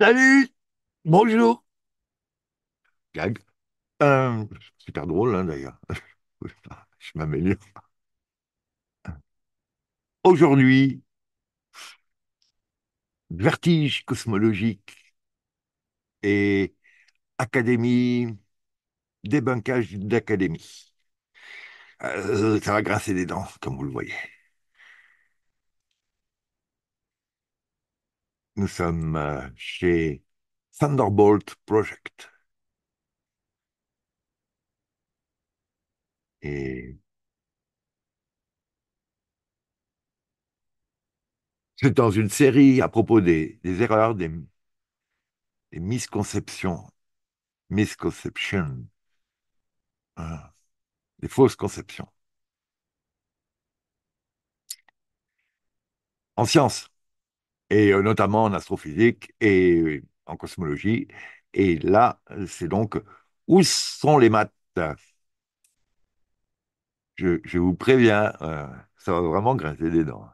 Salut, bonjour. Gag. Euh, super drôle, hein, d'ailleurs. Je m'améliore. Aujourd'hui, vertige cosmologique et académie, débunkage d'académie. Euh, ça va grincer des dents, comme vous le voyez. Nous sommes euh, chez Thunderbolt Project. Et c'est dans une série à propos des, erreurs, des, misconceptions, misconceptions, euh, des fausses conceptions. En science, et euh, notamment en astrophysique et euh, en cosmologie. Et là, c'est donc où sont les maths je, je, vous préviens, euh, ça va vraiment grincer des dents.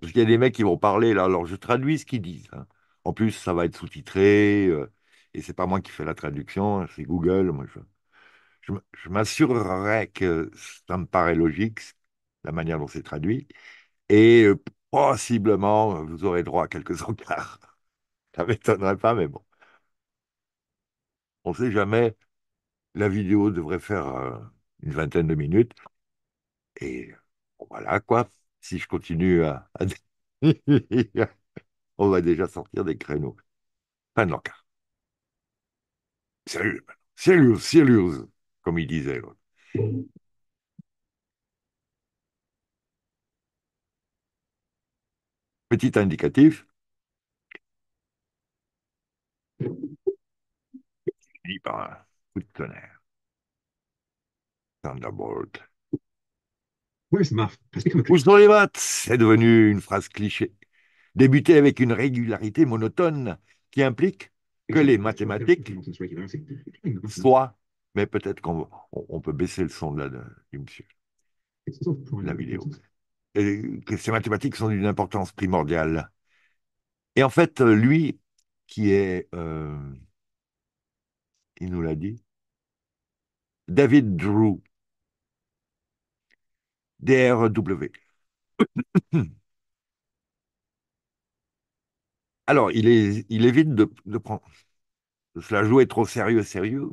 Parce qu'il y a des mecs qui vont parler là, alors je traduis ce qu'ils disent. Hein. En plus, ça va être sous-titré, et c'est pas moi qui fais la traduction, c'est Google. Moi, je, je, je m'assurerai que ça me paraît logique, la manière dont c'est traduit. Et possiblement, euh, vous aurez droit à quelques encarts. Ça m'étonnerait pas, mais bon. On ne sait jamais. La vidéo devrait faire euh, une vingtaine de minutes. Et voilà quoi. Si je continue à, on va déjà sortir des créneaux. Pas de l'encart. Sérieux, sérieux, sérieux, comme il disait. Petit indicatif. par coup de tonnerre. Thunderbolt. Où sont les maths C'est devenu une phrase cliché. Débutée avec une régularité monotone qui implique que les mathématiques soient, mais peut-être qu'on peut baisser le son de monsieur, de la vidéo que ces mathématiques sont d'une importance primordiale. Et en fait, lui, qui est, euh, il nous l'a dit, David Drew, DRW. Alors, il, est, il évite de, prendre, cela se la jouer trop sérieux, sérieux,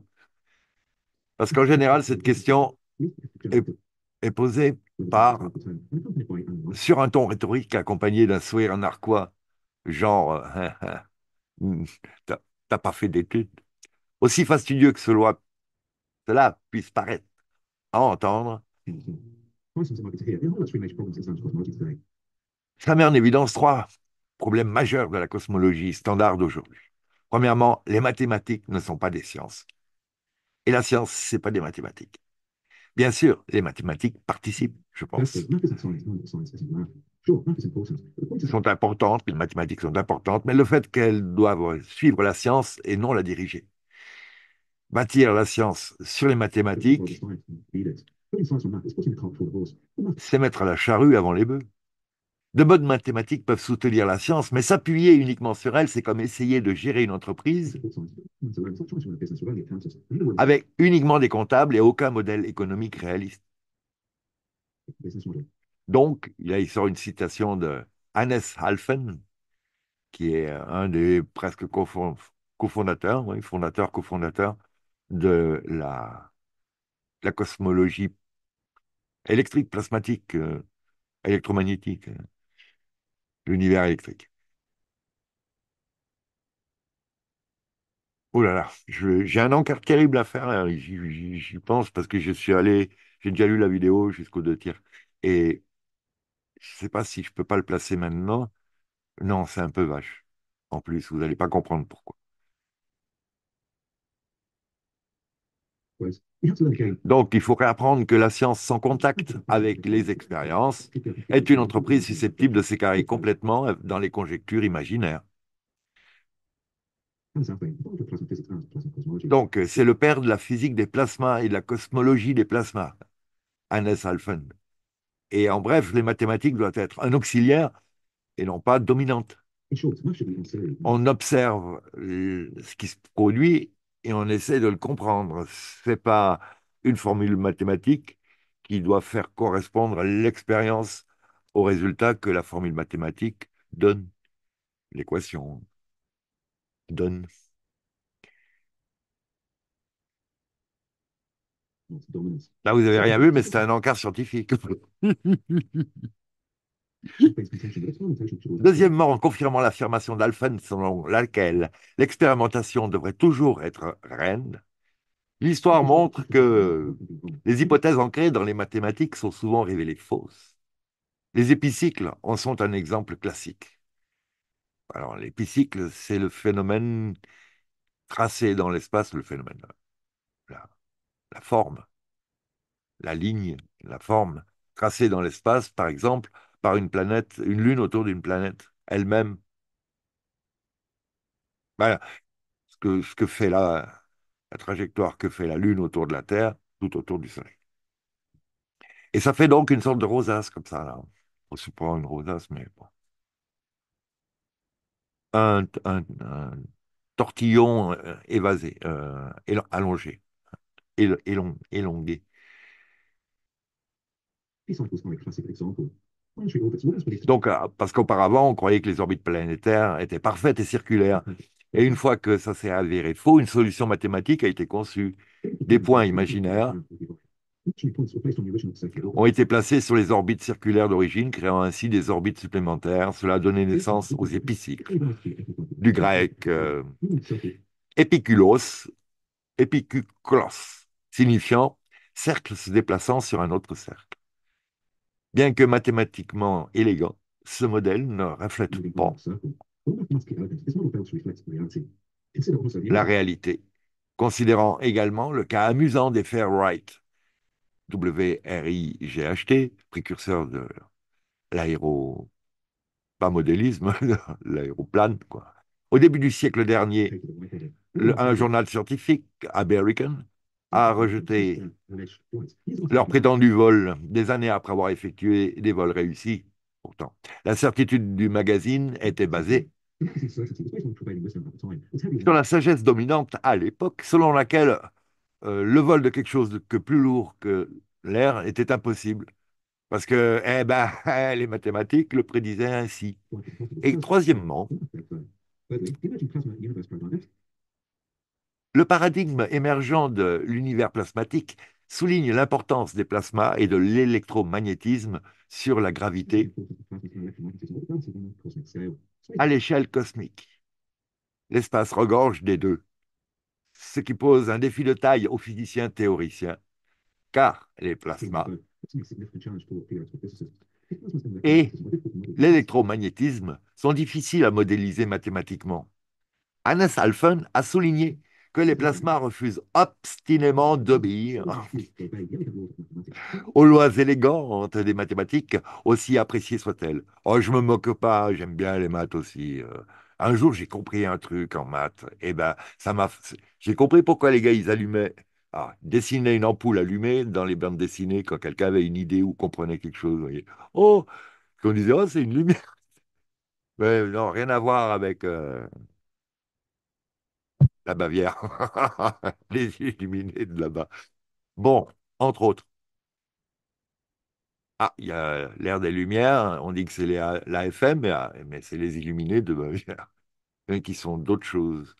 parce qu'en général, cette question est est posée par, sur un ton rhétorique accompagné d'un sourire narquois, genre euh, hmm, T'as pas fait d'études Aussi fastidieux que cela, cela puisse paraître à entendre, ça met en évidence trois problèmes majeurs de la cosmologie standard d'aujourd'hui. Premièrement, les mathématiques ne sont pas des sciences. Et la science, ce n'est pas des mathématiques. Bien sûr, les mathématiques participent, je pense. Sont importantes, les mathématiques sont importantes, mais le fait qu'elles doivent suivre la science et non la diriger. Bâtir la science sur les mathématiques, c'est mettre la charrue avant les bœufs. De bonnes mathématiques peuvent soutenir la science, mais s'appuyer uniquement sur elle, c'est comme essayer de gérer une entreprise avec uniquement des comptables et aucun modèle économique réaliste. Donc, il sort une citation de Hannes Halfen, qui est un des presque cofondateurs, oui, fondateur, cofondateur de la, la cosmologie électrique, plasmatique, euh, électromagnétique. Euh, l'univers électrique. Oh là là, j'ai un encart terrible à faire, j'y pense, parce que je suis allé, j'ai déjà lu la vidéo jusqu'au deux tiers. Et je ne sais pas si je ne peux pas le placer maintenant. Non, c'est un peu vache. En plus, vous n'allez pas comprendre pourquoi. Donc, il faut apprendre que la science sans contact avec les expériences est une entreprise susceptible de s'écarrer complètement dans les conjectures imaginaires. Donc, c'est le père de la physique des plasmas et de la cosmologie des plasmas, Hannes Alphen. Et en bref, les mathématiques doivent être un auxiliaire et non pas dominante. On observe ce qui se produit et on essaie de le comprendre. C'est pas une formule mathématique qui doit faire correspondre l'expérience au résultat que la formule mathématique donne, l'équation donne. Là, vous n'avez rien vu, mais c'est un encart scientifique. Deuxièmement, en confirmant l'affirmation d'Alphen selon laquelle l'expérimentation devrait toujours être reine, l'histoire montre que les hypothèses ancrées dans les mathématiques sont souvent révélées fausses. Les épicycles en sont un exemple classique. Alors, l'épicycle, c'est le phénomène tracé dans l'espace, le phénomène, la forme, la ligne, la forme tracée dans l'espace, par exemple, par une planète, une lune autour d'une planète elle-même. Voilà ce que, ce que fait la, la trajectoire que fait la lune autour de la Terre, tout autour du Soleil. Et ça fait donc une sorte de rosace comme ça, là. se prend une rosace, mais bon. Un, tortillon euh, évasé, euh, allongé, élongué. Ils sont tous dans les classiques exemples. Donc, euh, parce qu'auparavant, on croyait que les orbites planétaires étaient parfaites et circulaires. Mm-hmm. Et une fois que ça s'est avéré faux, une solution mathématique a été conçue. Des points imaginaires mm-hmm. Mm-hmm. ont été placés sur les orbites circulaires d'origine, créant ainsi des orbites supplémentaires. Cela a donné naissance aux épicycles, du grec euh, épiculos, signifiant cercle se déplaçant sur un autre cercle. Bien que mathématiquement élégant, ce modèle ne reflète pas hein, la réalité, considérant également le cas amusant des Fairwright, WRIGHT, précurseur de l'aéro... pas modélisme, l'aéroplane, quoi. Au début du siècle dernier, un journal scientifique, American, à rejeter leur prétendu vol des années après avoir effectué des vols réussis. Pourtant, la certitude du magazine était basée sur la sagesse dominante à l'époque, selon laquelle euh, le vol de quelque chose de, plus lourd que l'air était impossible. Parce que eh ben, les mathématiques le prédisaient ainsi. Et troisièmement, le paradigme émergent de l'univers plasmatique souligne l'importance des plasmas et de l'électromagnétisme sur la gravité à l'échelle cosmique. L'espace regorge des deux, ce qui pose un défi de taille aux physiciens théoriciens, car les plasmas et l'électromagnétisme sont difficiles à modéliser mathématiquement. Hannes Alphen a souligné que les plasmas refusent obstinément d'obéir aux lois élégantes des mathématiques, aussi appréciées soient-elles. Oh, je me moque pas, j'aime bien les maths aussi. Euh. Un jour, j'ai compris un truc en maths. Eh ben, ça m'a. J'ai compris pourquoi les gars ils allumaient. Ah, dessiner une ampoule allumée dans les bandes dessinées quand quelqu'un avait une idée ou comprenait quelque chose. Oh, qu'on disait oh, c'est une lumière. non, rien à voir avec. Euh, la Bavière, les illuminés de là-bas. Bon, entre autres. Ah, il y a l'Air des Lumières, on dit que c'est l'AFM, mais, ah, mais c'est les illuminés de Bavière, qui sont d'autres choses.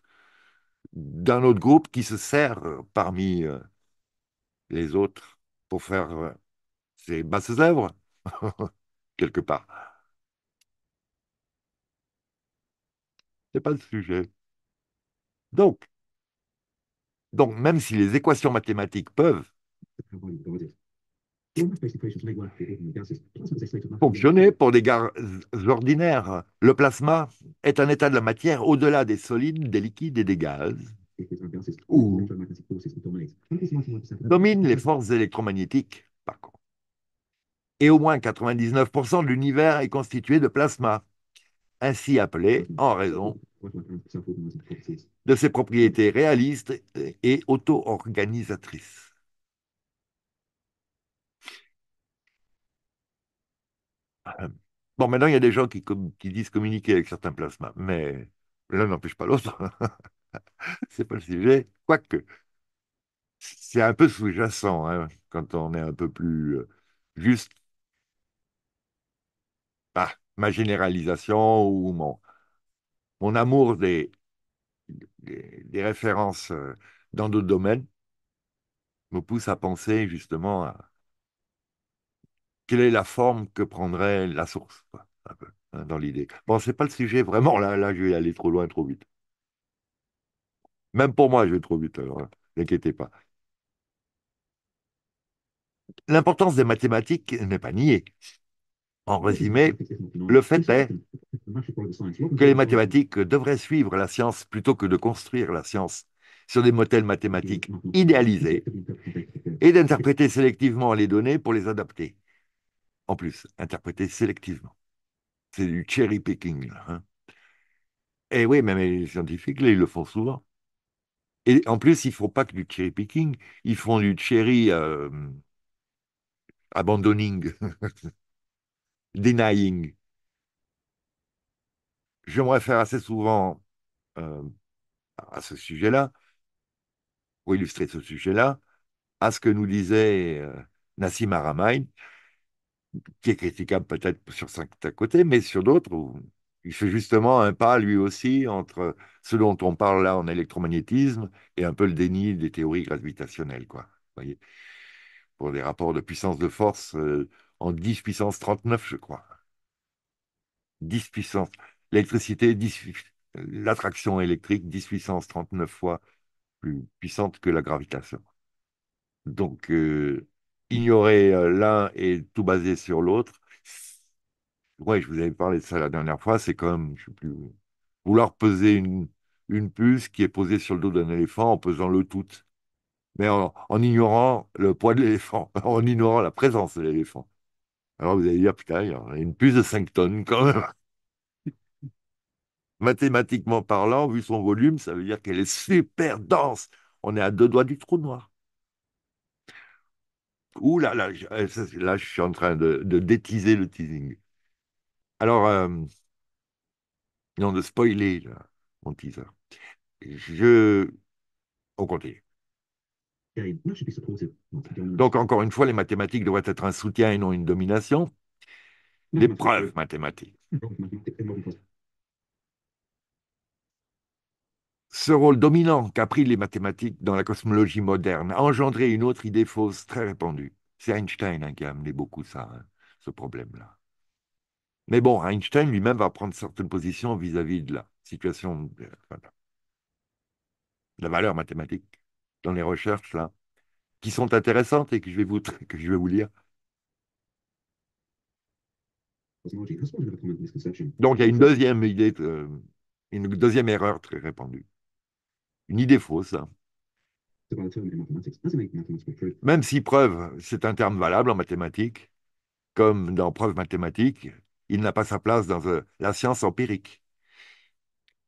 D'un autre groupe qui se sert euh, parmi euh, les autres pour faire ses euh, basses œuvres, quelque part. C'est pas le sujet. Donc, donc, même si les équations mathématiques peuvent fonctionner pour des gaz ordinaires, le plasma est un état de la matière au-delà des solides, des liquides et des gaz, où dominent les forces électromagnétiques, par contre. Et au moins 99% de l'univers est constitué de plasma, ainsi appelé en raison de ses propriétés réalistes et auto-organisatrices. Bon, maintenant, il y a des gens qui, disent communiquer avec certains plasmas, mais l'un n'empêche pas l'autre. c'est pas le sujet. Quoique, c'est un peu sous-jacent hein, quand on est un peu plus euh, juste. Ah, ma généralisation ou mon, mon amour des, des, références euh, dans d'autres domaines me pousse à penser justement à quelle est la forme que prendrait la source, hein, dans l'idée. Bon, c'est pas le sujet vraiment, là, là, je vais aller trop loin, trop vite. Même pour moi, je vais trop vite, alors n'inquiétez hein, pas. L'importance des mathématiques n'est pas niée. En résumé, le fait est que les mathématiques devraient suivre la science plutôt que de construire la science sur des modèles mathématiques idéalisés et d'interpréter sélectivement les données pour les adapter. En plus, interpréter sélectivement. C'est du cherry picking. et hein. eh oui, même les scientifiques, ils le font souvent. Et en plus, ils ne font pas que du cherry picking, ils font du cherry euh, abandoning. denying. Je me réfère assez souvent euh, à ce sujet-là, pour illustrer ce sujet-là, à ce que nous disait euh, Nassim Haramein, qui est critiquable peut-être sur certains côtés, mais sur d'autres, il fait justement un pas lui aussi entre ce dont on parle là en électromagnétisme et un peu le déni des théories gravitationnelles, quoi. pour les rapports de puissance de force euh, en 10 puissance 39, je crois. 10 puissance. L'électricité, 10... l'attraction électrique, 10 puissance 39 fois plus puissante que la gravitation. Donc, euh, ignorer euh, l'un et tout baser sur l'autre, ouais, je vous avais parlé de ça la dernière fois, c'est comme je plus, vouloir peser une, une, puce qui est posée sur le dos d'un éléphant en pesant le tout, mais en ignorant le poids de l'éléphant, en ignorant la présence de l'éléphant. Alors vous allez dire, putain, il y a une puce de 5 tonnes quand même. Mathématiquement parlant, vu son volume, ça veut dire qu'elle est super dense. On est à deux doigts du trou noir. Ouh là là, euh, là je suis en train de, détiser le teasing. Alors, euh, non, de spoiler mon teaser. Je, on continue. Donc, encore une fois, les mathématiques doivent être un soutien et non une domination. Des preuves mathématiques. Ce rôle dominant qu'a pris les mathématiques dans la cosmologie moderne a engendré une autre idée fausse très répandue. C'est Einstein hein, qui a amené beaucoup ça, hein, ce problème-là. Mais bon, Einstein lui-même va prendre certaines positions vis-à-vis de la situation, de euh, la valeur mathématique dans les recherches là, qui sont intéressantes et que je vais vous, que je vais vous lire. Donc il y a une deuxième idée, euh, une deuxième erreur très répandue, une idée fausse. Ah, Même si preuve, c'est un terme valable en mathématiques, comme dans preuve mathématique, il n'a pas sa place dans euh, la science empirique.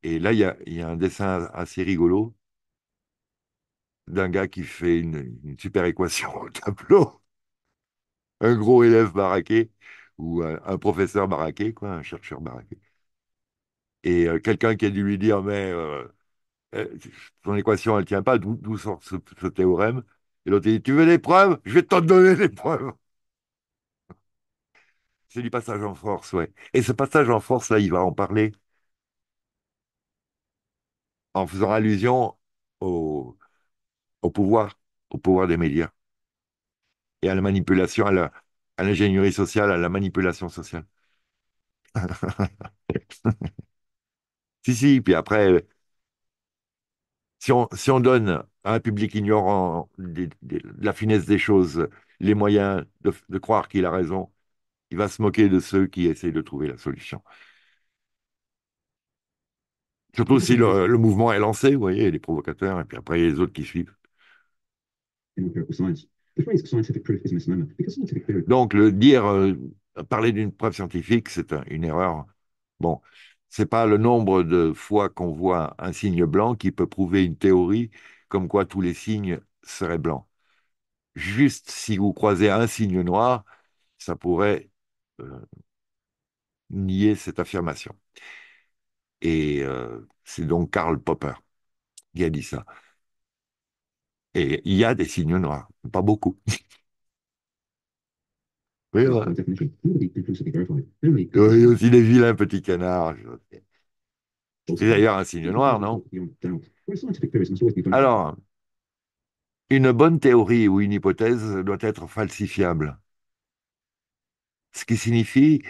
Et là, il y, il y a un dessin assez rigolo d'un gars qui fait une, super équation au tableau, un gros élève baraqué ou un, professeur baraqué, quoi, un chercheur baraqué, et euh, quelqu'un qui a dû lui dire mais euh, euh, ton équation elle tient pas, d'où sort ce, théorème Et l'autre dit tu veux des preuves Je vais t'en donner des preuves. C'est du passage en force, ouais. Et ce passage en force, là, il va en parler en faisant allusion au, au pouvoir, au pouvoir des médias et à la manipulation, à l'ingénierie sociale, à la manipulation sociale. si, si, puis après, si on, si on donne à un public ignorant la finesse des choses, les moyens de, croire qu'il a raison, il va se moquer de ceux qui essayent de trouver la solution. Surtout si le, le mouvement est lancé, vous voyez, les provocateurs, et puis après il y a les autres qui suivent. Donc, le dire, euh, parler d'une preuve scientifique, c'est une erreur. Bon, c'est pas le nombre de fois qu'on voit un signe blanc qui peut prouver une théorie comme quoi tous les signes seraient blancs. Juste si vous croisez un signe noir, ça pourrait euh, nier cette affirmation. Et euh, c'est donc Karl Popper qui a dit ça. Et il y a des signes noirs, pas beaucoup. Oui, Il y a aussi des vilains petits canards. C'est d'ailleurs un signe noir, non Alors, une bonne théorie ou une hypothèse doit être falsifiable. Ce qui signifie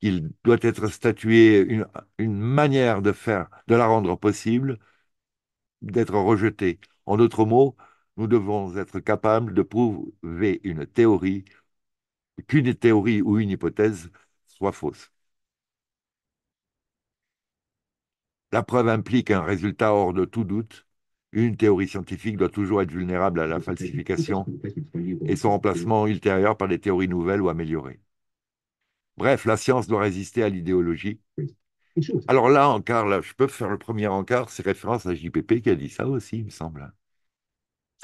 qu'il doit être statué une, une, manière de faire, de la rendre possible, d'être rejetée. En d'autres mots, nous devons être capables de prouver une théorie, qu'une théorie ou une hypothèse soit fausse. La preuve implique un résultat hors de tout doute. Une théorie scientifique doit toujours être vulnérable à la falsification et son remplacement ultérieur par des théories nouvelles ou améliorées. Bref, la science doit résister à l'idéologie. Alors là, encart, là, je peux faire le premier encart, c'est référence à JPP qui a dit ça aussi, il me semble.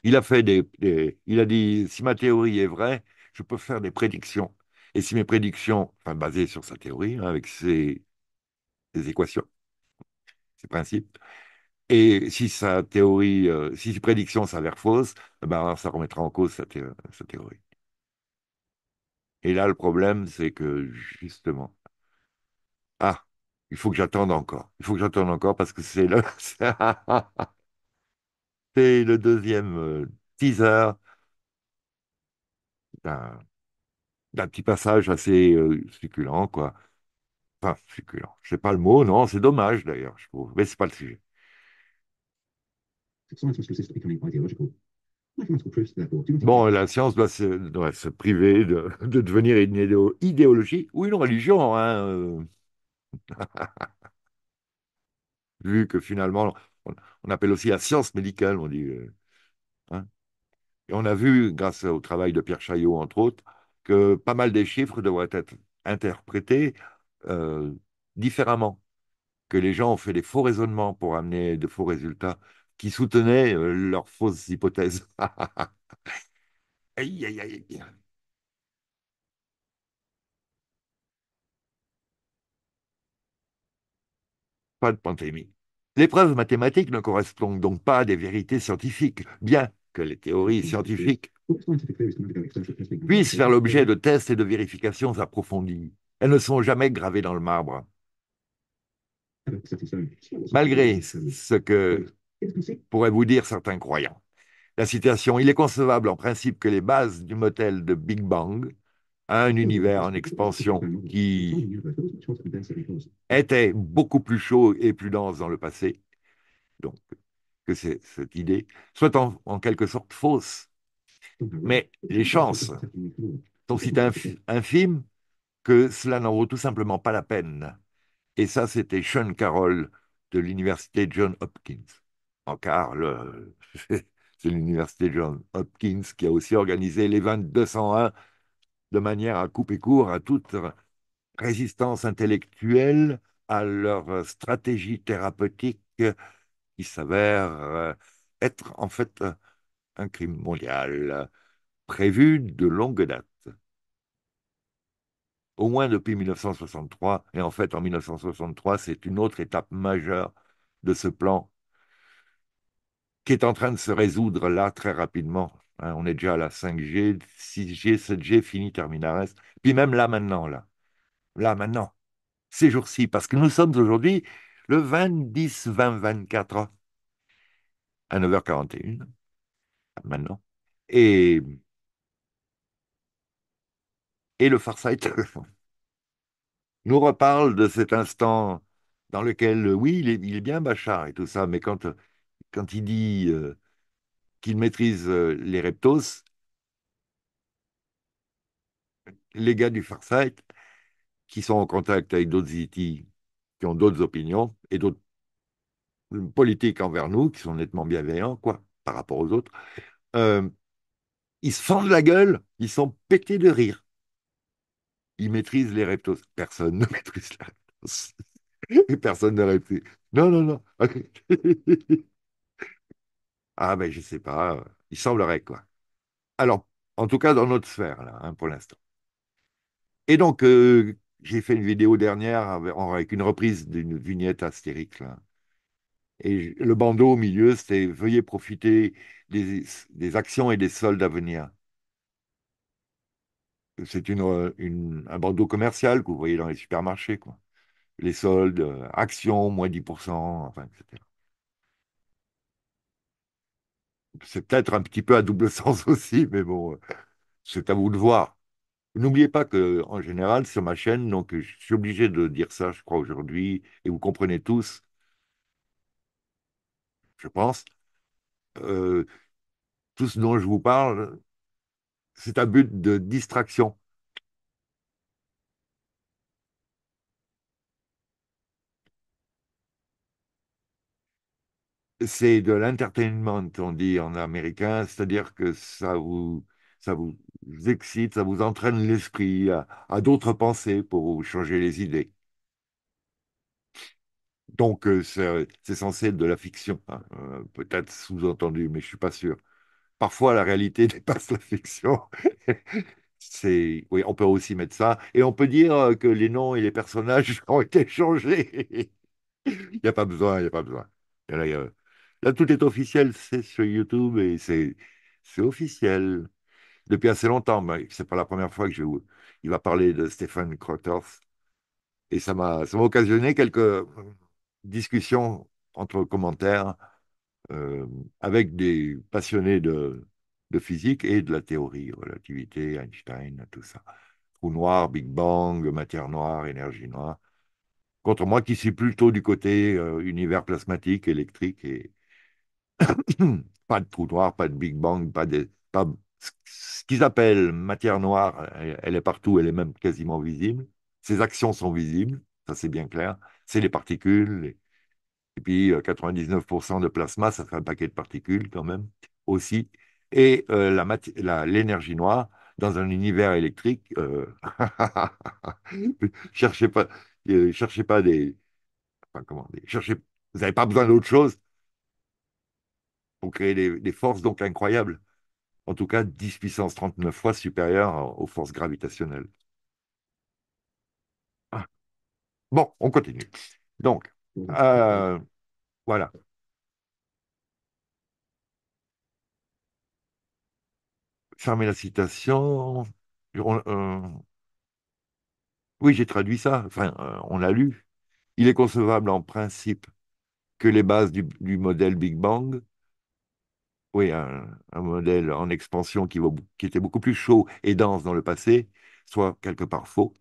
Il a fait des, il a dit si ma théorie est vraie, je peux faire des prédictions. Et si mes prédictions, enfin basées sur sa théorie, hein, avec ses, équations, ses principes, et si sa théorie, euh, si ses prédictions s'avèrent fausses, eh ben ça remettra en cause sa, sa théorie. Et là, le problème, c'est que justement, ah, il faut que j'attende encore. Il faut que j'attende encore parce que c'est là. C'est le deuxième euh, teaser d'un petit passage assez euh, succulent, quoi. Enfin, succulent. Je sais pas le mot, non, c'est dommage d'ailleurs, je trouve. Mais c'est pas le sujet. Bon, la science doit se, se priver de, devenir une idéologie ou une religion. Hein. Euh. Vu que finalement, on, appelle aussi la science médicale, on dit. Euh, hein. Et on a vu, grâce au travail de Pierre Chaillot, entre autres, que pas mal des chiffres devraient être interprétés euh, différemment, que les gens ont fait des faux raisonnements pour amener de faux résultats qui soutenaient euh, leurs fausses hypothèses. aïe, aïe, aïe. Pas de pandémie. Les preuves mathématiques ne correspondent donc pas à des vérités scientifiques, bien que les théories scientifiques puissent faire l'objet de tests et de vérifications approfondies. Elles ne sont jamais gravées dans le marbre. Malgré ce que pourraient vous dire certains croyants. La citation Il est concevable en principe que les bases du modèle de Big Bang un univers en expansion qui était beaucoup plus chaud et plus dense dans le passé, donc que cette idée soit en, quelque sorte fausse. Mais les chances sont si infimes que cela n'en vaut tout simplement pas la peine. Et ça, c'était Sean Carroll de l'université John Hopkins. En car, c'est l'université John Hopkins qui a aussi organisé les 2201 de manière à couper court à toute résistance intellectuelle, à leur stratégie thérapeutique qui s'avère euh, être en fait un crime mondial prévu de longue date. Au moins depuis 1963, et en fait en 1963, c'est une autre étape majeure de ce plan qui est en train de se résoudre là très rapidement Hein, on est déjà à la 5G, 6G, 7G, fini, reste. Puis même là maintenant, là. Là maintenant, ces jours-ci, parce que nous sommes aujourd'hui le 20-10-20-24 hein. à 9h41, maintenant. Et, et le Farsight nous reparle de cet instant dans lequel, oui, il est, bien Bachar et tout ça, mais quand, quand il dit euh, qu'ils maîtrisent euh, les Reptos, les gars du Farsight, qui sont en contact avec d'autres IT, e qui ont d'autres opinions et d'autres politiques envers nous, qui sont nettement bienveillants, quoi, par rapport aux autres, euh, ils se fendent la gueule, ils sont pétés de rire. Ils maîtrisent les reptos. Personne ne maîtrise les reptos. personne ne répète. Non, non, non. Ah ben je sais pas, euh, il semblerait quoi. Alors, en tout cas dans notre sphère là, hein, pour l'instant. Et donc, euh, j'ai fait une vidéo dernière avec une reprise d'une vignette astérique, Là. Et le bandeau au milieu, c'était Veuillez profiter des, actions et des soldes à venir. C'est euh, une, un bandeau commercial que vous voyez dans les supermarchés. Quoi. Les soldes, actions, moins 10%, enfin, etc c'est peut-être un petit peu à double sens aussi, mais bon, euh, c'est à vous de voir. N'oubliez pas que, en général, sur ma chaîne, donc je suis obligé de dire ça, je crois, aujourd'hui, et vous comprenez tous, je pense, euh, tout ce dont je vous parle, c'est un but de distraction. c'est de l'entertainment, on dit en américain, c'est-à-dire que ça vous, ça vous excite, ça vous entraîne l'esprit à, d'autres pensées pour changer les idées. Donc, euh, euh, c'est censé être de la fiction, hein. euh, peut-être sous-entendu, mais je suis pas sûr. Parfois, la réalité dépasse la fiction. c'est, oui, on peut aussi mettre ça, et on peut dire que les noms et les personnages ont été changés. Il n'y a pas besoin, il n'y a pas besoin. Il tout est officiel, c'est sur YouTube et c'est officiel. Depuis assez longtemps, mais c'est pas la première fois que Il va parler de Stéphane Crothers. Et ça m'a occasionné quelques discussions entre commentaires euh, avec des passionnés de, physique et de la théorie, relativité, Einstein, tout ça. Ou noir, Big Bang, matière noire, énergie noire. Contre moi qui suis plutôt du côté euh, univers plasmatique, électrique et, pas de trou noir, pas de Big Bang, pas de. ce qu'ils appellent matière noire, elle est partout, elle est même quasiment visible. Ses actions sont visibles, ça c'est bien clair. C'est les particules. Et puis 99% euh, de plasma, ça fait un paquet de particules quand même aussi. Et euh, l'énergie noire, dans un univers électrique, euh, cherchez pas, cherchez pas des, comment, cherchez, vous n'avez pas besoin d'autre chose créer des, forces donc incroyables. En tout cas, 10 puissance 39 fois supérieures aux forces gravitationnelles. Ah. Bon, on continue. Donc, euh, voilà. Fermez la citation. Euh, oui, j'ai traduit ça. Enfin, euh, on l'a lu. Il est concevable en principe que les bases du modèle Big Bang oui, un, modèle en expansion qui, était beaucoup plus chaud et dense dans le passé, soit quelque part faux,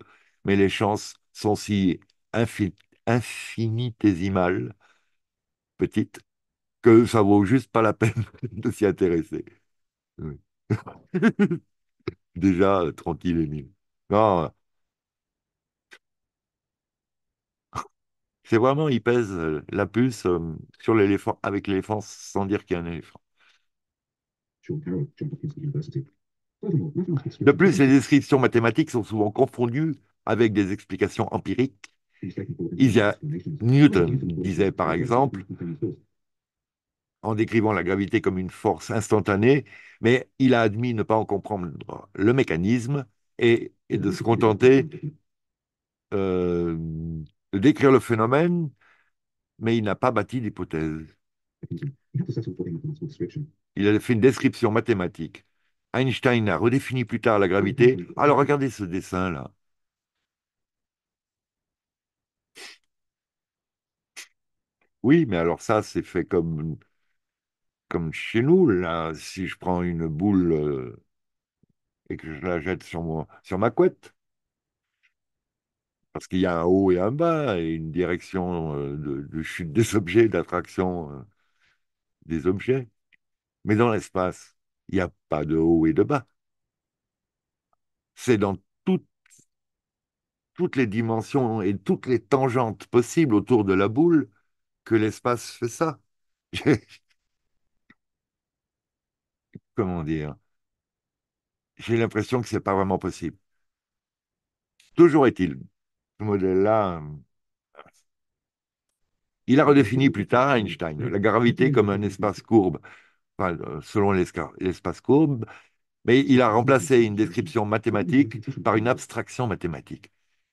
mais les chances sont si infinitésimales, petites, que ça vaut juste pas la peine de s'y intéresser. Déjà, tranquille et mille. C'est vraiment, il pèse euh, la puce euh, sur l'éléphant, avec l'éléphant sans dire qu'il y a un éléphant. De plus, les descriptions mathématiques sont souvent confondues avec des explications empiriques. Newton disait par exemple, en décrivant la gravité comme une force instantanée, mais il a admis ne pas en comprendre le mécanisme et, de se contenter euh, de décrire le phénomène, mais il n'a pas bâti d'hypothèse. Il a fait une description mathématique. Einstein a redéfini plus tard la gravité. Alors regardez ce dessin-là. Oui, mais alors ça, c'est fait comme, comme chez nous. Là, si je prends une boule euh, et que je la jette sur, sur ma couette, parce qu'il y a un haut et un bas, et une direction euh, de, chute des objets, d'attraction. Euh, des objets. Mais dans l'espace, il n'y a pas de haut et de bas. C'est dans toutes, toutes les dimensions et toutes les tangentes possibles autour de la boule que l'espace fait ça. Comment dire J'ai l'impression que ce n'est pas vraiment possible. Toujours est-il, ce modèle-là, il a redéfini plus tard Einstein la gravité comme un espace courbe, euh, selon l'espace courbe, mais il a remplacé une description mathématique par une abstraction mathématique.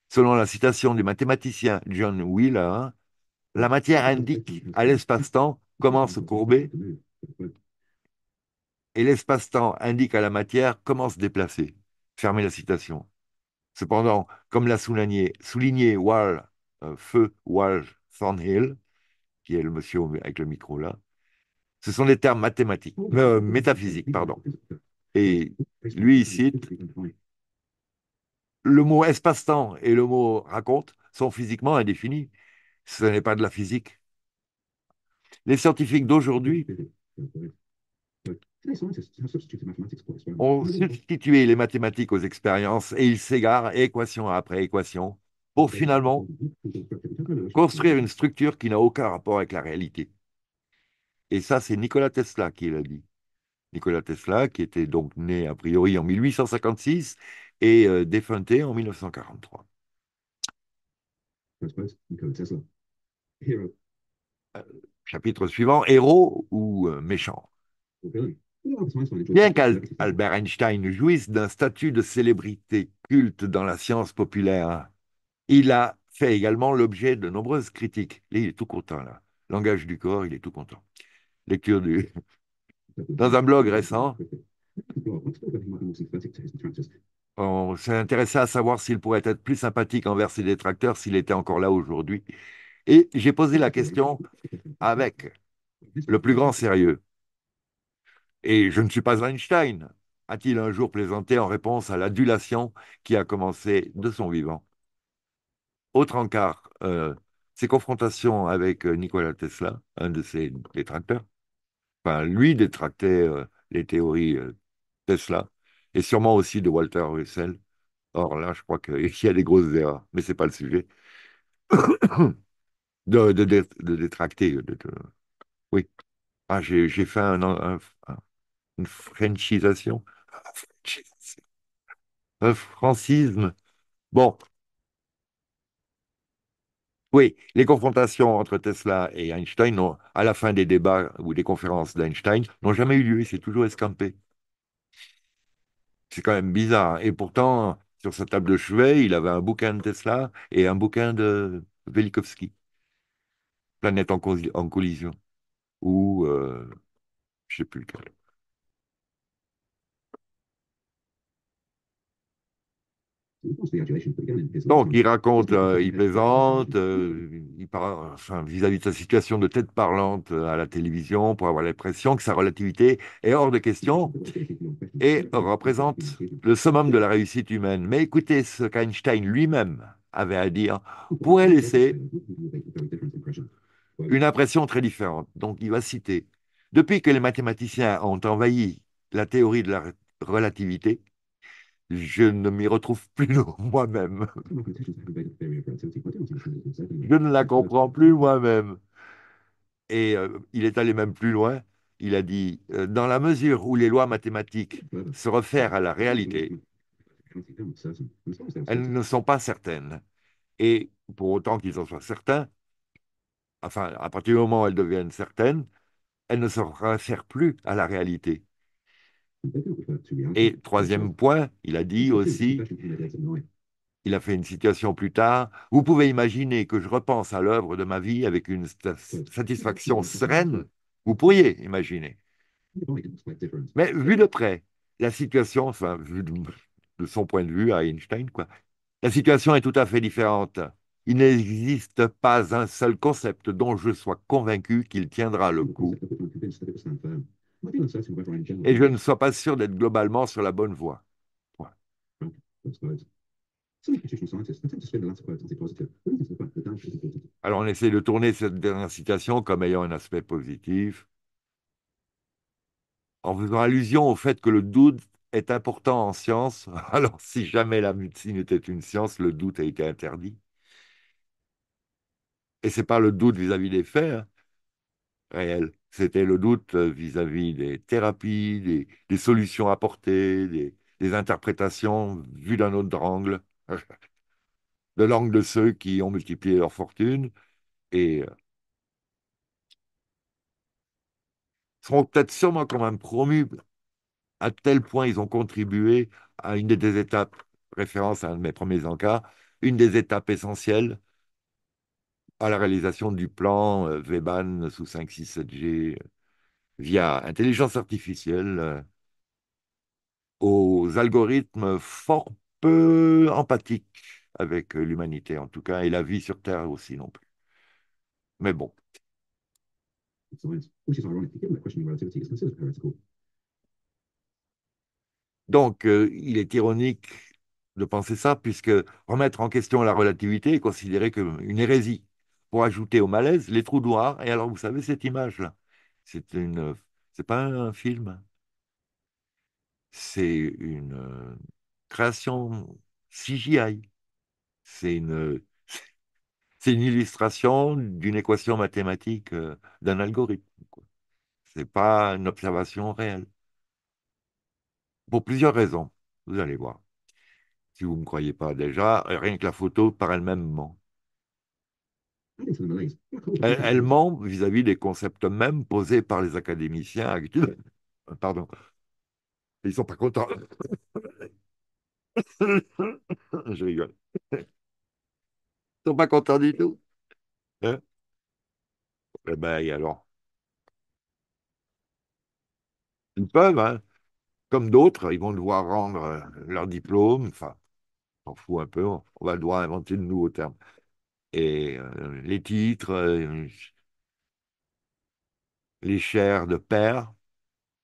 Selon la citation du mathématicien John Wheeler, la matière indique à l'espace-temps comment se courber et l'espace-temps indique à la matière comment se déplacer. Fermez la citation. Cependant, comme l'a souligné, souligné Wall, euh, Feu Wall Thornhill, qui est le monsieur avec le micro là. Ce sont des termes mathématiques, euh, métaphysiques, pardon. Et lui, il cite le mot espace-temps et le mot raconte sont physiquement indéfinis. Ce n'est pas de la physique. Les scientifiques d'aujourd'hui ont substitué les mathématiques aux expériences et ils s'égarent équation après équation, pour finalement construire une structure qui n'a aucun rapport avec la réalité. Et ça, c'est Nikola Tesla qui l'a dit. Nikola Tesla, qui était donc né a priori en 1856 et euh, défunté en 1943. Euh, chapitre suivant, héros ou euh, méchant. Bien qu'Albert Einstein jouisse d'un statut de célébrité culte dans la science populaire, il a fait également l'objet de nombreuses critiques. il est tout content, là. Langage du corps, il est tout content. Lecture du... Dans un blog récent, on s'est intéressé à savoir s'il pourrait être plus sympathique envers ses détracteurs s'il était encore là aujourd'hui. Et j'ai posé la question avec le plus grand sérieux. Et je ne suis pas Einstein, a-t-il un jour plaisanté en réponse à l'adulation qui a commencé de son vivant autre encart, euh, ses confrontations avec euh, Nikola Tesla, un de ses détracteurs. Enfin, lui détractait euh, les théories euh, Tesla et sûrement aussi de Walter Russell. Or là, je crois qu'il y a des grosses erreurs, mais ce n'est pas le sujet. de, détracter. Oui. Ah, j'ai fait un, une Frenchisation. Un francisme. Bon, oui, les confrontations entre Tesla et Einstein, à la fin des débats ou des conférences d'Einstein, n'ont jamais eu lieu, c'est toujours escampé. C'est quand même bizarre. Et pourtant, sur sa table de chevet, il avait un bouquin de Tesla et un bouquin de Velikovsky, Planète en, collision, ou euh, je ne sais plus lequel. Donc, il raconte, euh, il plaisante, euh, il parle vis-à-vis de sa situation de tête parlante euh, à la télévision pour avoir l'impression que sa relativité est hors de question et représente le summum de la réussite humaine. Mais écoutez ce qu'Einstein lui-même avait à dire pourrait laisser une impression très différente. Donc, il va citer Depuis que les mathématiciens ont envahi la théorie de la relativité, je ne m'y retrouve plus moi-même. je ne la comprends plus moi-même. Et euh, il est allé même plus loin. Il a dit, euh, dans la mesure où les lois mathématiques se réfèrent à la réalité, elles ne sont pas certaines. Et pour autant qu'ils en soient certains, enfin, à partir du moment où elles deviennent certaines, elles ne se réfèrent plus à la réalité. Et troisième point, il a dit aussi, il a fait une situation plus tard, vous pouvez imaginer que je repense à l'œuvre de ma vie avec une satisfaction sereine, vous pourriez imaginer. Mais vu de près, la situation, enfin, vu de, son point de vue à Einstein, quoi, la situation est tout à fait différente. Il n'existe pas un seul concept dont je sois convaincu qu'il tiendra le coup et je ne sois pas sûr d'être globalement sur la bonne voie. Alors on essaie de tourner cette dernière citation comme ayant un aspect positif, en faisant allusion au fait que le doute est important en science. Alors si jamais la médecine était une science, le doute a été interdit. Et c'est pas le doute vis-à-vis des faits hein, réels c'était le doute euh, vis-à-vis des thérapies, des, solutions apportées, des, interprétations vues d'un autre angle, de l'angle de ceux qui ont multiplié leur fortune et euh, seront peut-être sûrement quand même promus à tel point ils ont contribué à une des étapes, référence à un de mes premiers encas, une des étapes essentielles à la réalisation du plan euh, Weban sous 5, 6, 7G via intelligence artificielle euh, aux algorithmes fort peu empathiques avec euh, l'humanité en tout cas et la vie sur Terre aussi non plus. Mais bon. Donc, il est ironique de penser ça, puisque remettre en question la relativité est considéré comme une hérésie pour ajouter au malaise les trous noirs. Et alors, vous savez, cette image-là, c'est une, c'est pas un film, c'est une euh, création CGI. C'est une, c'est une illustration d'une équation mathématique, euh, d'un algorithme. Ce n'est pas une observation réelle. Pour plusieurs raisons, vous allez voir. Si vous ne me croyez pas déjà, rien que la photo par elle-même manque. Mmh. Elle, ment vis-à-vis des concepts mêmes posés par les académiciens actuels. Euh, pardon. Ils sont pas contents. Je rigole. Ils ne sont pas contents du tout. Hein eh ben, alors Ils peuvent, hein comme d'autres, ils vont devoir rendre euh, leur diplôme. Enfin, on s'en fout un peu, on va devoir inventer de nouveaux termes et euh, les titres, euh, les chairs de père.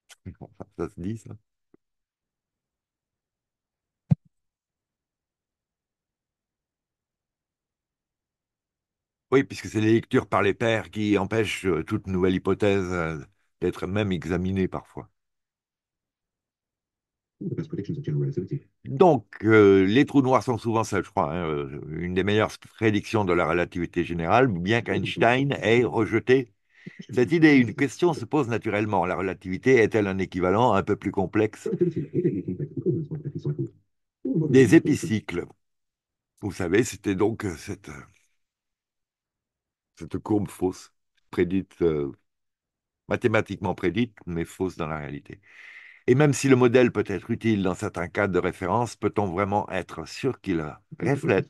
ça se dit, ça. Oui, puisque c'est les lectures par les pères qui empêchent euh, toute nouvelle hypothèse d'être même examinée parfois. Donc, euh, les trous noirs sont souvent ça, je crois, hein, euh, une des meilleures prédictions de la relativité générale, bien qu'Einstein ait rejeté cette idée. Une question se pose naturellement. La relativité est-elle un équivalent un peu plus complexe des épicycles Vous savez, c'était donc euh, cette, courbe fausse, prédite, mathématiquement prédite, mais fausse dans la réalité. Et même si le modèle peut être utile dans certains cas de référence, peut-on vraiment être sûr qu'il reflète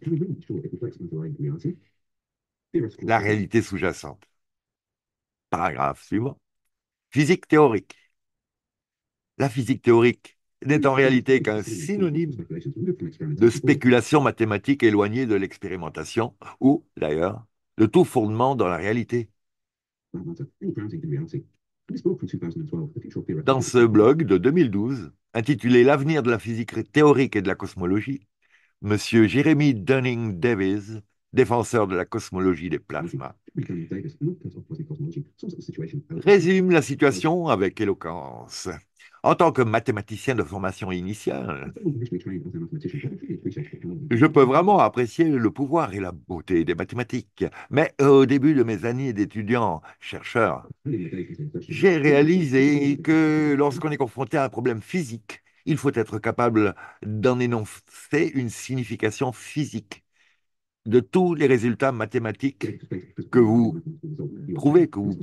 la réalité sous-jacente Paragraphe suivant. Physique théorique. La physique théorique n'est en réalité qu'un synonyme de spéculation mathématique éloignée de l'expérimentation ou, d'ailleurs, de tout fondement dans la réalité. Dans ce blog de 2012, intitulé L'avenir de la physique théorique et de la cosmologie, M. Jeremy dunning davies défenseur de la cosmologie des plasmas, résume la situation avec éloquence. En tant que mathématicien de formation initiale, je peux vraiment apprécier le pouvoir et la beauté des mathématiques. Mais au début de mes années d'étudiant chercheur, j'ai réalisé que lorsqu'on est confronté à un problème physique, il faut être capable d'en énoncer une signification physique de tous les résultats mathématiques que vous trouvez, que vous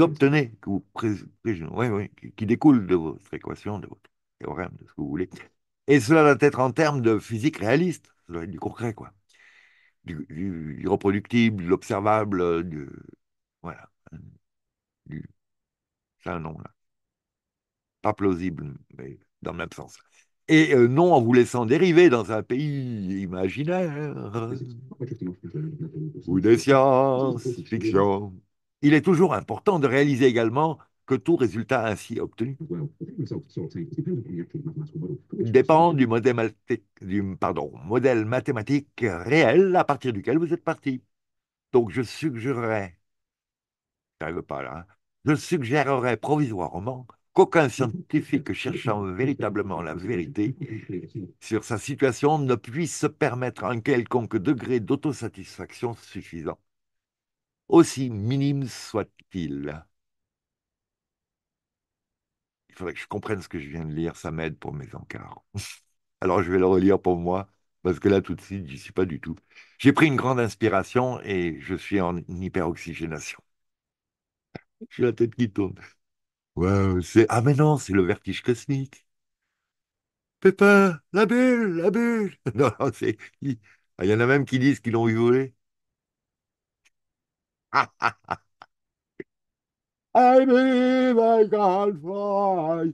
obtenez, que vous qui découlent de votre équation, de votre théorème, de ce que vous voulez. Et cela doit être en termes de physique réaliste, ça doit être du concret, quoi. Du, reproductible, de l'observable, du. Voilà. Du... C'est un nom, là. Pas plausible, mais dans le même sens et euh, non en vous laissant dériver dans un pays imaginaire ou des sciences-fiction. Il est toujours important de réaliser également que tout résultat ainsi obtenu dépend du modèle, mathématique, réel à partir duquel vous êtes parti. Donc je suggérerais, je pas là, hein, je suggérerais provisoirement qu'aucun scientifique cherchant véritablement la vérité sur sa situation ne puisse se permettre un quelconque degré d'autosatisfaction suffisant, aussi minime soit-il. Il faudrait que je comprenne ce que je viens de lire, ça m'aide pour mes encarts. Alors je vais le relire pour moi, parce que là tout de suite, j'y suis pas du tout. J'ai pris une grande inspiration et je suis en hyperoxygénation. J'ai la tête qui tourne c'est... Ah mais non, c'est le vertige cosmique. Pépin, la bulle, la bulle. Non, c'est... Ah, il y en a même qui disent qu'ils l'ont eu volé. I believe I can fly.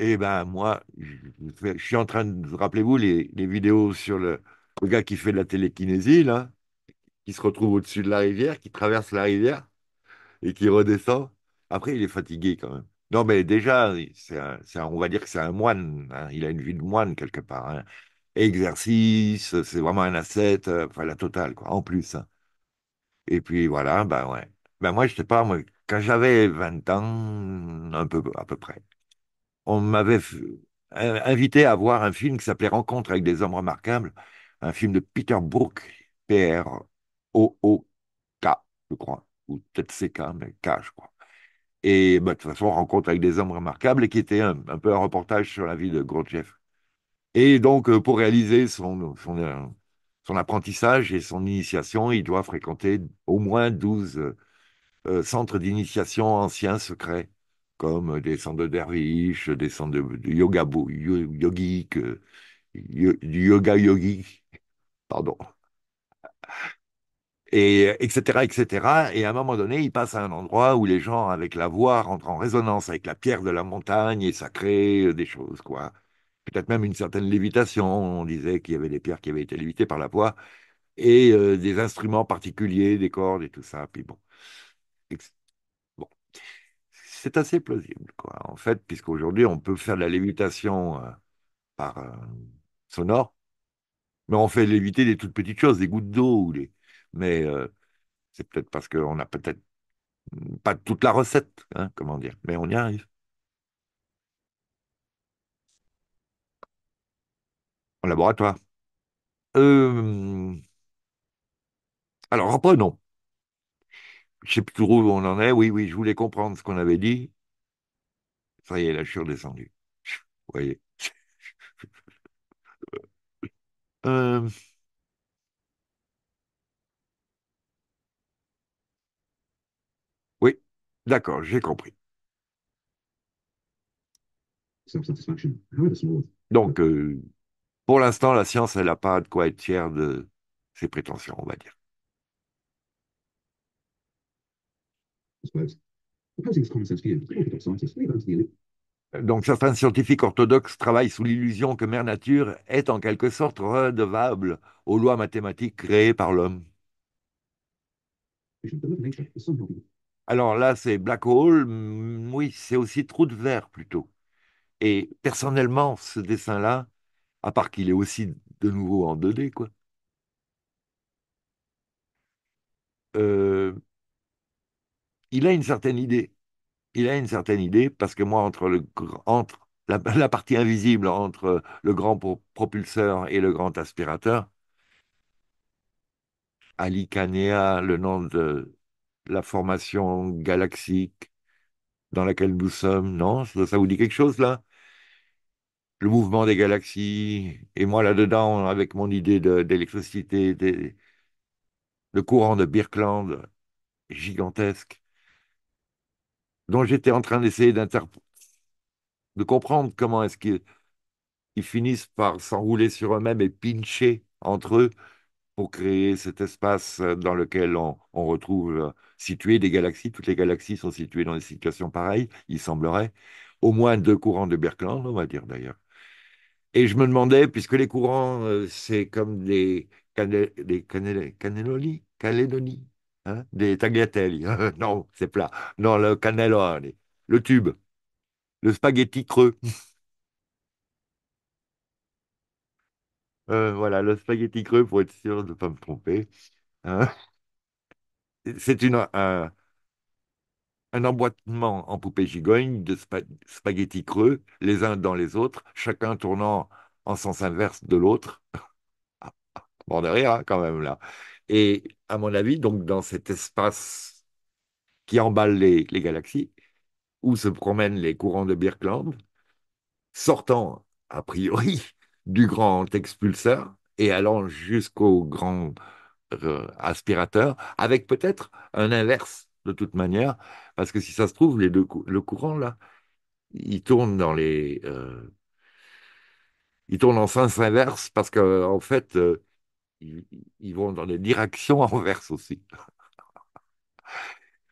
Eh ben moi, je, suis en train de... Rappelez-vous les vidéos sur le le gars qui fait de la télékinésie, là, qui se retrouve au-dessus de la rivière, qui traverse la rivière et qui redescend. Après, il est fatigué quand même. Non, mais déjà, on va dire que c'est un moine. Hein. Il a une vie de moine quelque part. Hein. Exercice, c'est vraiment un asset, euh, enfin la totale, quoi, en plus. Hein. Et puis voilà, ben ouais. Ben moi, je sais pas, moi, quand j'avais 20 ans, un peu, à peu près, on m'avait invité à voir un film qui s'appelait Rencontre avec des hommes remarquables un film de Peter Brook, P-R-O-O-K, je crois, ou peut-être C-K, mais K, je crois. Et bah, de toute façon, rencontre avec des hommes remarquables, et qui était un, peu un reportage sur la vie de Gorgiev. Et donc, euh, pour réaliser son, euh, son, apprentissage et son initiation, il doit fréquenter au moins 12 euh, centres d'initiation anciens secrets, comme des centres de derviches, des centres de, de yoga yogique, du yoga yogi, pardon, et etc., etc. Et à un moment donné, il passe à un endroit où les gens, avec la voix, rentrent en résonance avec la pierre de la montagne et ça crée euh, des choses, quoi. Peut-être même une certaine lévitation. On disait qu'il y avait des pierres qui avaient été lévitées par la voix et euh, des instruments particuliers, des cordes et tout ça. Puis bon, bon. c'est assez plausible, quoi. En fait, puisqu'aujourd'hui, on peut faire de la lévitation euh, par sonore mais on fait léviter des toutes petites choses, des gouttes d'eau. Ou Mais euh, c'est peut-être parce qu'on n'a peut-être pas toute la recette, hein, comment dire. Mais on y arrive. Au laboratoire. Euh... Alors reprenons. Je ne sais plus trop où on en est. Oui, oui, je voulais comprendre ce qu'on avait dit. Ça y est, là, je suis redescendu. Vous voyez. Euh, oui, d'accord, j'ai compris. Ah Donc, euh, pour l'instant, la science, elle n'a pas de quoi être fière de ses prétentions, on va dire. I suppose. Opposing this common sense view, I think of scientists, leave it to the elite. Donc certains scientifiques orthodoxes travaillent sous l'illusion que Mère Nature est en quelque sorte redevable aux lois mathématiques créées par l'homme. Alors là, c'est black hole, mm, oui, c'est aussi trou de verre plutôt. Et personnellement, ce dessin-là, à part qu'il est aussi de nouveau en 2D, quoi. Euh, il a une certaine idée il a une certaine idée, parce que moi, entre, le, entre la, partie invisible, entre le grand propulseur et le grand aspirateur, Ali Kanea, le nom de la formation galaxique dans laquelle nous sommes, non Ça vous dit quelque chose, là Le mouvement des galaxies, et moi, là-dedans, avec mon idée d'électricité, le courant de Birkland, gigantesque dont j'étais en train d'essayer de comprendre comment est-ce qu'ils finissent par s'enrouler sur eux-mêmes et pincher entre eux pour créer cet espace euh, dans lequel on, retrouve euh, situées des galaxies. Toutes les galaxies sont situées dans des situations pareilles, il semblerait. Au moins deux courants de Birkeland, on va dire d'ailleurs. Et je me demandais, puisque les courants, euh, c'est comme des, canel, Hein, des tagliatelles. non, c'est plat. Non, le cannelloni. Le tube. Le spaghetti creux. Euh, voilà, le spaghetti creux pour être sûr de ne pas me tromper. Hein. C'est une, un, emboîtement en poupée gigogne de spaghetti creux, les uns dans les autres, chacun tournant en sens inverse de l'autre. Bon, ah, ah, de hein, quand même, là. Et à mon avis, donc dans cet espace qui emballe les, galaxies, où se promènent les courants de Birkeland, sortant a priori du grand expulseur et allant jusqu'au grand euh, aspirateur, avec peut-être un inverse de toute manière, parce que si ça se trouve, les deux, le courant là, il tourne dans les, euh, il tourne en sens inverse parce qu'en en fait, euh, ils, vont dans des directions inverses aussi.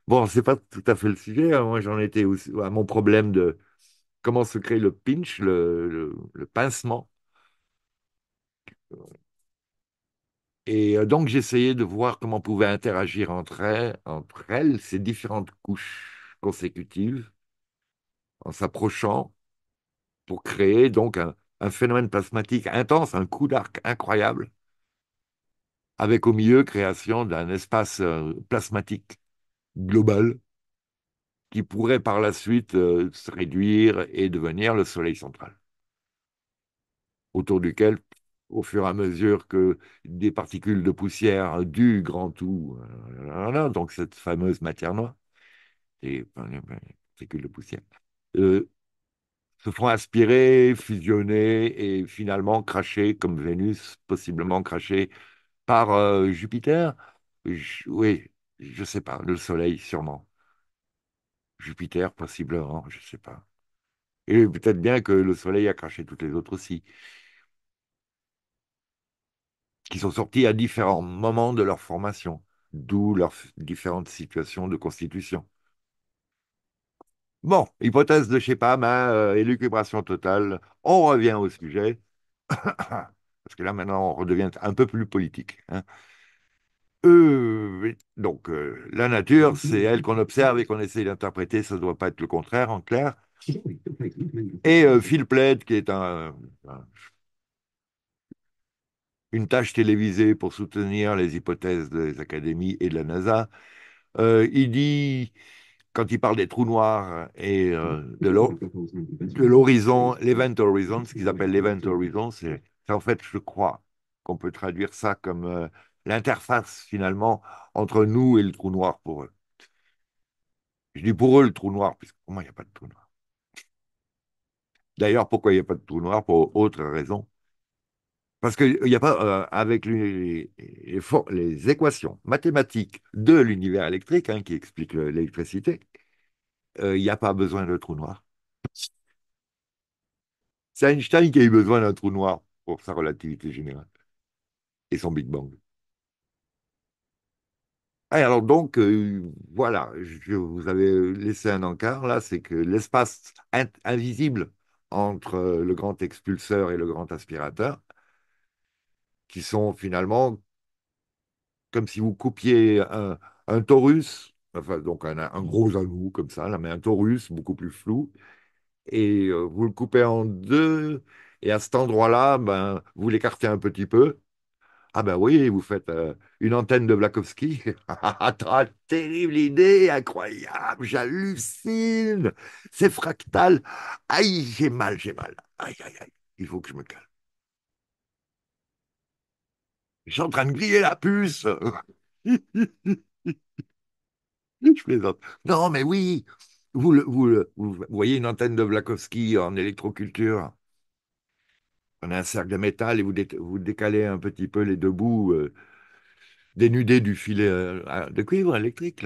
Bon, c'est pas tout à fait le sujet. Hein. Moi, j'en étais aussi à mon problème de comment se crée le pinch, le, pincement. Et euh, donc, j'essayais de voir comment pouvait interagir entre elles, entre elles ces différentes couches consécutives en s'approchant pour créer donc un, un phénomène plasmatique intense, un coup d'arc incroyable avec au milieu création d'un espace euh, plasmatique global qui pourrait par la suite euh, se réduire et devenir le Soleil central, autour duquel, au fur et à mesure que des particules de poussière du grand tout, euh, donc cette fameuse matière noire, des particules de poussière, se font aspirer, fusionner et finalement cracher comme Vénus, possiblement cracher par euh, Jupiter Oui, je sais pas. Le Soleil, sûrement. Jupiter, possiblement, je ne sais pas. Et peut-être bien que le Soleil a craché toutes les autres aussi, qui sont sortis à différents moments de leur formation, d'où leurs différentes situations de constitution. Bon, hypothèse de sais pas, euh, élucubration totale, on revient au sujet. parce que là maintenant on redevient un peu plus politique. Hein. Euh, donc euh, la nature, c'est elle qu'on observe et qu'on essaie d'interpréter, ça ne doit pas être le contraire en clair. Et euh, Phil Plaid, qui est un, une tâche télévisée pour soutenir les hypothèses des académies et de la NASA, il dit, quand il parle des trous noirs et de l'horizon, l'event horizon, ce qu'ils appellent l'event horizon, c'est en fait, je crois qu'on peut traduire ça comme euh, l'interface finalement entre nous et le trou noir pour eux. Je dis pour eux le trou noir, puisque pour moi, il n'y a pas de trou noir. D'ailleurs, pourquoi il n'y a pas de trou noir Pour autre raison. Parce qu'il n'y a pas, euh, avec les, équations mathématiques de l'univers électrique hein, qui explique l'électricité, euh, il n'y a pas besoin de trou noir. C'est Einstein qui a eu besoin d'un trou noir pour sa relativité générale et son Big Bang. Ah, alors donc, euh, voilà, je vous avais laissé un encart là, c'est que l'espace invisible entre euh, le grand expulseur et le grand aspirateur, qui sont finalement comme si vous coupiez un, un torus, enfin donc un, gros anneau comme ça, mais un torus beaucoup plus flou, et euh, vous le coupez en deux, et à cet endroit-là, ben, vous l'écartez un petit peu. Ah ben oui, vous faites euh, une antenne de Blakowski. Ah, ah, terrible idée, incroyable, j'hallucine. C'est fractal. Aïe, j'ai mal, j'ai mal. Aïe, aïe, aïe, il faut que je me calme. Je suis en train de griller la puce. je plaisante. Non, mais oui, vous, vous, voyez une antenne de Blakowski en électroculture. On a un cercle de métal et vous, décalez un petit peu les deux bouts euh, dénudés du filet euh, de cuivre électrique.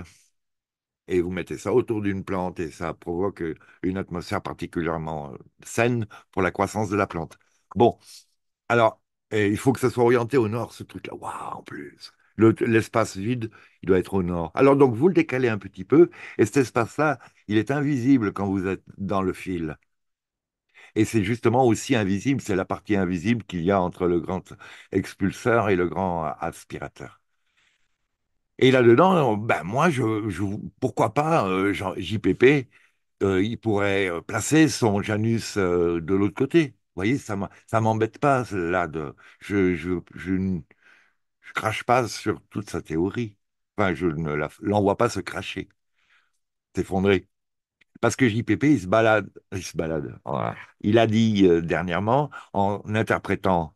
Et vous mettez ça autour d'une plante et ça provoque euh, une atmosphère particulièrement saine pour la croissance de la plante. Bon, alors, il faut que ça soit orienté au nord, ce truc-là. Waouh, en plus l'espace vide, il doit être au nord. Alors donc, vous le décalez un petit peu, et cet espace-là, il est invisible quand vous êtes dans le fil. Et c'est justement aussi invisible, c'est la partie invisible qu'il y a entre le grand expulseur et le grand aspirateur. Et là-dedans, ben moi, je, pourquoi pas euh, JPP, euh, il pourrait euh, placer son Janus de l'autre côté. Vous voyez, ça ça m'embête pas là de, je, ne crache pas sur toute sa théorie. Enfin, je ne l'envoie pas se cracher, s'effondrer. Parce que JPP, il se balade, il se balade. Il a dit euh, dernièrement, en interprétant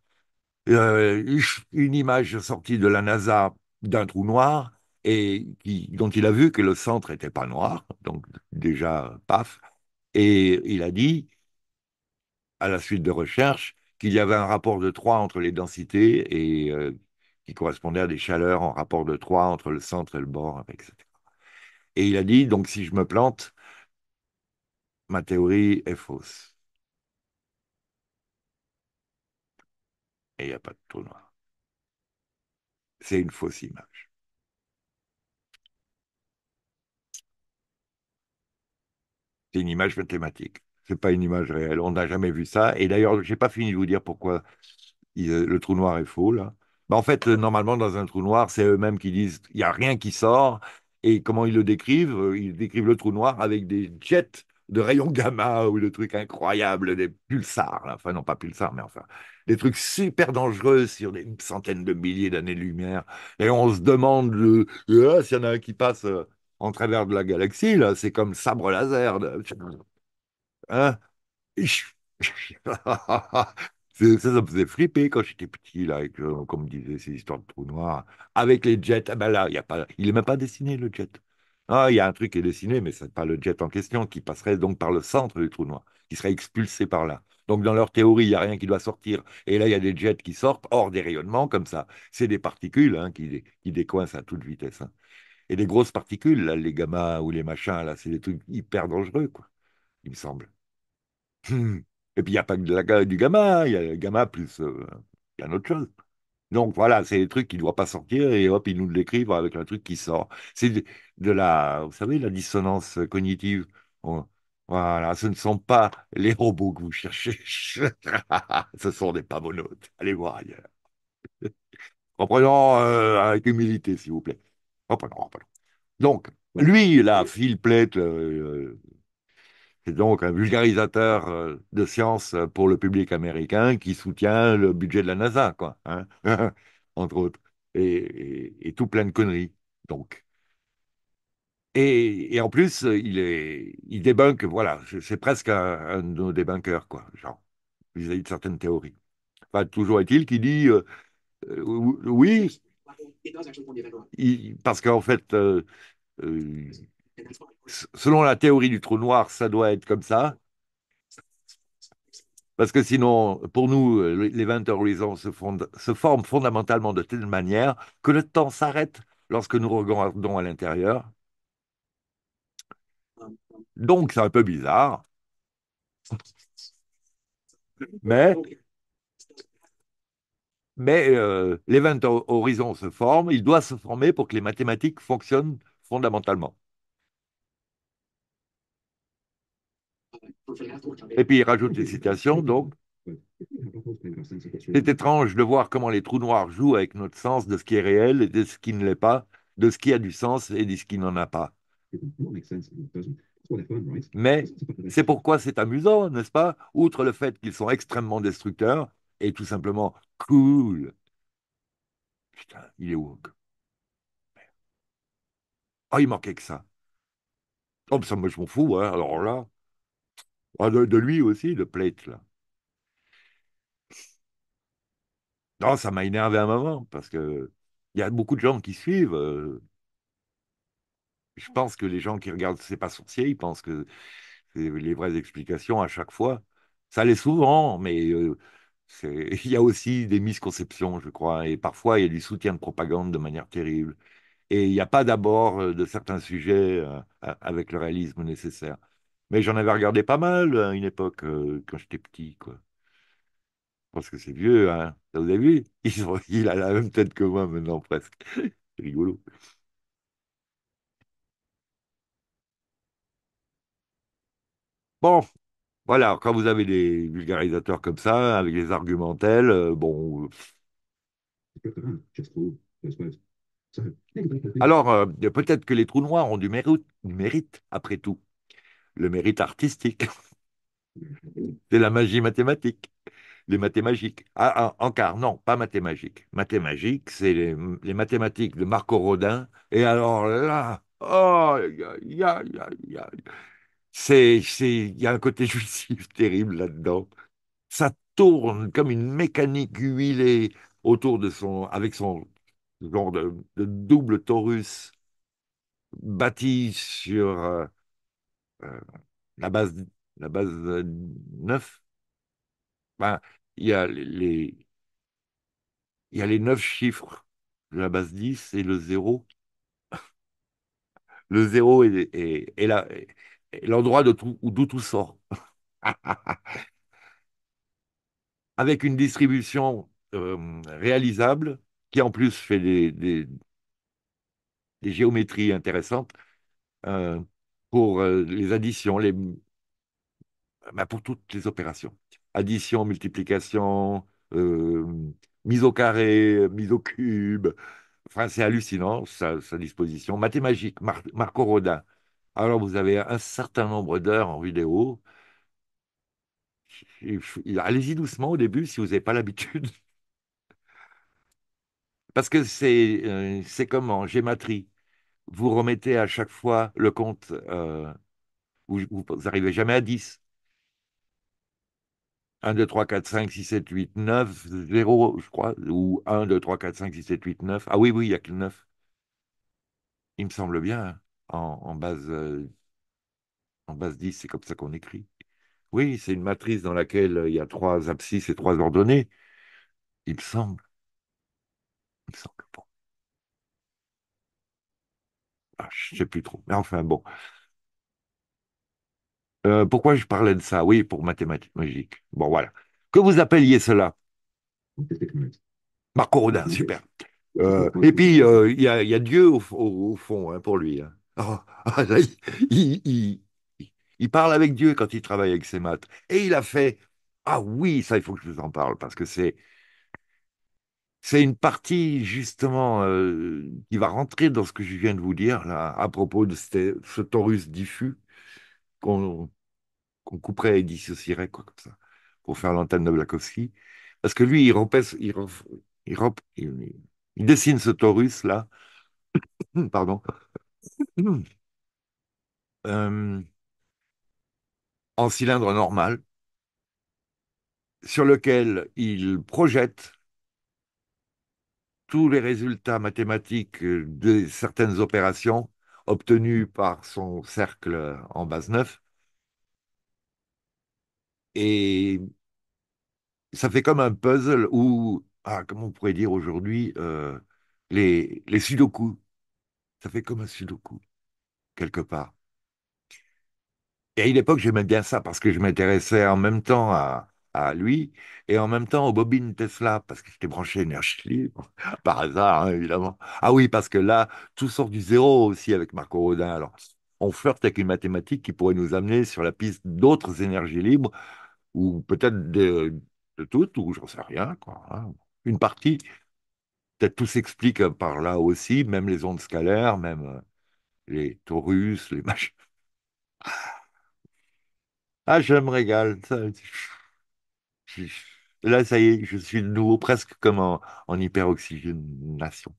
euh, une image sortie de la NASA d'un trou noir, et qui, dont il a vu que le centre n'était pas noir, donc déjà, paf, et il a dit, à la suite de recherches, qu'il y avait un rapport de 3 entre les densités et euh, qui correspondait à des chaleurs en rapport de 3 entre le centre et le bord, etc. Et il a dit, donc si je me plante, ma théorie est fausse. Et il n'y a pas de trou noir. C'est une fausse image. C'est une image mathématique. Ce n'est pas une image réelle. On n'a jamais vu ça. Et d'ailleurs, je n'ai pas fini de vous dire pourquoi le trou noir est faux, bah, en fait, normalement, dans un trou noir, c'est eux-mêmes qui disent il n'y a rien qui sort. Et comment ils le décrivent Ils décrivent le trou noir avec des jets de rayons gamma ou le truc incroyable des pulsars, enfin non pas pulsars, mais enfin des trucs super dangereux sur des centaines de milliers d'années-lumière. Et on se demande ah, s'il y en a un qui passe euh, en travers de la galaxie, là, c'est comme sabre laser. Hein ça, ça me faisait flipper quand j'étais petit, là, euh, comme disait ces histoires de trous noirs. Avec les jets, ah ben là, y a pas, il n'est même pas dessiné le jet. Ah, il y a un truc qui est dessiné, mais ce n'est pas le jet en question, qui passerait donc par le centre du trou noir, qui serait expulsé par là. Donc dans leur théorie, il n'y a rien qui doit sortir. Et là, il y a des jets qui sortent hors des rayonnements, comme ça. C'est des particules hein, qui, qui, décoincent à toute vitesse. Hein. Et des grosses particules, là, les gammas ou les machins, là, c'est des trucs hyper dangereux, quoi, il me semble. Hum. Et puis, il n'y a pas que de la, du gamma, hein. il y a le gamma plus y euh, une autre chose. Donc voilà, c'est des trucs qui ne doivent pas sortir et hop, ils nous l'écrivent avec un truc qui sort. C'est de, la, vous savez, la dissonance cognitive. voilà, ce ne sont pas les robots que vous cherchez. ce sont des pavonautes. Allez voir ailleurs. Reprenons euh, avec humilité, s'il vous plaît. Reprenons, reprenons. Donc, lui, la Phil c'est donc un vulgarisateur euh, de science euh, pour le public américain qui soutient le budget de la NASA, quoi, hein, entre autres, et, tout plein de conneries, donc. Et, en plus, il est, il débunk, voilà, c'est presque un, de nos débunkers, quoi, genre, vis-à-vis de certaines théories. Enfin, toujours est-il qu'il dit, euh, oui, parce qu'en fait, selon la théorie du trou noir, ça doit être comme ça. Parce que sinon, pour nous, euh, les 20 horizons se, forment fondamentalement de telle manière que le temps s'arrête lorsque nous regardons à l'intérieur. Donc, c'est un peu bizarre. Mais, mais euh, les 20 horizons se forment, Il doit se former pour que les mathématiques fonctionnent fondamentalement. Et puis il rajoute des citations, donc. C'est étrange de voir comment les trous noirs jouent avec notre sens de ce qui est réel et de ce qui ne l'est pas, de ce qui a du sens et de ce qui n'en a pas. Mais c'est pourquoi c'est amusant, n'est-ce pas Outre le fait qu'ils sont extrêmement destructeurs et tout simplement cool. Putain, il est woke. Oh, il manquait que ça. Oh, ça, moi, je m'en fous, hein, alors là. Ah, de, lui aussi, de Plate, là. Non, ça m'a énervé un moment, parce que il y a beaucoup de gens qui suivent. Euh, je pense que les gens qui regardent C'est pas sorcier, ils pensent que c'est les vraies explications à chaque fois. Ça l'est souvent, mais euh, il y a aussi des misconceptions, je crois, et parfois il y a du soutien de propagande de manière terrible. Et il n'y a pas d'abord euh, de certains sujets avec le réalisme nécessaire. Mais j'en avais regardé pas mal à une époque, euh, quand j'étais petit, quoi. Je pense que c'est vieux, hein. Vous avez vu il, a la même tête que moi maintenant, presque. C'est rigolo. Bon, voilà, quand vous avez des vulgarisateurs comme ça, avec des argumentels, euh, bon. Euh, Alors, peut-être que les trous noirs ont du mérite après tout le mérite artistique. C'est la magie mathématique. Les mathématiques. Ah, ah non, pas mathématiques. Mathématiques, c'est les, mathématiques de Marco Rodin. Et alors là, oh, c'est, il y a un côté jouissif terrible là-dedans. Ça tourne comme une mécanique huilée autour de son, avec son genre de, de double torus bâti sur euh, euh, la base, la base 9, euh, il y a les, il y a les 9 chiffres de la base 10 et le 0. Le 0 est, l'endroit d'où tout sort. Avec une distribution euh, réalisable qui en plus fait des, des, géométries intéressantes. Euh, pour euh, les additions, les... Bah, pour toutes les opérations. Addition, multiplication, euh, mise au carré, mise au cube. Enfin, c'est hallucinant, sa, disposition. Mathématique, Marco Rodin. Alors, vous avez un certain nombre d'heures en vidéo. Allez-y doucement au début si vous n'avez pas l'habitude. Parce que c'est euh, comment Gématrie vous remettez à chaque fois le compte, euh, vous n'arrivez jamais à 10. 1, 2, 3, 4, 5, 6, 7, 8, 9, 0, je crois, ou 1, 2, 3, 4, 5, 6, 7, 8, 9. Ah oui, oui, il n'y a que le 9. Il me semble bien, hein, en, base, euh, en base 10, c'est comme ça qu'on écrit. Oui, c'est une matrice dans laquelle il y a trois abscisses et trois ordonnées, il me semble. Il me semble. Bon je ah, je sais plus trop. Mais enfin, bon. Euh, pourquoi je parlais de ça Oui, pour mathématiques Bon, voilà. Que vous appeliez cela Marco Rodin, super. Euh, et puis, euh, il y, a, Dieu au, fond, hein, pour lui. Hein. Oh, oh, il, parle avec Dieu quand il travaille avec ses maths. Et il a fait, ah oui, ça, il faut que je vous en parle, parce que c'est c'est une partie justement euh, qui va rentrer dans ce que je viens de vous dire là, à propos de ce, taurus torus diffus qu'on couperait et dissocierait quoi, comme ça, pour faire l'antenne de Blakowski. Parce que lui, il, il, dessine ce torus là, pardon, euh, en cylindre normal, sur lequel il projette tous les résultats mathématiques euh, de certaines opérations obtenues par son cercle en base 9. Et ça fait comme un puzzle où, ah, comment on pourrait dire aujourd'hui, euh, les, les sudoku. Ça fait comme un sudoku, quelque part. Et à une époque, j'aimais bien ça parce que je m'intéressais en même temps à, à lui, et en même temps aux bobines Tesla, parce que j'étais branché énergie libre, par hasard, hein, évidemment. Ah oui, parce que là, tout sort du zéro aussi avec Marco Rodin. Alors, on flirte avec une mathématique qui pourrait nous amener sur la piste d'autres énergies libres, ou peut-être de, toutes, ou j'en sais rien, quoi. Hein. Une partie, peut-être tout s'explique par là aussi, même les ondes scalaires, même euh, les torus, les machins. Ah, je me régale là, ça y est, je suis de nouveau presque comme en, hyperoxygénation.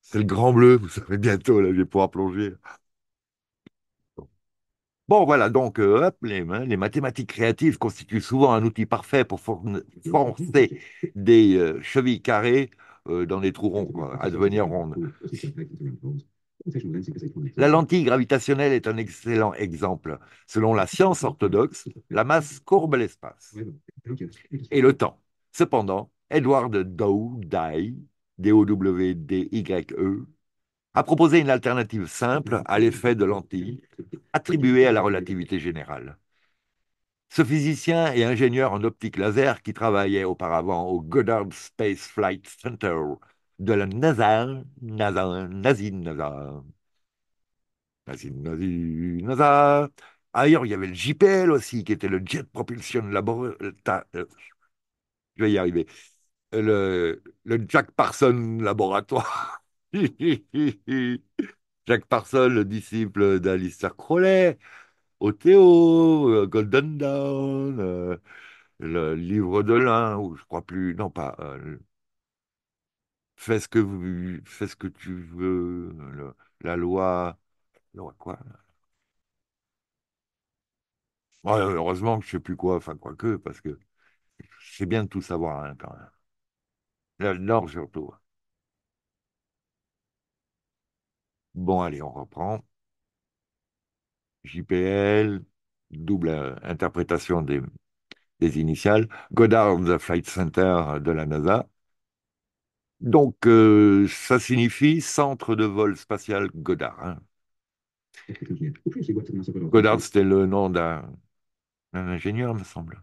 C'est le grand bleu, vous savez bientôt, là, je vais pouvoir plonger. Bon, voilà, donc, euh, hop, les, mathématiques créatives constituent souvent un outil parfait pour forcer des euh, chevilles carrées euh, dans des trous ronds, à devenir rondes. La lentille gravitationnelle est un excellent exemple. Selon la science orthodoxe, la masse courbe l'espace et le temps. Cependant, Edward Dowdy, D-O-W-D-Y-E, a proposé une alternative simple à l'effet de lentille attribuée à la relativité générale. Ce physicien et ingénieur en optique laser qui travaillait auparavant au Goddard Space Flight Center de la Nazar, Nazar, Nazin, Nazar. Nazin, Nazar. Ailleurs, il y avait le JPL aussi, qui était le Jet Propulsion Laboratory. Euh, je vais y arriver. Le, le Jack Parson Laboratoire. Jack Parson, le disciple d'Alistair Crowley. Othéo, euh, Golden Dawn, euh, le livre de l'un, ou je crois plus, non pas, fais ce que vous, ce que tu veux. la loi, la loi quoi? heureusement que je sais plus quoi, enfin quoi que, parce que c'est bien de tout savoir hein, quand même. surtout. Bon, allez, on reprend. JPL, double euh, interprétation des, des initiales. Goddard, The Flight Center de la NASA. Donc, euh, ça signifie centre de vol spatial Goddard. Hein. Goddard, c'était le nom d'un ingénieur, me semble.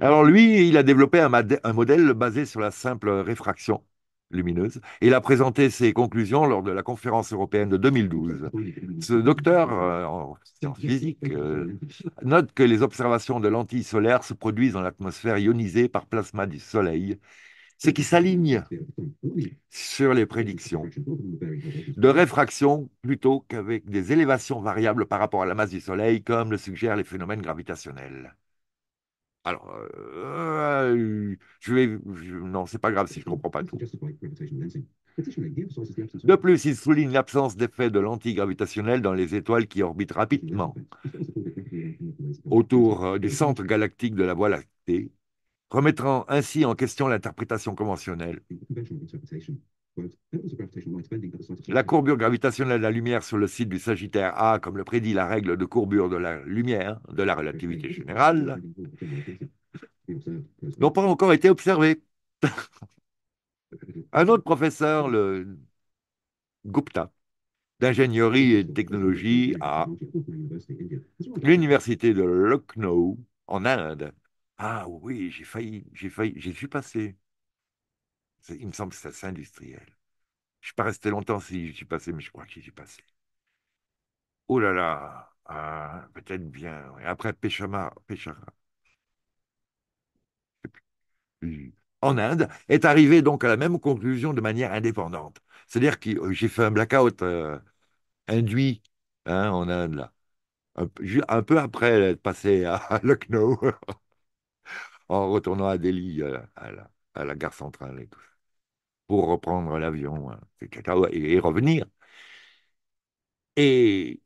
Alors lui, il a développé un modèle basé sur la simple réfraction lumineuse. Il a présenté ses conclusions lors de la conférence européenne de 2012. Ce docteur euh, en sciences physiques euh, euh, note que les observations de lentilles solaires se produisent dans l'atmosphère ionisée par plasma du Soleil, ce qui s'aligne sur les prédictions de réfraction plutôt qu'avec des élévations variables par rapport à la masse du Soleil, comme le suggèrent les phénomènes gravitationnels. Alors, euh, je vais. Non, non, c'est pas grave si je ne comprends pas tout. De plus, il souligne l'absence d'effet de l'antigravitationnel dans les étoiles qui orbitent rapidement autour euh, des centres galactiques de la Voie lactée, remettant ainsi en question l'interprétation conventionnelle la courbure gravitationnelle de la lumière sur le site du Sagittaire A, comme le prédit la règle de courbure de la lumière de la relativité générale, n'ont pas encore été observées Un autre professeur, le Gupta, d'ingénierie et de technologie à l'université de Lucknow, en Inde. Ah oui, j'ai failli, j'ai failli, j'y suis passé. Il me semble que c'est assez industriel. Je ne suis pas resté longtemps si j'y suis passé, mais je crois que j'y suis passé. Oh là là, ah, peut-être bien. Et Après Peshama. en Inde, est arrivé donc à la même conclusion de manière indépendante. C'est-à-dire que euh, j'ai fait un blackout euh, induit hein, en Inde, là. Un, peu après être passé à Lucknow, en retournant à Delhi, euh, à la, à la gare centrale et tout pour reprendre l'avion hein, et, revenir. Et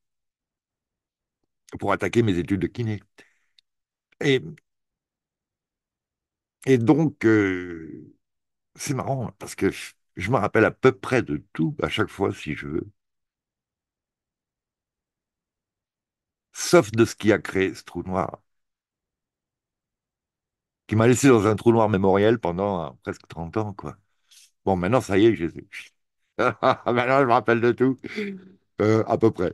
pour attaquer mes études de kiné. Et, et donc, euh, c'est marrant hein, parce que je, me rappelle à peu près de tout à chaque fois si je veux. Sauf de ce qui a créé ce trou noir, qui m'a laissé dans un trou noir mémoriel pendant euh, presque 30 ans, quoi. Bon, maintenant, ça y est, je maintenant, je me rappelle de tout, euh, à peu près.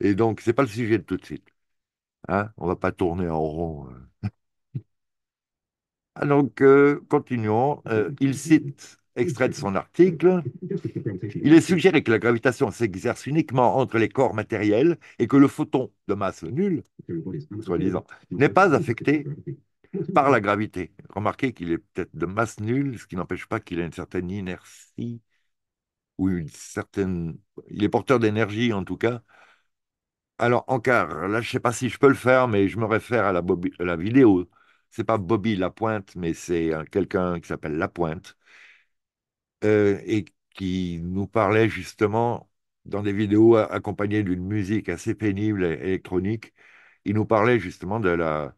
Et donc, c'est pas le sujet de tout de suite. Hein On va pas tourner en rond. Euh. Ah, donc, euh, continuons. il cite, extrait de son article, il est suggéré que la gravitation s'exerce uniquement entre les corps matériels et que le photon de masse nulle, soi-disant, n'est pas affecté par la gravité. Remarquez qu'il est peut-être de masse nulle, ce qui n'empêche pas qu'il a une certaine inertie ou une certaine. Il est porteur d'énergie en tout cas. Alors, encore, là, je ne sais pas si je peux le faire, mais je me réfère à la, Bobby, la vidéo. C'est pas Bobby Pointe, mais c'est quelqu'un qui s'appelle Lapointe euh, et qui nous parlait justement dans des vidéos accompagnées d'une musique assez pénible et électronique. Il nous parlait justement de la,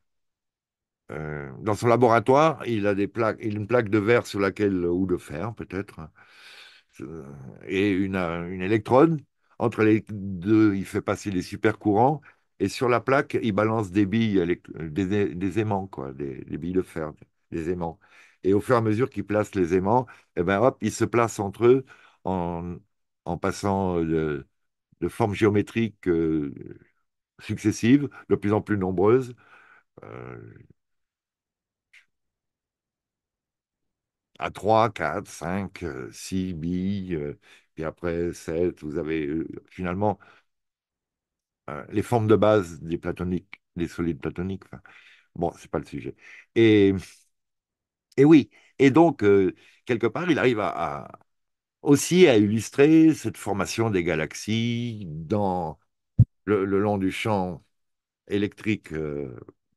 euh, dans son laboratoire, il a une plaque de verre sur laquelle, ou de fer peut-être, euh, et euh, une, électrode. Entre les deux, il fait passer des super courants. Et sur la plaque, il balance des billes, des, aimants, des, billes de fer, des aimants. Et au fur et à mesure qu'il place les aimants, eh ben, hop, ils se placent entre eux en, passant de, formes géométriques successives, de plus en plus nombreuses. à 3, 4, 5, 6 billes, euh, puis après 7, vous avez euh, finalement euh, les formes de base des platoniques, des solides platoniques. Enfin, bon, c'est pas le sujet. Et, et oui, et donc, quelque part, il arrive à, aussi à illustrer cette formation des galaxies dans le, long du champ électrique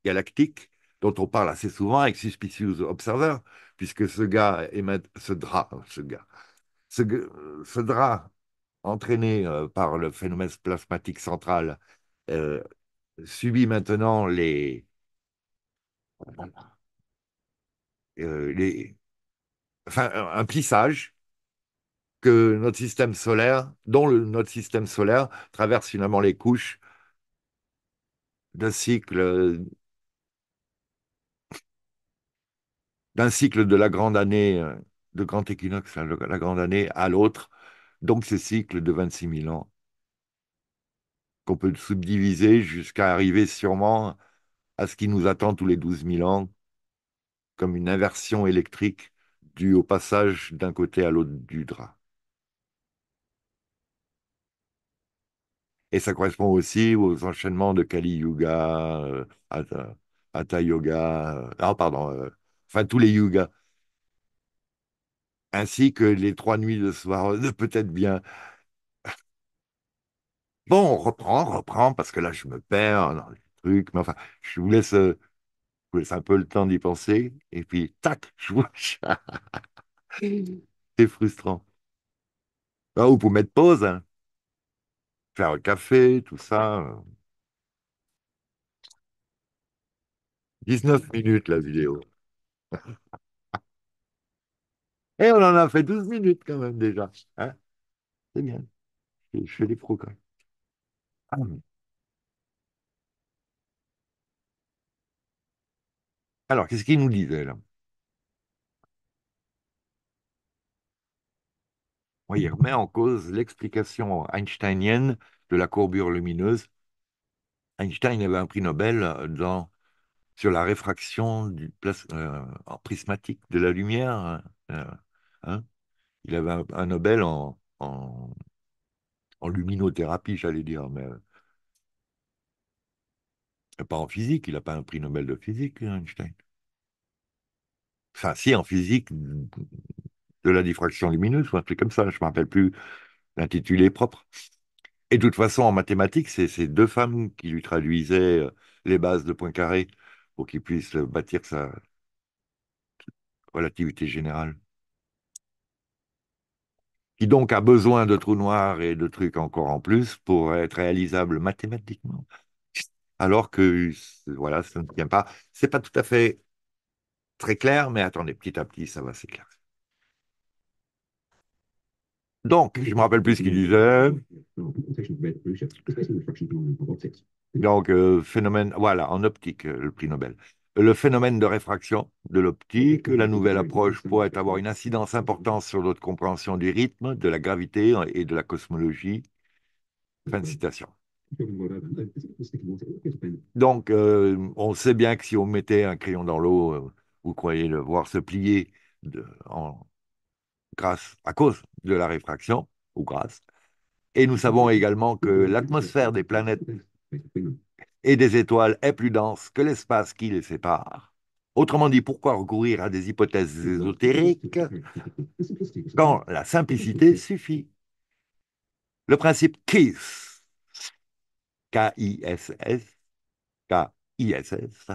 galactique, dont on parle assez souvent avec Suspicious Observer, puisque ce gars, est ce drap, hein, ce gars, ce, drap entraîné euh, par le phénomène plasmatique central, euh, subit maintenant euh, les, enfin, un plissage que notre système solaire, dont notre système solaire traverse finalement les couches d'un cycle... cycle de la grande année, euh, de grand équinoxe la grande année à l'autre, donc ces cycles de 26 000 ans, qu'on peut subdiviser jusqu'à arriver sûrement à ce qui nous attend tous les 12 000 ans, comme une inversion électrique due au passage d'un côté à l'autre du drap. Et ça correspond aussi aux enchaînements de Kali Yuga, euh, Hatha Yoga, euh, ah pardon, enfin tous les yugas, ainsi que les trois nuits de soir, euh, peut-être bien. Bon, on reprend, reprend, parce que là, je me perds dans les trucs, mais enfin, je vous laisse, euh, je vous laisse un peu le temps d'y penser, et puis, tac, je vous... C'est frustrant. Bah, ou pour mettre pause, hein. faire un café, tout ça. 19 minutes la vidéo. Et eh, on en a fait 12 minutes quand même déjà. Hein. C'est bien. Je fais des progrès. Ah, Alors, qu'est-ce qu'il nous disait là il remet en cause l'explication einsteinienne de la courbure lumineuse. Einstein avait un prix Nobel dans sur la réfraction du euh, en prismatique de la lumière. Euh, hein. il avait un, Nobel en, en, en luminothérapie, j'allais dire, mais euh, pas en physique, il n'a pas un prix Nobel de physique, Einstein. Enfin, si, en physique de la diffraction lumineuse, ou un truc comme ça, je ne me rappelle plus l'intitulé propre. Et de toute façon, en mathématiques, c'est ces deux femmes qui lui traduisaient les bases de Poincaré qui puisse bâtir sa relativité générale. Qui donc a besoin de trous noirs et de trucs encore en plus pour être réalisable mathématiquement. Alors que, voilà, ça ne tient pas. C'est pas tout à fait très clair, mais attendez, petit à petit, ça va s'éclaircir. Donc, je me rappelle plus ce qu'il disait. Donc, euh, phénomène, voilà, en optique, euh, le prix Nobel. Le phénomène de réfraction de l'optique, la nouvelle approche pourrait avoir une incidence importante sur notre compréhension du rythme, de la gravité et de la cosmologie. Fin de citation. Donc, euh, on sait bien que si on mettait un crayon dans l'eau, vous croyez le voir se plier de, en, grâce, à cause de la réfraction, ou grâce. Et nous savons également que l'atmosphère des planètes et des étoiles est plus dense que l'espace qui les sépare. Autrement dit, pourquoi recourir à des hypothèses ésotériques quand la simplicité suffit Le principe KISS, K-I-S-S, K-I-S-S,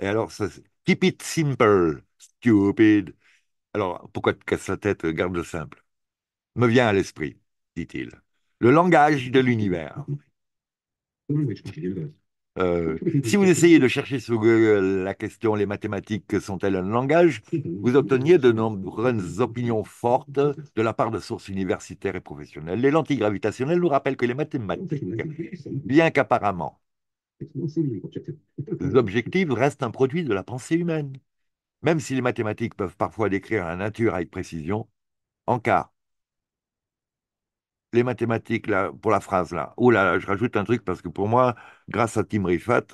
et alors, keep it simple, stupid. Alors, pourquoi te casses la tête Garde le simple. Me vient à l'esprit, dit-il, le langage de l'univers. Euh, si vous essayez de chercher sur Google la question les mathématiques sont-elles un langage, vous obteniez de nombreuses opinions fortes de la part de sources universitaires et professionnelles. Les lentilles gravitationnelles nous rappellent que les mathématiques, bien qu'apparemment les objectifs restent un produit de la pensée humaine même si les mathématiques peuvent parfois décrire la nature avec précision, en cas. les mathématiques là, pour la phrase là, ou là, je rajoute un truc parce que pour moi, grâce à Tim Rifat,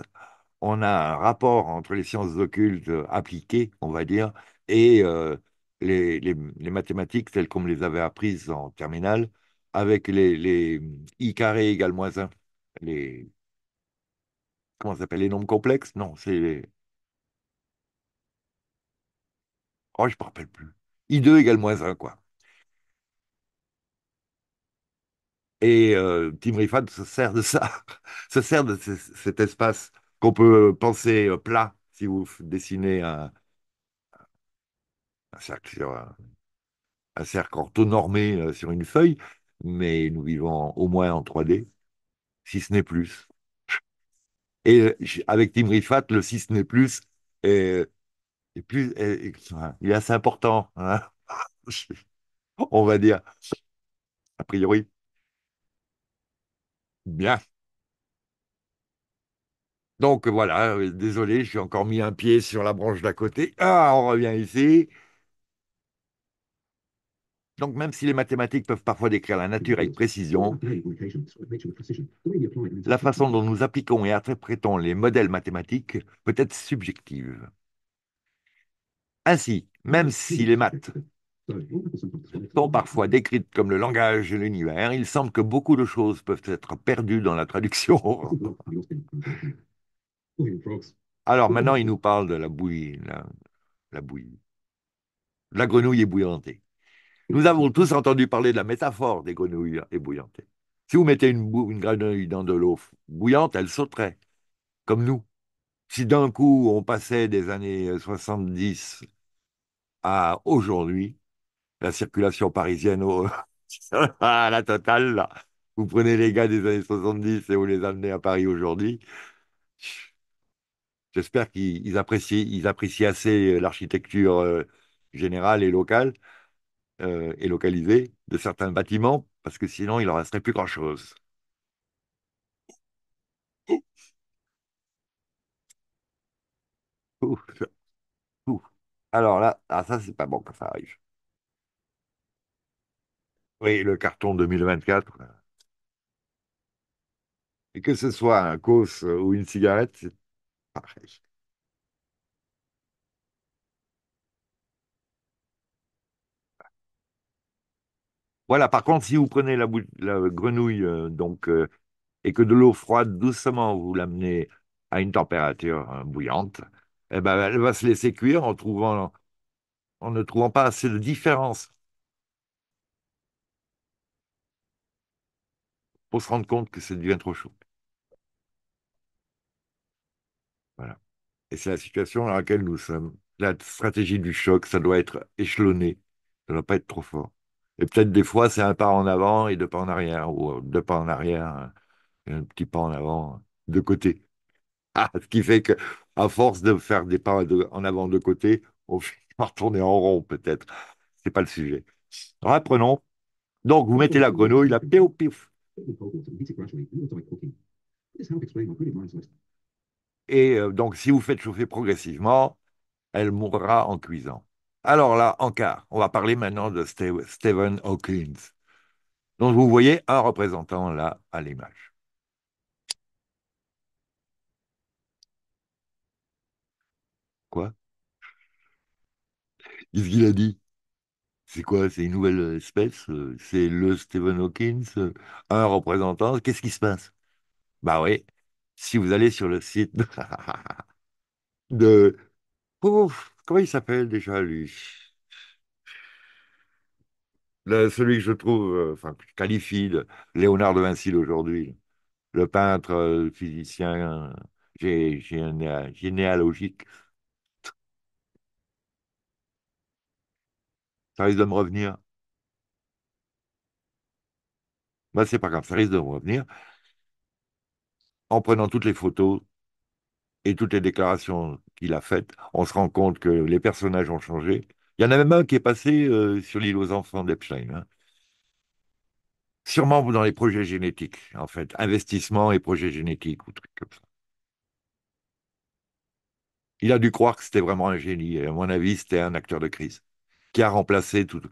on a un rapport entre les sciences occultes euh, appliquées, on va dire, et euh, les, les, mathématiques telles qu'on me les avait apprises en terminale, avec les, i carré égale moins 1, les... Comment ça s'appelle Les nombres complexes Non, c'est Oh, je ne me rappelle plus. I2 égale moins 1, quoi. Et euh, Tim Rifat se sert de ça, se sert de cet espace qu'on peut penser euh, plat si vous dessinez un, cercle sur un, un cercle orthonormé euh, sur une feuille, mais nous vivons au moins en 3D, si ce n'est plus. Et avec Tim Rifat, le si ce n'est plus est plus, il est assez important, hein. on va dire, a priori. Bien. Donc voilà, euh, désolé, j'ai encore mis un pied sur la branche d'à côté. Ah, on revient ici. Donc même si les mathématiques peuvent parfois décrire la nature avec précision, la façon dont nous appliquons et interprétons les modèles mathématiques peut être subjective. Ainsi, même si les maths sont parfois décrites comme le langage de l'univers, il semble que beaucoup de choses peuvent être perdues dans la traduction. Alors maintenant, il nous parle de la bouillie, la, bouillie. La grenouille ébouillantée. Nous avons tous entendu parler de la métaphore des grenouilles ébouillantées. Si vous mettez une, une grenouille dans de l'eau bouillante, elle sauterait, comme nous. Si d'un coup on passait des années 70 aujourd'hui, la circulation parisienne à la totale, Vous prenez les gars des années 70 et vous les amenez à Paris aujourd'hui. J'espère qu'ils apprécient, assez l'architecture euh, générale et locale euh, et localisée de certains bâtiments, parce que sinon, il ne resterait plus grand-chose. Alors là, ah, ça, c'est pas bon que ça arrive. Oui, le carton 2024. Et que ce soit un causse ou une cigarette, c'est pareil. Voilà, par contre, si vous prenez la, grenouille euh, donc, euh, et que de l'eau froide, doucement, vous l'amenez à une température euh, bouillante, eh ben, elle va se laisser cuire en, en ne trouvant pas assez de différence pour se rendre compte que ça devient trop chaud. Voilà. Et c'est la situation dans laquelle nous sommes. La stratégie du choc, ça doit être échelonné, ça ne doit pas être trop fort. Et peut-être des fois, c'est un pas en avant et deux pas en arrière, ou euh, deux pas en arrière, et un petit pas en avant, de côté. Ah, ce qui fait que, à force de faire des pas en avant de côté, on finit par tourner en rond, peut-être. Ce n'est pas le sujet. Reprenons. Donc, vous mettez la grenouille, la pif. Et euh, donc, si vous faites chauffer progressivement, elle mourra en cuisant. Alors là, en cas, on va parler maintenant de Stephen Hawkins, Donc, vous voyez un représentant là à l'image. Quoi Qu'est-ce qu'il a dit C'est quoi C'est une nouvelle euh, espèce C'est le Stephen Hawkins euh, Un représentant Qu'est-ce qui se passe Bah oui, si vous allez sur le site de... comment il s'appelle déjà lui celui que je trouve, euh, enfin, que je qualifie de Léonard de Vinci aujourd'hui, le peintre, le physicien généalogique, Ça risque de me revenir. Bah c'est pas grave, ça risque de me revenir. En prenant toutes les photos et toutes les déclarations qu'il a faites, on se rend compte que les personnages ont changé. Il y en a même un qui est passé euh, sur l'île aux enfants d'Epstein. Hein. Sûrement dans les projets génétiques, en fait. Investissement et projets génétiques ou trucs comme ça. Il a dû croire que c'était vraiment un génie. Et à mon avis, c'était un acteur de crise qui a remplacé tout.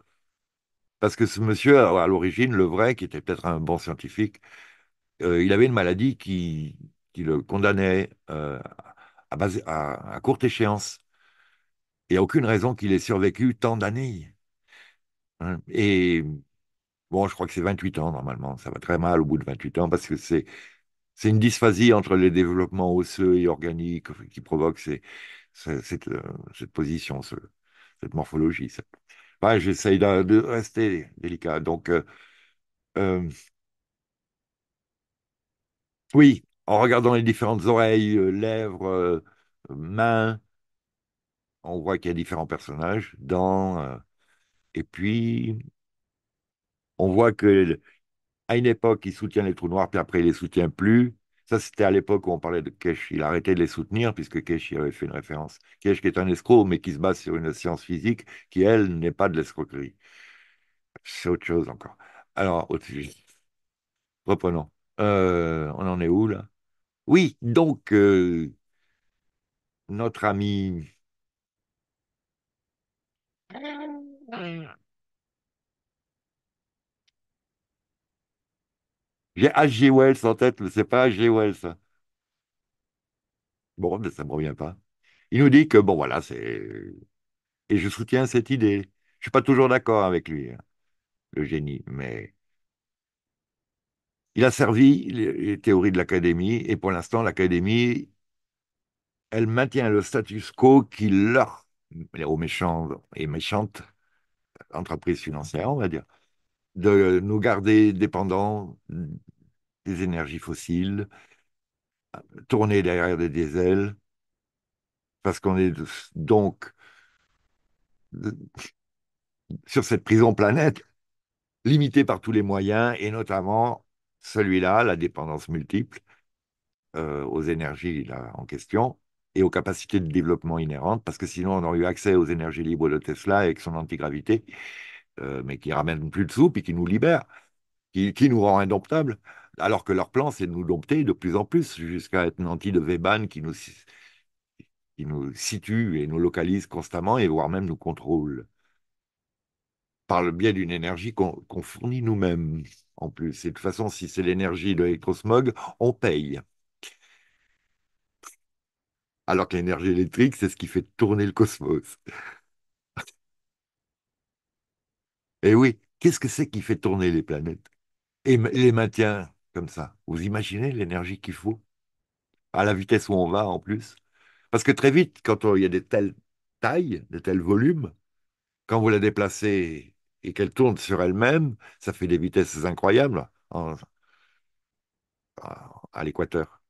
Parce que ce monsieur, à l'origine, le vrai, qui était peut-être un bon scientifique, euh, il avait une maladie qui, qui le condamnait euh, à, à, courte échéance. Il n'y a aucune raison qu'il ait survécu tant d'années. Hein, et bon, je crois que c'est 28 ans normalement. Ça va très mal au bout de 28 ans parce que c'est c'est une dysphasie entre les développements osseux et organiques qui provoque cette, euh, cette, position, ce, cette morphologie. J'essaye de, rester délicat. Donc, euh, euh, oui, en regardant les différentes oreilles, euh, lèvres, mains, on voit qu'il y a différents personnages, dans et puis, on voit que à une époque, il soutient les trous noirs, puis après, il les soutient plus. Ça, c'était à l'époque où on parlait de Kesh. Il arrêtait de les soutenir puisque Kesh y avait fait une référence. Kesh qui est un escroc, mais qui se base sur une science physique qui, elle, n'est pas de l'escroquerie. C'est autre chose encore. Alors, autre sujet. Reprenons. Euh, on en est où là Oui, donc, euh, notre ami... Euh, J'ai H.G. Wells en tête, mais n'est pas H.G. Wells. Bon, mais ça me revient pas. Il nous dit que, bon, voilà, c'est. Et je soutiens cette idée. Je suis pas toujours d'accord avec lui, hein, le génie, mais. Il a servi les théories de l'Académie, et pour l'instant, l'Académie, elle maintient le status quo qui leur, aux méchants et méchantes entreprises financières, on va dire, de nous garder dépendants des énergies fossiles, tourner derrière des diesels, parce qu'on est donc sur cette prison planète, limitée par tous les moyens, et notamment celui-là, la dépendance multiple euh, aux énergies là, en question et aux capacités de développement inhérentes, parce que sinon on aurait eu accès aux énergies libres de Tesla avec son antigravité, euh, mais qui ramènent plus de soupe et qui nous libère, qui, nous rend indomptables. Alors que leur plan, c'est de nous dompter de plus en plus, jusqu'à être nantis de Véban qui nous, situe et nous localise constamment et voire même nous contrôle. Par le biais d'une énergie qu'on fournit nous-mêmes, en plus. Et de toute façon, si c'est l'énergie de l'électrosmog, on paye. Alors que l'énergie électrique, c'est ce qui fait tourner le cosmos. Et eh oui, qu'est-ce que c'est qui fait tourner les planètes et les maintient comme ça Vous imaginez l'énergie qu'il faut À la vitesse où on va en plus Parce que très vite, quand il y a de telles tailles, de tels volumes, quand vous la déplacez et qu'elle tourne sur elle-même, ça fait des vitesses incroyables à l'équateur.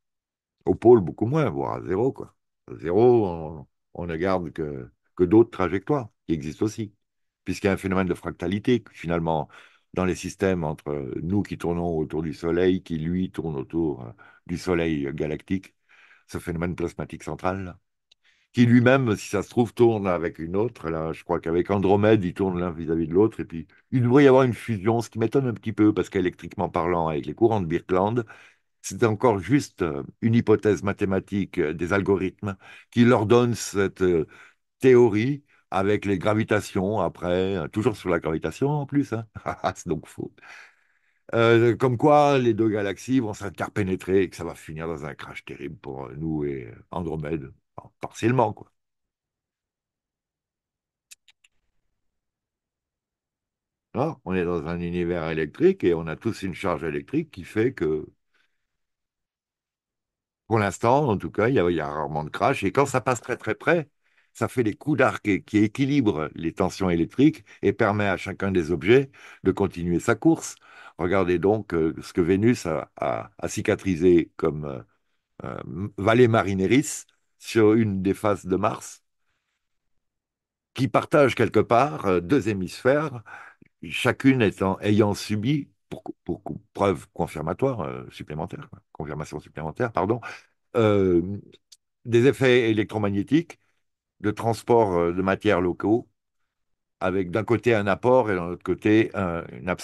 Au pôle, beaucoup moins, voire à zéro. Quoi. À zéro, on, on ne garde que, que d'autres trajectoires qui existent aussi puisqu'il y a un phénomène de fractalité, finalement, dans les systèmes entre nous qui tournons autour du Soleil, qui lui tourne autour euh, du Soleil galactique, ce phénomène plasmatique central, qui lui-même, si ça se trouve, tourne avec une autre. Là, je crois qu'avec Andromède, il tourne l'un vis-à-vis de l'autre. Et puis, il devrait y avoir une fusion, ce qui m'étonne un petit peu, parce qu'électriquement parlant, avec les courants de Birkland, c'est encore juste euh, une hypothèse mathématique euh, des algorithmes qui leur donne cette théorie avec les gravitations après, euh, toujours sur la gravitation en plus, hein. c'est donc faux. Euh, comme quoi, les deux galaxies vont s'interpénétrer et que ça va finir dans un crash terrible pour euh, nous et Andromède, partiellement quoi. on est dans un univers électrique et on a tous une charge électrique qui fait que, pour l'instant, en tout cas, il y, a rarement de crash. Et quand ça passe très très près, ça fait des coups d'arc qui équilibrent les tensions électriques et permet à chacun des objets de continuer sa course. Regardez donc euh, ce que Vénus a, cicatrisé comme euh, euh, vallée marineris sur une des faces de Mars, qui partagent quelque part deux hémisphères, chacune étant, ayant subi, pour, preuve confirmatoire supplémentaire, confirmation supplémentaire, pardon, des effets électromagnétiques de transport euh, de matières locaux, avec d'un côté un apport et de l'autre côté une,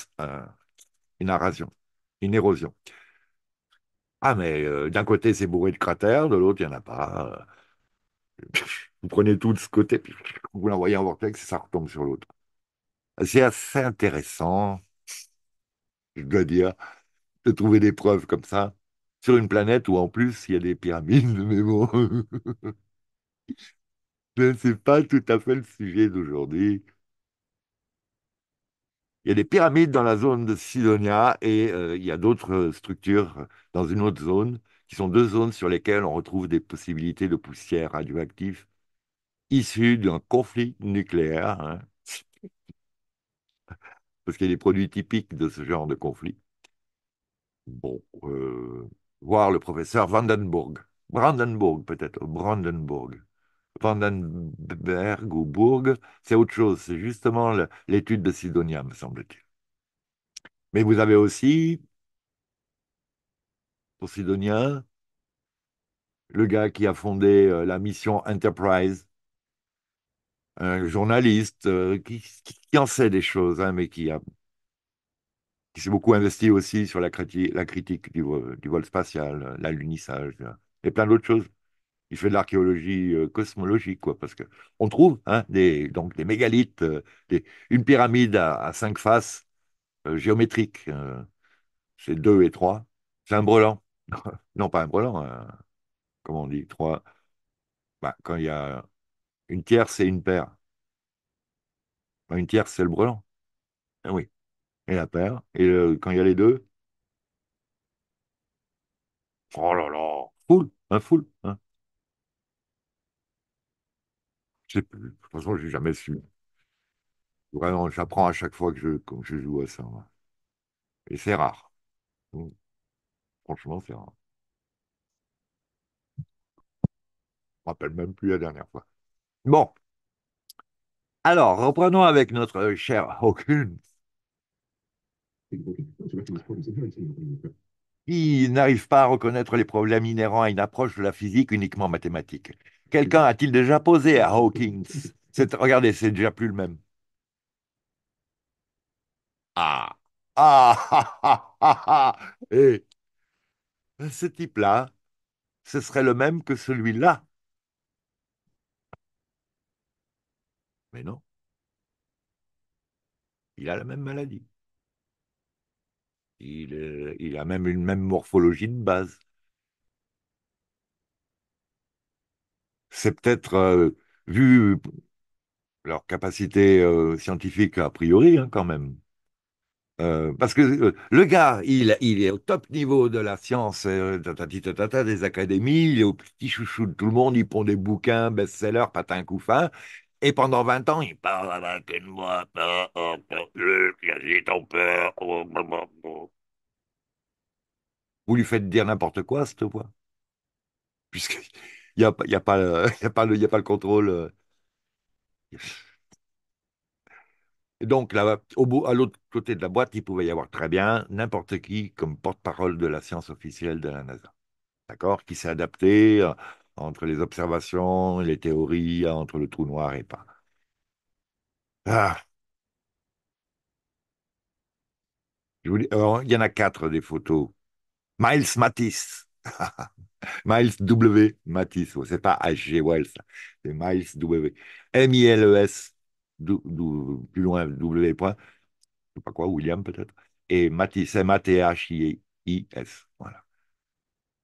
une, une, érosion. Ah, mais euh, d'un côté, c'est bourré de cratères, de l'autre, il n'y en a pas. Euh. Vous prenez tout de ce côté, vous l'envoyez en vortex et ça retombe sur l'autre. C'est assez intéressant, je dois dire, de trouver des preuves comme ça sur une planète où en plus il y a des pyramides, mais bon. Mais ce n'est pas tout à fait le sujet d'aujourd'hui. Il y a des pyramides dans la zone de Sidonia et euh, il y a d'autres euh, structures dans une autre zone, qui sont deux zones sur lesquelles on retrouve des possibilités de poussière radioactive issue d'un conflit nucléaire. Hein. parce qu'il y a des produits typiques de ce genre de conflit. Bon, euh, voir le professeur Vandenburg, Brandenburg peut-être, Brandenburg. Vandenberg ou Bourg, c'est autre chose. C'est justement l'étude de Sidonia, me semble-t-il. Mais vous avez aussi, pour Sidonia, le gars qui a fondé euh, la mission Enterprise, un journaliste euh, qui, en sait des choses, hein, mais qui, qui s'est beaucoup investi aussi sur la, critique du, euh, du, vol spatial, l'alunissage et plein d'autres choses il fait de l'archéologie euh, cosmologique, quoi, parce que on trouve hein, des, donc des mégalithes, euh, des, une pyramide à, cinq faces euh, géométriques, c'est deux et trois. C'est un brelan, non pas un brelan, comment on dit, trois. Bah, quand il y a une tierce c'est une paire, bah, une tierce c'est le brelan, ah oui, et la paire, et quand il y a les deux, oh là là, full un full hein. hein. Je sais plus. De toute façon, n'ai jamais su. Vraiment, j'apprends à chaque fois que je, je joue à ça. Et c'est rare. franchement, c'est rare. Je me rappelle même plus la dernière fois. Bon, alors, reprenons avec notre cher Hawkins, Il n'arrive pas à reconnaître les problèmes inhérents à une approche de la physique uniquement mathématique. Quelqu'un a-t-il déjà posé à Hawkins Regardez, c'est déjà plus le même. Ah Ah Ah Ah, ah, ce type-là, ce serait le même que celui-là. Mais non. Il a la même maladie. il euh, a même une même morphologie de base. c'est peut-être, euh, vu leur capacité euh, scientifique a priori, hein, quand même. Euh, parce que le gars, il, est au top niveau de la science, des académies, il est au petit chouchou de tout le monde, il pond des bouquins, best seller patin coup et pendant 20 ans, il parle avec une voix, ton père. Vous lui faites dire n'importe quoi, cette voix. Puisque il n'y a, y a, pas le- a pas le contrôle. Euh. Et donc, là, au à l'autre côté de la boîte, il pouvait y avoir très bien n'importe qui comme porte-parole de la science officielle de la NASA. D'accord? Qui s'est adapté euh, entre les observations, les théories, entre le trou noir et pas. Ah, euh, il y en a quatre des photos. Miles matisse Miles W. Matisse, c'est pas H.G. Wells, c'est Miles W. M-I-L-E-S, plus loin, W. je sais pas quoi, William peut-être, et Matisse, M-A-T-H-I-S,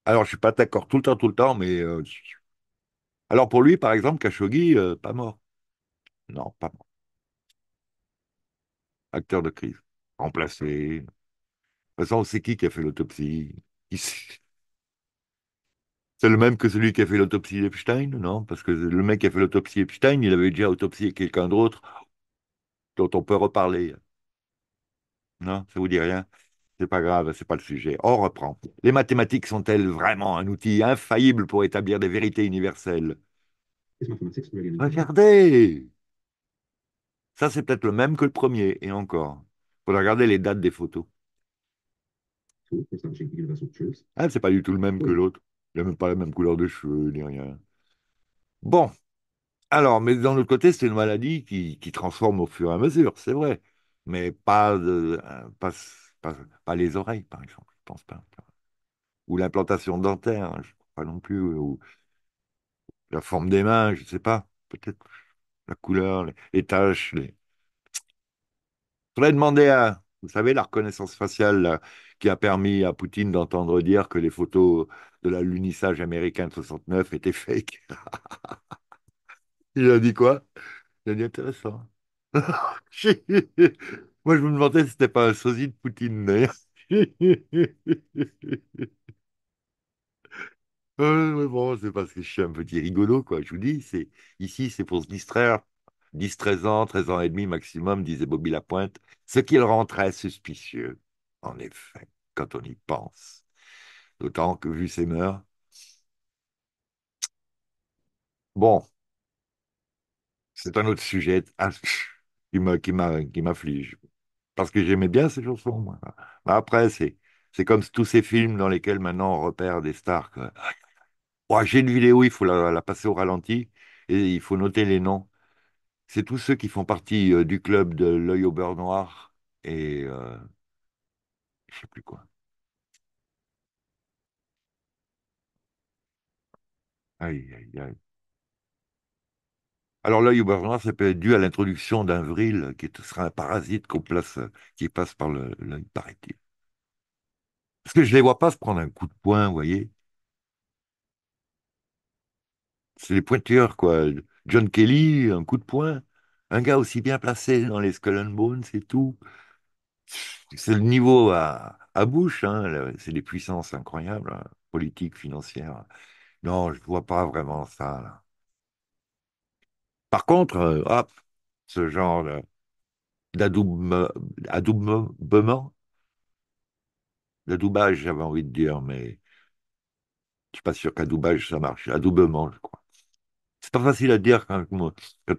Alors, je suis pas d'accord tout le temps, tout le temps, mais... Euh, alors, pour lui, par exemple, Khashoggi, euh, pas mort. Non, pas mort. Acteur de crise, remplacé. De toute façon, c'est qui qui a fait l'autopsie c'est le même que celui qui a fait l'autopsie d'Epstein, non Parce que le mec qui a fait l'autopsie d'Epstein, il avait déjà autopsié quelqu'un d'autre dont on peut reparler. Non, ça vous dit rien C'est pas grave, c'est pas le sujet. On reprend. Les mathématiques sont-elles vraiment un outil infaillible pour établir des vérités universelles Regardez Ça, c'est peut-être le même que le premier, et encore. Il regarder les dates des photos. Ah, c'est pas du tout le même que l'autre. Il a même pas la même couleur de cheveux, ni rien. Bon. Alors, mais d'un autre côté, c'est une maladie qui, transforme au fur et à mesure, c'est vrai. Mais euh, pas, pas, les oreilles, par exemple, je pense pas. Ou l'implantation dentaire, je ne crois pas non plus. Ou la forme des mains, je ne sais pas. Peut-être la couleur, les, tâches. taches. Les... Je demander à, vous savez, la reconnaissance faciale qui a permis à Poutine d'entendre dire que les photos de l'unissage américain de 69 étaient fake. Il a dit quoi Il a dit intéressant. Moi, je me demandais si c'était pas un sosie de Poutine, euh, c'est parce que je suis un petit rigolo, quoi. Je vous dis, ici, c'est pour se distraire. 10-13 ans, 13 ans et demi maximum, disait Bobby Lapointe, ce qui le rend très suspicieux, en effet, quand on y pense. D'autant que, vu ses mœurs, bon, c'est un autre sujet ah, qui m'afflige, parce que j'aimais bien ces chansons, moi. après, c'est... comme tous ces films dans lesquels maintenant on repère des stars. Ah, j'ai une vidéo, il faut la, passer au ralenti et il faut noter les noms c'est tous ceux qui font partie euh, du club de l'œil au beurre noir et euh, je ne sais plus quoi. Aïe, aïe, aïe. Alors l'œil au beurre noir, ça peut être dû à l'introduction d'un vril qui sera un parasite qu'on qui passe par l'œil, paraît Parce que je ne les vois pas se prendre un coup de poing, vous voyez. C'est les pointilleurs, quoi. John Kelly, un coup de poing. Un gars aussi bien placé dans les Skull and Bones c'est tout. C'est le niveau à, bouche, hein, c'est des puissances incroyables, hein, politiques, financières. Non, je ne vois pas vraiment ça. Par contre, euh, hop, ce genre d'adoubement, d'adoubage, j'avais envie de dire, mais je ne suis pas sûr qu'adoubage, ça marche. Adoubement, je crois facile à dire quand,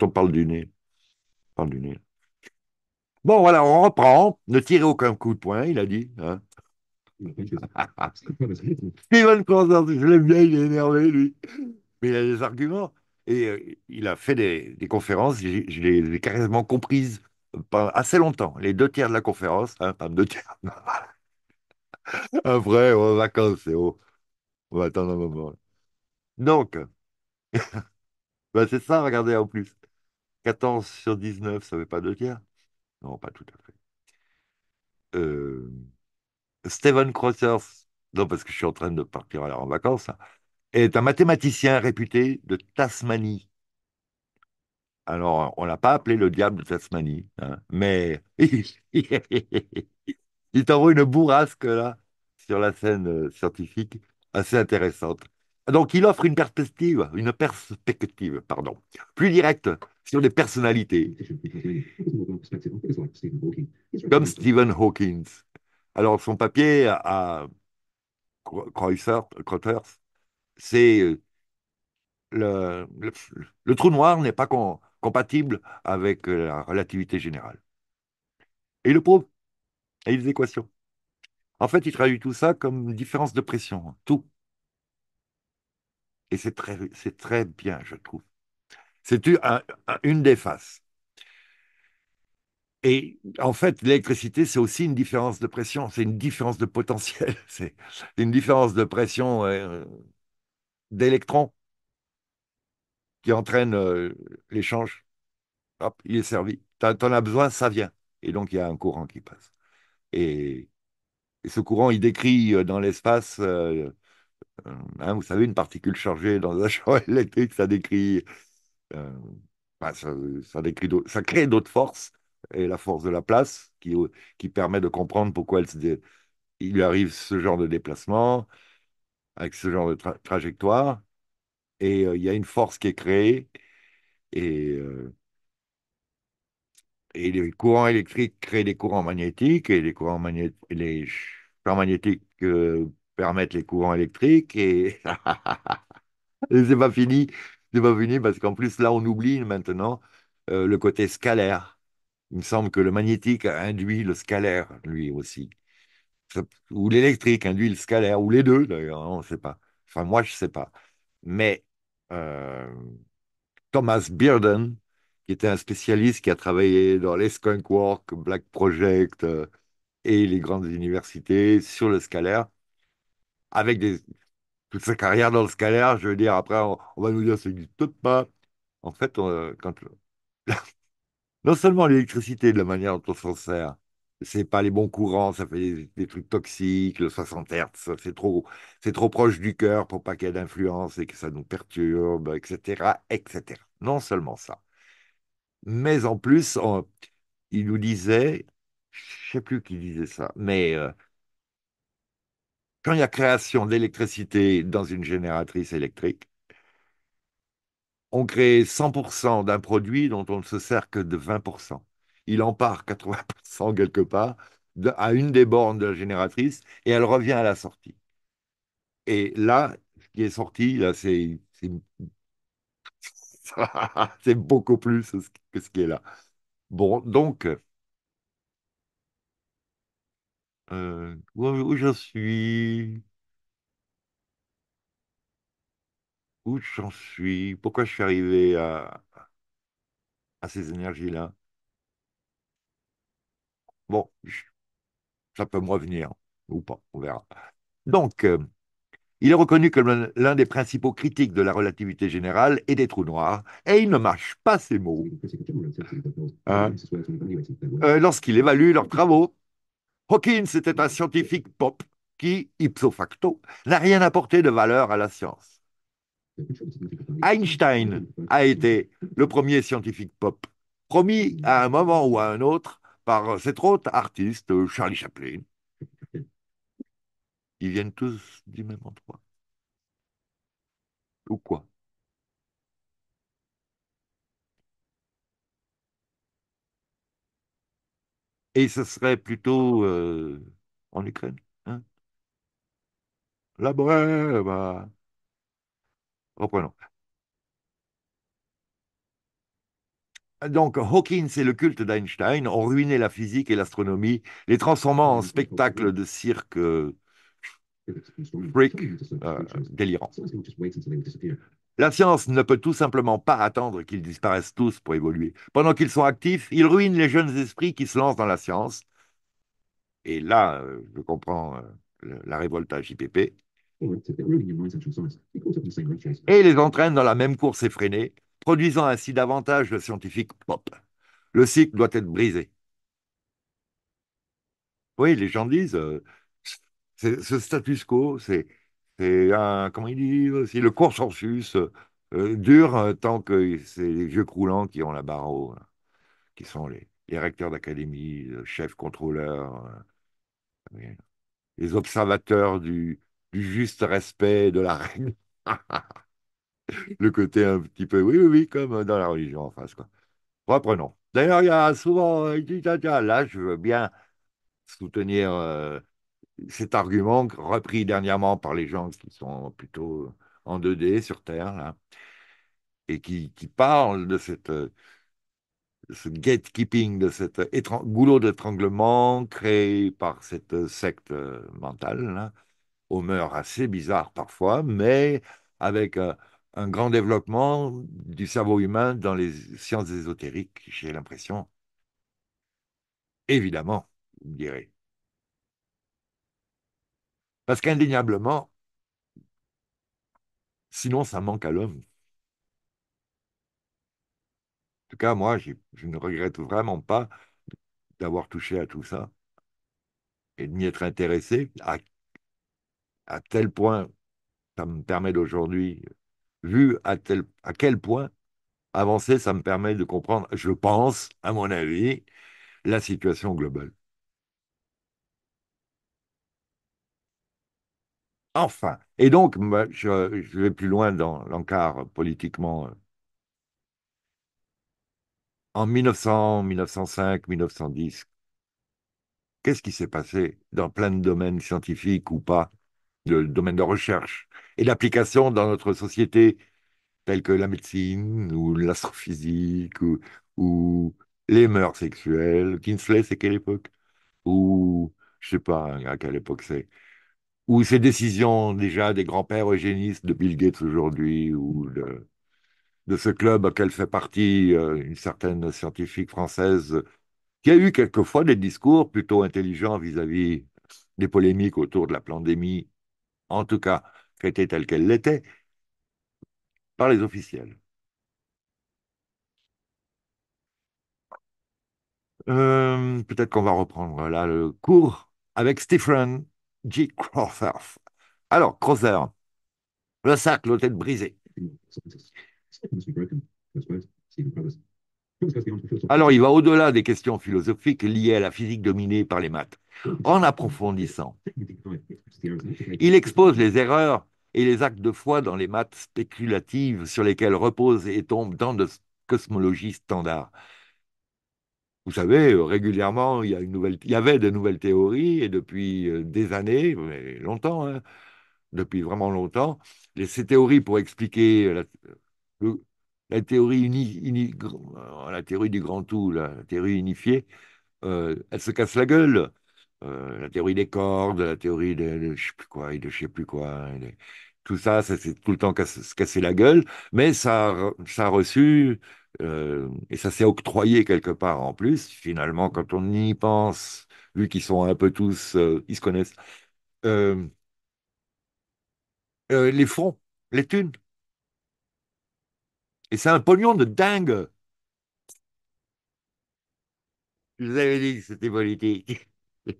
on parle du nez. du Bon, voilà, on reprend. Ne tirez aucun coup de poing, il a dit. Hein je l'aime bien, il est énervé, lui. Mais il a des arguments. Et euh, il a fait des, conférences, je, les ai carrément comprises euh, pendant assez longtemps. Les deux tiers de la conférence, hein, pas deux tiers. Après, on va vacances, on, on va attendre un moment. Donc, Bah, c'est ça, regardez en plus. 14 sur 19, ça ne veut pas deux tiers Non, pas tout à fait. Euh... Steven Crossers, parce que je suis en train de partir en vacances, est un mathématicien réputé de Tasmanie. Alors, on l'a pas appelé le diable de Tasmanie, hein, mais il t'envoie une bourrasque là sur la scène euh, scientifique assez intéressante. Donc, il offre une perspective, une perspective, pardon, plus directe sur des personnalités, comme Stephen Hawking. Alors, son papier à Crothers, c'est euh, le, trou noir n'est pas compatible avec euh, la relativité générale. Et il le prouve, et les équations. En fait, il traduit tout ça comme différence de pression, tout c'est très, c'est très bien, je trouve. C'est une, des faces. Et en fait, l'électricité, c'est aussi une différence de pression, c'est une différence de potentiel, c'est une différence de pression euh, d'électrons qui entraîne euh, l'échange. Hop, il est servi. T'en as besoin, ça vient. Et donc, il y a un courant qui passe. Et, ce courant, il décrit euh, dans l'espace euh, hein, vous savez, une particule chargée dans un champ électrique, ça décrit, euh, bah, ça, décrit ça crée d'autres forces et la force de la place qui, qui permet de comprendre pourquoi elle il lui arrive ce genre de déplacement avec ce genre de trajectoire. Et euh, il y a une force qui est créée et, et les courants électriques créent des courants magnétiques et les courants les magnétiques permettre les courants électriques et, c'est pas fini. C'est pas fini parce qu'en plus, là, on oublie maintenant euh, le côté scalaire. Il me semble que le magnétique induit le scalaire, lui aussi. Ou l'électrique induit le scalaire, ou les deux d'ailleurs, hein, on ne sait pas. Enfin, moi, je ne sais pas. Mais euh, Thomas Bearden, qui était un spécialiste qui a travaillé dans les Skunk Works, Black Project euh, et les grandes universités sur le scalaire, avec des, toute sa carrière dans le scalaire, je veux dire, après, on, va nous dire ça n'existe pas. En fait, quand, non seulement l'électricité, de la manière dont on s'en sert, c'est pas les bons courants, ça fait des, trucs toxiques, le 60 Hz, c'est trop, c'est trop proche du cœur pour pas qu'il y ait d'influence et que ça nous perturbe, etc., etc. Non seulement ça, mais en plus, il nous disait, je sais plus qui disait ça, mais euh, quand il y a création d'électricité dans une génératrice électrique, on crée 100% d'un produit dont on ne se sert que de 20%. Il en part 80% quelque part à une des bornes de la génératrice et elle revient à la sortie. Et là, ce qui est sorti, là, c'est, c'est beaucoup plus que ce qui est là. Bon, donc, euh, où, j'en suis? Où j'en suis? Pourquoi je suis arrivé à, ces énergies-là? Bon, ça peut me revenir, ou pas, on verra. Donc, euh, il est reconnu que l'un des principaux critiques de la relativité générale et des trous noirs, et il ne marche pas ses mots hein, euh, lorsqu'il évalue leurs travaux. Hawkins était un scientifique pop qui, ipso facto, n'a rien apporté de valeur à la science. Einstein a été le premier scientifique pop, promis à un moment ou à un autre par cet autre artiste, Charlie Chaplin. Ils viennent tous du même endroit. Ou quoi Et ce serait plutôt euh, en Ukraine. Hein? La brève. Bah. Reprenons. Donc, Hawkins et le culte d'Einstein ont ruiné la physique et l'astronomie, les transformant en spectacle de cirque euh, freak euh, délirant. La science ne peut tout simplement pas attendre qu'ils disparaissent tous pour évoluer. Pendant qu'ils sont actifs, ils ruinent les jeunes esprits qui se lancent dans la science. Et là, euh, je comprends euh, la révolte à JPP. Et les entraînent dans la même course effrénée, produisant ainsi davantage de scientifiques pop. Le cycle doit être brisé. Oui, les gens disent, euh, ce status quo, c'est c'est comment il dit aussi, le consensus euh, dure euh, tant que c'est les vieux croulants qui ont la barre qui sont les, les recteurs d'académie, le chefs contrôleurs, euh, les observateurs du, du, juste respect de la règle. le côté un petit peu, oui, oui, oui, comme dans la religion en face, quoi. Propre D'ailleurs, il y a souvent, euh, là, je veux bien soutenir. Euh, cet argument repris dernièrement par les gens qui sont plutôt en 2D sur Terre, et qui, parlent de cette, ce gatekeeping, de cet goulot d'étranglement créé par cette secte mentale, là, aux mœurs assez bizarres parfois, mais avec euh, un, grand développement du cerveau humain dans les sciences ésotériques, j'ai l'impression. Évidemment, vous me direz. Parce qu'indéniablement, sinon ça manque à l'homme. En tout cas, moi, je ne regrette vraiment pas d'avoir touché à tout ça et de m'y être intéressé à, tel point, ça me permet d'aujourd'hui, vu à, à quel point avancer, ça me permet de comprendre, je pense, à mon avis, la situation globale. Enfin. Et donc, je, vais plus loin dans l'encart politiquement. En 1900, 1905, 1910, qu'est-ce qui s'est passé dans plein de domaines scientifiques ou pas, Le domaine de recherche et d'application dans notre société, tels que la médecine ou l'astrophysique ou, les mœurs sexuelles Kinsley, c'est quelle époque Ou, je sais pas à quelle époque c'est ou ces décisions déjà des grands-pères eugénistes de Bill Gates aujourd'hui, ou de, ce club auquel fait partie euh, une certaine scientifique française, qui a eu quelquefois des discours plutôt intelligents vis-à-vis des polémiques autour de la pandémie, en tout cas traitées telle qu'elle l'était, par les officiels. Euh, peut-être qu'on va reprendre là le cours avec Stephen. G. Crawford. Alors, Crozer, le sac, l'hôtel brisé. Alors, il va au-delà des questions philosophiques liées à la physique dominée par les maths. En approfondissant, il expose les erreurs et les actes de foi dans les maths spéculatives sur lesquelles repose et tombent tant de cosmologie standard. Vous savez, euh, régulièrement, il y, a une nouvelle, y avait de nouvelles théories, et depuis euh, des années, mais longtemps, hein, depuis vraiment longtemps, les, ces théories pour expliquer euh, la, théorie, la théorie du grand tout, la théorie unifiée, elles elle se casse la gueule. la théorie des cordes, la théorie de, je sais plus quoi, de je sais plus quoi, tout ça, ça c'est tout le temps cassé se casser la gueule, mais ça, ça a reçu euh, et ça s'est octroyé quelque part en plus, finalement, quand on y pense, vu qu'ils sont un peu tous, euh, ils se connaissent, euh, les fonds, les thunes. Et c'est un pognon de dingue. Je vous avais dit que c'était politique.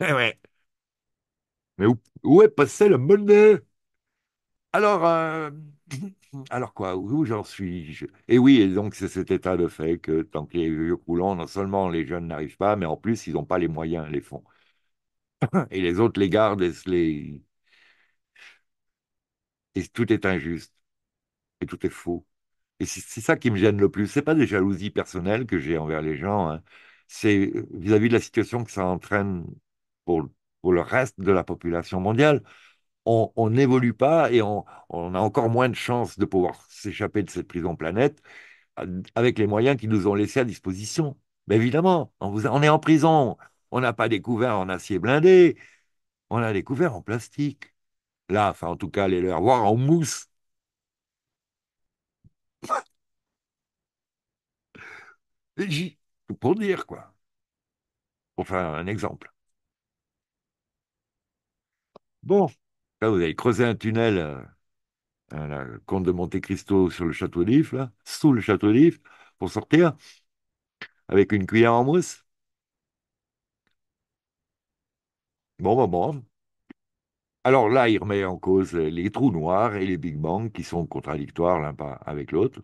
Eh ouais. Mais où, est passée la monnaie Alors, Mmh. Alors quoi, où j'en suis Et oui, et donc c'est cet état de fait que tant que les vieux coulants, non seulement les jeunes n'arrivent pas, mais en plus ils n'ont pas les moyens, les fonds. Et les autres les gardent et les... tout est injuste. Et tout est faux. Et c'est ça qui me gêne le plus. C'est pas des jalousies personnelles que j'ai envers les gens. Hein. C'est euh, vis-à-vis de la situation que ça entraîne pour le reste de la population mondiale on n'évolue pas et on, a encore moins de chances de pouvoir s'échapper de cette prison planète euh, avec les moyens qu'ils nous ont laissés à disposition. Mais évidemment, on, vous, on est en prison, on n'a pas découvert en acier blindé, on a découvert en plastique. Là, enfin en tout cas, les leurs, voir en mousse. pour dire quoi. Pour faire un exemple. Bon. Là, vous avez creusé un tunnel euh, à la comte de Monte Cristo sur le château d'If, là, sous le château d'If, pour sortir, avec une cuillère en mousse. Bon, bon, bon. Alors là, il remet en cause les trous noirs et les Big Bang qui sont contradictoires l'un avec l'autre.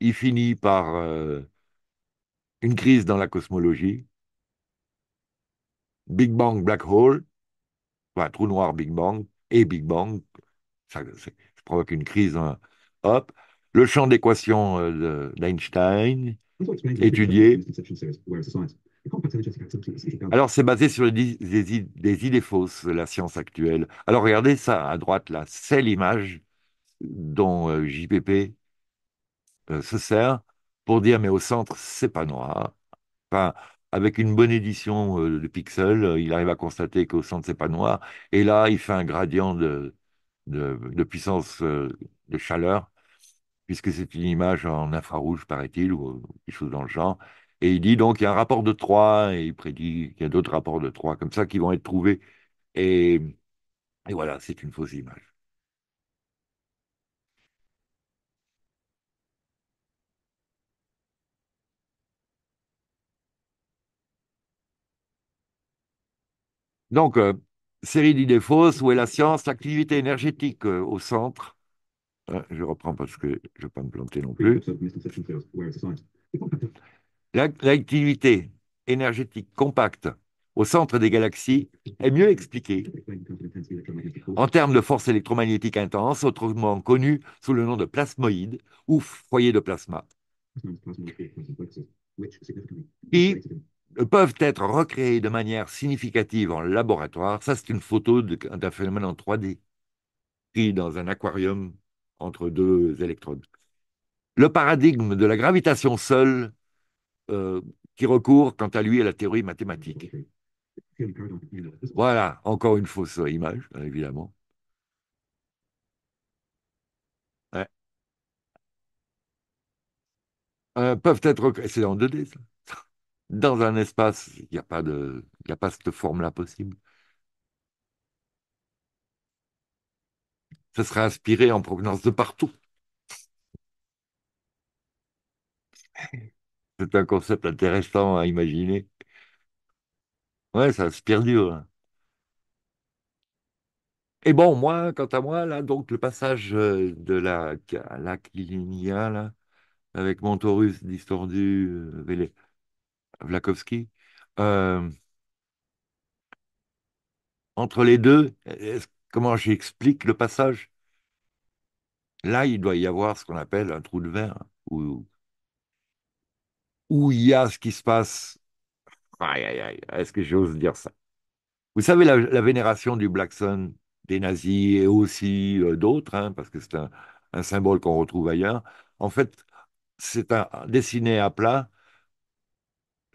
Il finit par euh, une crise dans la cosmologie, Big Bang Black Hole, trou noir Big Bang et Big Bang, ça, provoque une crise, hein. hop, le champ d'équation euh, d'Einstein, étudié. Alors, c'est basé sur des, idées fausses, la science actuelle. Alors, regardez ça à droite, là, c'est l'image dont euh, JPP euh, se sert pour dire mais au centre c'est pas noir. Enfin, avec une bonne édition euh, de pixels, euh, il arrive à constater qu'au centre c'est pas noir. Et là, il fait un gradient de, de, puissance euh, de chaleur, puisque c'est une image en infrarouge, paraît-il, ou quelque chose dans le genre. Et il dit donc il y a un rapport de 3, et il prédit qu'il y a d'autres rapports de 3 comme ça qui vont être trouvés. et voilà, c'est une fausse image. Donc, euh, série d'idées fausses, où est la science, l'activité énergétique euh, au centre. Euh, je reprends parce que je ne vais pas me planter non plus. L'activité énergétique compacte au centre des galaxies est mieux expliquée en termes de force électromagnétique intense, autrement connue sous le nom de plasmoïde ou foyer de plasma, peuvent être recréés de manière significative en laboratoire. Ça, c'est une photo d'un phénomène en 3D pris dans un aquarium entre deux électrodes. Le paradigme de la gravitation seule euh, qui recourt, quant à lui, à la théorie mathématique. Voilà, encore une fausse image, évidemment. Euh, peuvent être... C'est en 2D, ça dans un espace, il n'y a pas de, il a pas cette forme-là possible. Ça serait inspiré en provenance de partout. C'est un concept intéressant à imaginer. Ouais, ça inspire dur. Hein. Et bon, moi, quant à moi, là, donc le passage euh, de la clinia, là, avec mon taurus distordu, euh, vélé. Vlakovski. Euh, entre les deux, comment j'explique le passage Là, il doit y avoir ce qu'on appelle un trou de verre, hein, où, où il y a ce qui se passe. Aïe, aïe, aïe, est-ce que j'ose dire ça Vous savez, la, vénération du Black Sun, des nazis et aussi euh, d'autres, hein, parce que c'est un, un symbole qu'on retrouve ailleurs, en fait, c'est un dessiné à plat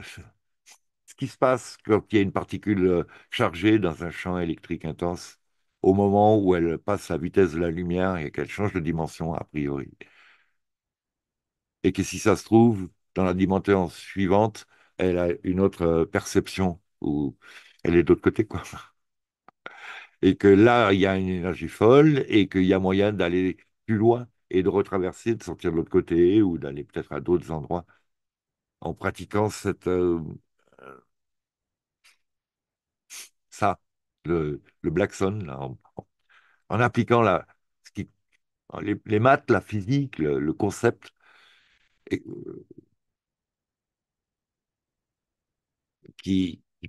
ce qui se passe quand il y a une particule euh, chargée dans un champ électrique intense au moment où elle passe à vitesse de la lumière et qu'elle change de dimension a priori. Et que si ça se trouve, dans la dimension suivante, elle a une autre euh, perception ou elle est d'autre côté quoi. Et que là, il y a une énergie folle et qu'il y a moyen d'aller plus loin et de retraverser, de sortir de l'autre côté ou d'aller peut-être à d'autres endroits en pratiquant cette, euh, ça, le, Black Sun, en, appliquant la, ce qui, les, maths, la physique, le, concept. qui,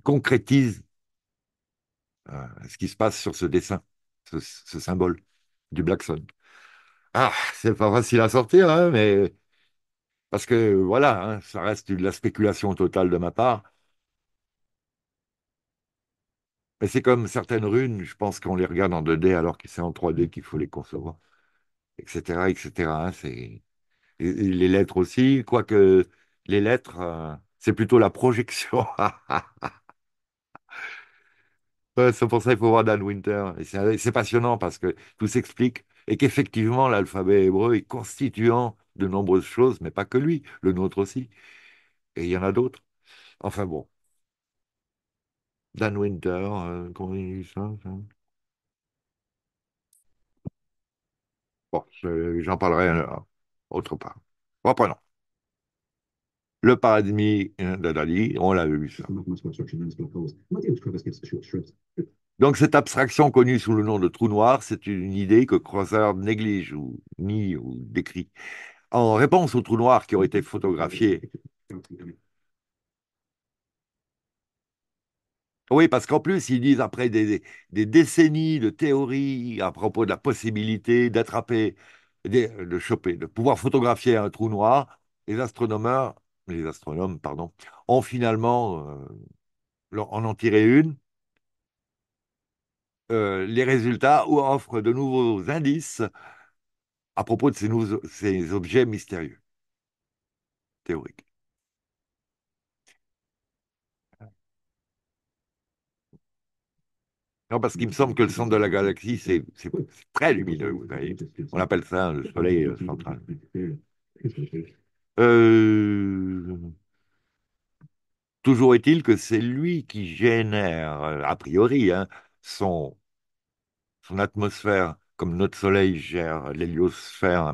concrétise euh, ce qui se passe sur ce dessin, ce, symbole du sun. Ah, c'est pas facile à sortir, hein, mais parce que voilà, hein, ça reste de la spéculation totale de ma part. Mais c'est comme certaines runes, je pense qu'on les regarde en 2D alors que c'est en 3D qu'il faut les concevoir, etc. etc. Hein, les lettres aussi, quoique les lettres, euh, c'est plutôt la projection. c'est pour ça qu'il faut voir Dan Winter. c'est passionnant parce que tout s'explique et qu'effectivement, l'alphabet hébreu est constituant de nombreuses choses, mais pas que lui, le nôtre aussi. Et il y en a d'autres. Enfin bon. Dan Winter, euh, comment il dit ça, Bon, j'en parlerai euh, autre part. Reprenons. Le paradis euh, de Dali, on l'a vu ça. Donc cette abstraction connue sous le nom de trou noir, c'est une idée que Crozard néglige ou nie ou décrit en réponse aux trous noirs qui ont été photographiés. Oui, parce qu'en plus, ils disent après des, décennies de théories à propos de la possibilité d'attraper, de, choper, de pouvoir photographier un trou noir, les astronomes, les astronomes, pardon, ont finalement euh, en tiré une. Euh, les résultats offrent de nouveaux indices à propos de ces, objets mystérieux théoriques. Non, parce qu'il me semble que le centre de la galaxie, c'est très lumineux, On appelle ça le soleil euh, central. Euh, toujours est-il que c'est lui qui génère, euh, a priori, hein, son atmosphère comme notre Soleil gère l'héliosphère, la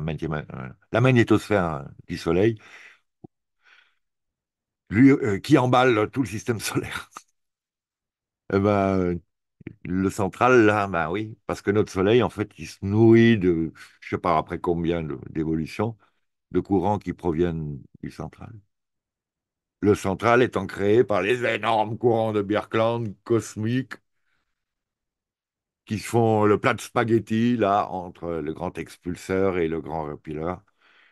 euh, magnétosphère euh, du Soleil, lui, euh, qui emballe tout le système solaire. eh ben, le central, là, ben oui, parce que notre Soleil, en fait, il se nourrit de, je ne sais pas après combien d'évolutions, de, courants qui proviennent du central. Le central étant créé par les énormes courants de Birkland, cosmiques qui font le plat de spaghetti, là, entre le grand expulseur et le grand repileur,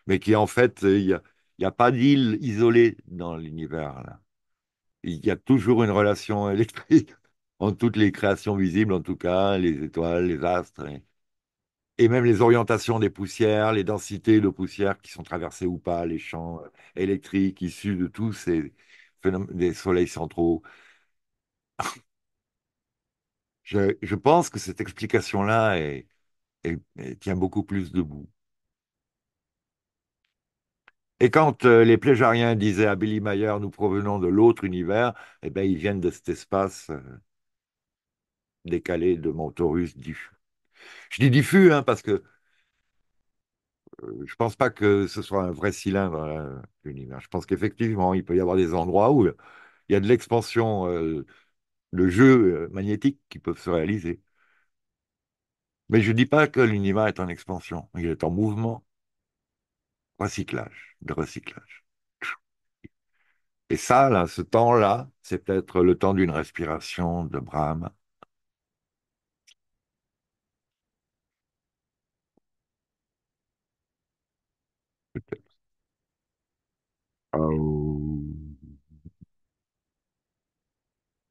mais qui, en fait, il n'y a, pas d'île isolée dans l'univers. Il y a toujours une relation électrique en toutes les créations visibles, en tout cas, les étoiles, les astres, et, même les orientations des poussières, les densités de poussières qui sont traversées ou pas, les champs euh, électriques issus de tous ces, des soleils centraux. Je, pense que cette explication-là tient beaucoup plus debout. Et quand euh, les pléjariens disaient à Billy Mayer, nous provenons de l'autre univers, eh ben, ils viennent de cet espace euh, décalé de taurus diffus. Je dis diffus, hein, parce que euh, je ne pense pas que ce soit un vrai cylindre, univers. l'univers. Je pense qu'effectivement, il peut y avoir des endroits où il y a de l'expansion. Le jeu euh, magnétique qui peuvent se réaliser. Mais je ne dis pas que l'univers est en expansion, il est en mouvement. Recyclage, de recyclage. Et ça, là, ce temps-là, c'est peut-être le temps d'une respiration de Brahma,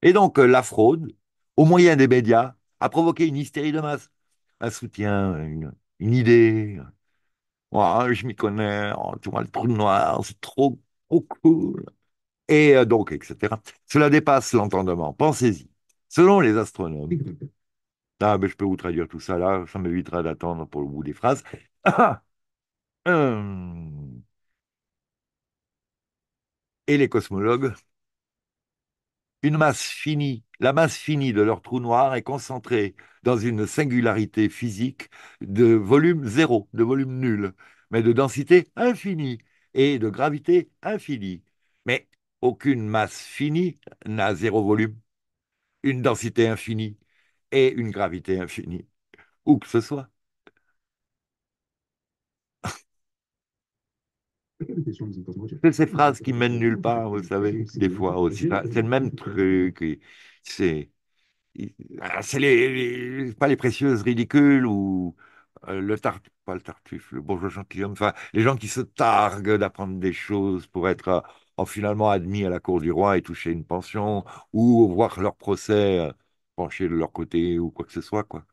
Et donc, euh, la fraude, au moyen des médias, a provoqué une hystérie de masse. Un soutien, une, idée. je m'y connais, oh, tu vois le trou noir, c'est trop, cool. Et euh, donc, etc. Cela dépasse l'entendement. Pensez-y. Selon les astronomes, ah, ben, je peux vous traduire tout ça là, ça m'évitera d'attendre pour le bout des phrases. Euh, et les cosmologues une masse finie, la masse finie de leur trou noir est concentrée dans une singularité physique de volume zéro, de volume nul, mais de densité infinie et de gravité infinie. Mais aucune masse finie n'a zéro volume, une densité infinie et une gravité infinie, où que ce soit. C'est ces phrases qui mènent nulle part, vous savez, des fois aussi. Ah, c'est le même truc. C'est ah, pas les précieuses ridicules ou euh, le tart, pas le tartuffe, le bourgeois gentilhomme, enfin, les gens qui se targuent d'apprendre des choses pour être euh, oh, finalement admis à la cour du roi et toucher une pension ou voir leur procès euh, pencher de leur côté ou quoi que ce soit, quoi.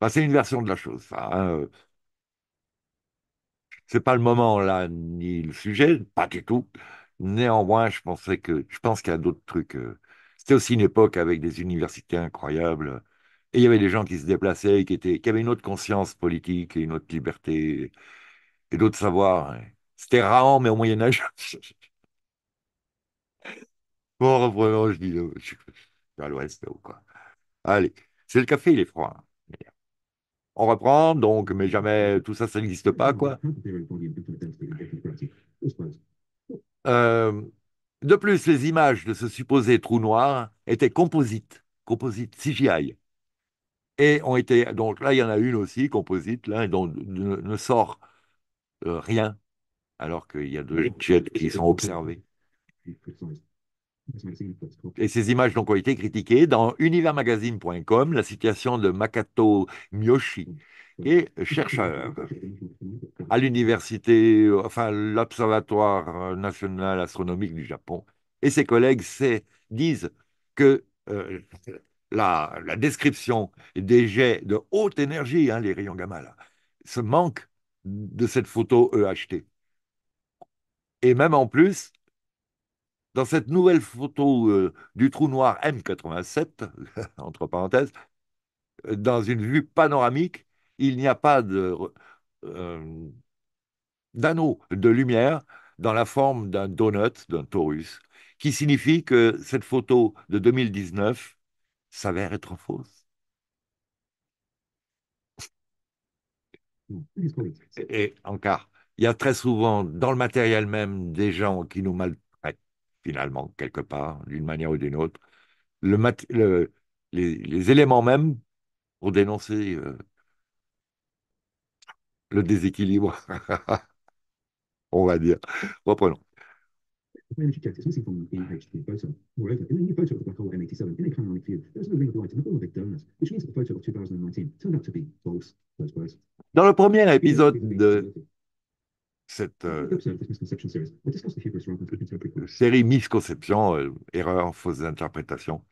Bah, c'est une version de la chose, hein, euh. C'est pas le moment là, ni le sujet, pas du tout. Néanmoins, je pensais que, je pense qu'il y a d'autres trucs. Euh. C'était aussi une époque avec des universités incroyables. Et il y avait des gens qui se déplaçaient, qui qui avaient une autre conscience politique et une autre liberté et d'autres savoirs. Hein. C'était rare, mais au Moyen Âge. Bon, reprenons, je dis, euh, je suis à l'ouest, quoi. Allez, c'est le café, il est froid on reprend, donc, mais jamais tout ça, ça n'existe pas, quoi. Euh, de plus, les images de ce supposé trou noir étaient composites, composites CGI. Et ont été, donc là, il y en a une aussi, composite, là, dont ne, sort euh, rien, alors qu'il y a deux jets qui sont observés. Et ces images donc, ont été critiquées dans universmagazine.com la situation de Makato Miyoshi, est chercheur à l'université, enfin l'Observatoire national astronomique du Japon. Et ses collègues disent que euh, la, description des jets de haute énergie, hein, les rayons gamma, se manque de cette photo EHT. Et même en plus, dans cette nouvelle photo euh, du trou noir M87, entre parenthèses, dans une vue panoramique, il n'y a pas de, euh, d'anneau de lumière dans la forme d'un donut, d'un torus, qui signifie que cette photo de 2019 s'avère être fausse. Et, encore, il y a très souvent dans le matériel même des gens qui nous mal finalement, quelque part, d'une manière ou d'une autre, les, éléments mêmes pour dénoncer euh, le déséquilibre, on va dire. Reprenons. Dans le premier euh, épisode euh, de cette ah, euh, série misconception, euh, erreur, erreurs, fausses interprétations.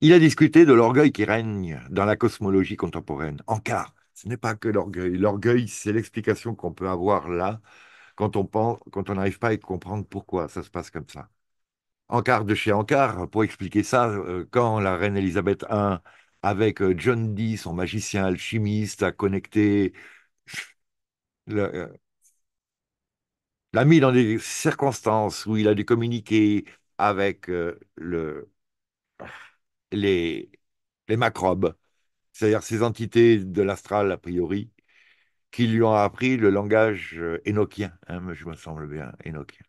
Il a discuté de l'orgueil qui règne dans la cosmologie contemporaine. En ce n'est pas que l'orgueil. L'orgueil, c'est l'explication qu'on peut avoir là quand on quand on n'arrive pas à comprendre pourquoi ça se passe comme ça. Encart de chez Encart, pour expliquer ça, euh, quand la reine Elisabeth I, avec John Dee, son magicien alchimiste, a connecté l'a mis dans des circonstances où il a dû communiquer avec euh, le, les, les macrobes, c'est-à-dire ces entités de l'astral a priori, qui lui ont appris le langage enochien euh, hein, je me semble bien, énochien.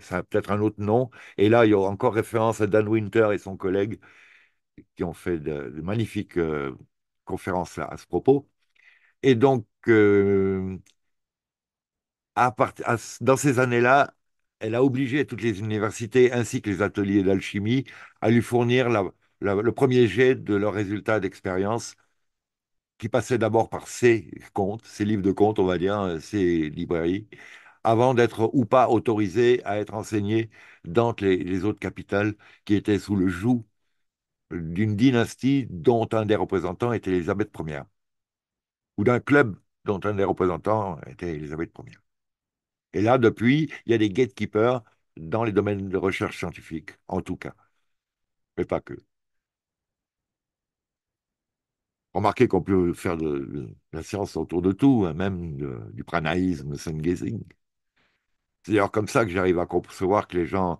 Ça a peut-être un autre nom. Et là, il y a encore référence à Dan Winter et son collègue qui ont fait de, magnifiques euh, conférences à, ce propos. Et donc, dans ces années-là, elle a obligé toutes les universités ainsi que les ateliers d'alchimie à lui fournir le premier jet de leurs résultats d'expérience qui passaient d'abord par ses comptes, ses livres de comptes, on va dire, euh, ses librairies, avant d'être ou pas autorisés à être enseignés dans les, autres capitales qui étaient sous le joug d'une dynastie dont un des représentants était Élisabeth Ier, ou d'un club dont un des représentants était Élisabeth Ier. Et là, depuis, il y a des gatekeepers dans les domaines de recherche scientifique, en tout cas. Mais pas que. Remarquez qu'on peut faire de, la science autour de tout, hein, même du pranaïsme, sun-gazing. C'est d'ailleurs comme ça que j'arrive à concevoir que les gens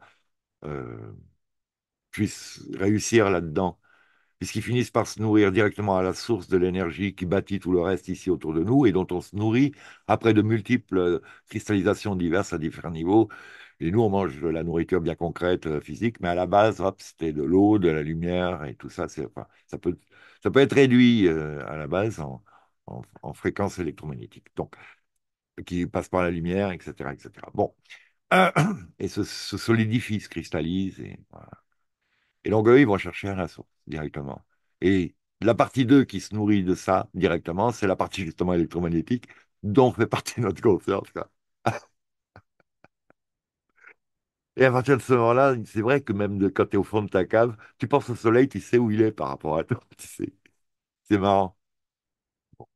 euh, puissent réussir là-dedans puisqu'ils finissent par se nourrir directement à la source de l'énergie qui bâtit tout le reste ici autour de nous et dont on se nourrit après de multiples euh, cristallisations diverses à différents niveaux. Et nous, on mange de la nourriture bien concrète, euh, physique, mais à la base, c'était de l'eau, de la lumière et tout ça. ça, peut, ça peut être réduit euh, à la base en, en, en, fréquence électromagnétique, donc qui passe par la lumière, etc. etc. Bon. et se, se solidifie, se cristallise. Et voilà. Et donc, ils vont chercher la source directement. Et la partie 2 qui se nourrit de ça directement, c'est la partie justement électromagnétique dont fait partie notre conscience. Et à partir de ce moment-là, c'est vrai que même de, quand tu es au fond de ta cave, tu penses au soleil, tu sais où il est par rapport à toi. C'est marrant. Bon,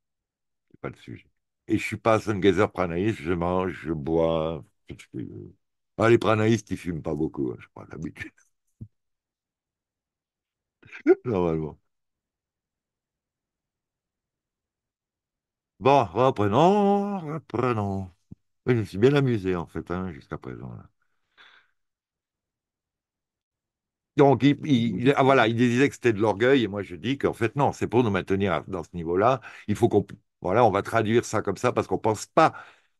c'est pas le sujet. Et je suis pas gazer pranaïste, je mange, je bois. Ah, les pranaïstes, ils fument pas beaucoup, hein, je crois, d'habitude. Normalement. Bon, reprenons, reprenons. je me suis bien amusé, en fait, hein, jusqu'à présent. Donc, il, ah, voilà, il disait que c'était de l'orgueil, et moi je dis qu'en fait, non, c'est pour nous maintenir dans ce niveau-là. Il faut qu'on, voilà, on va traduire ça comme ça parce qu'on ne pense pas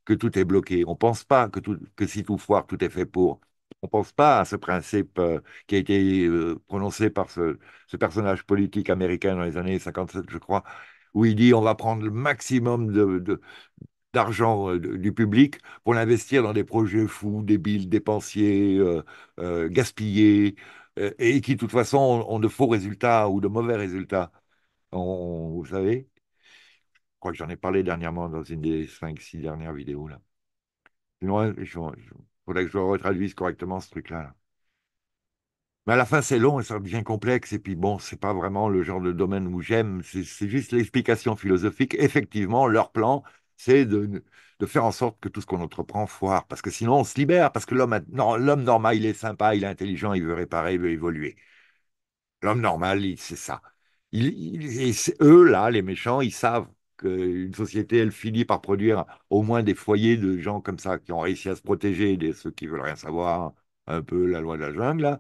que tout est bloqué. On ne pense pas que que si tout foire, tout est fait pour on ne pense pas à ce principe euh, qui a été euh, prononcé par ce, personnage politique américain dans les années 57, je crois, où il dit on va prendre le maximum de, d'argent euh, du public pour l'investir dans des projets fous, débiles, dépensiers, gaspillés, et qui de toute façon ont, de faux résultats ou de mauvais résultats. vous savez, je crois que j'en ai parlé dernièrement dans une des 5-6 dernières vidéos. Là. je, faudrait que je retraduise correctement ce truc-là. Mais à la fin, c'est long et ça devient complexe. Et puis bon, c'est pas vraiment le genre de domaine où j'aime. C'est juste l'explication philosophique. Effectivement, leur plan, c'est de, faire en sorte que tout ce qu'on entreprend foire. Parce que sinon, on se libère. Parce que l'homme normal, il est sympa, il est intelligent, il veut réparer, il veut évoluer. L'homme normal, c'est ça. eux, là, les méchants, ils savent une société, elle finit par produire au moins des foyers de gens comme ça qui ont réussi à se protéger de ceux qui veulent rien savoir, un peu la loi de la jungle, hein,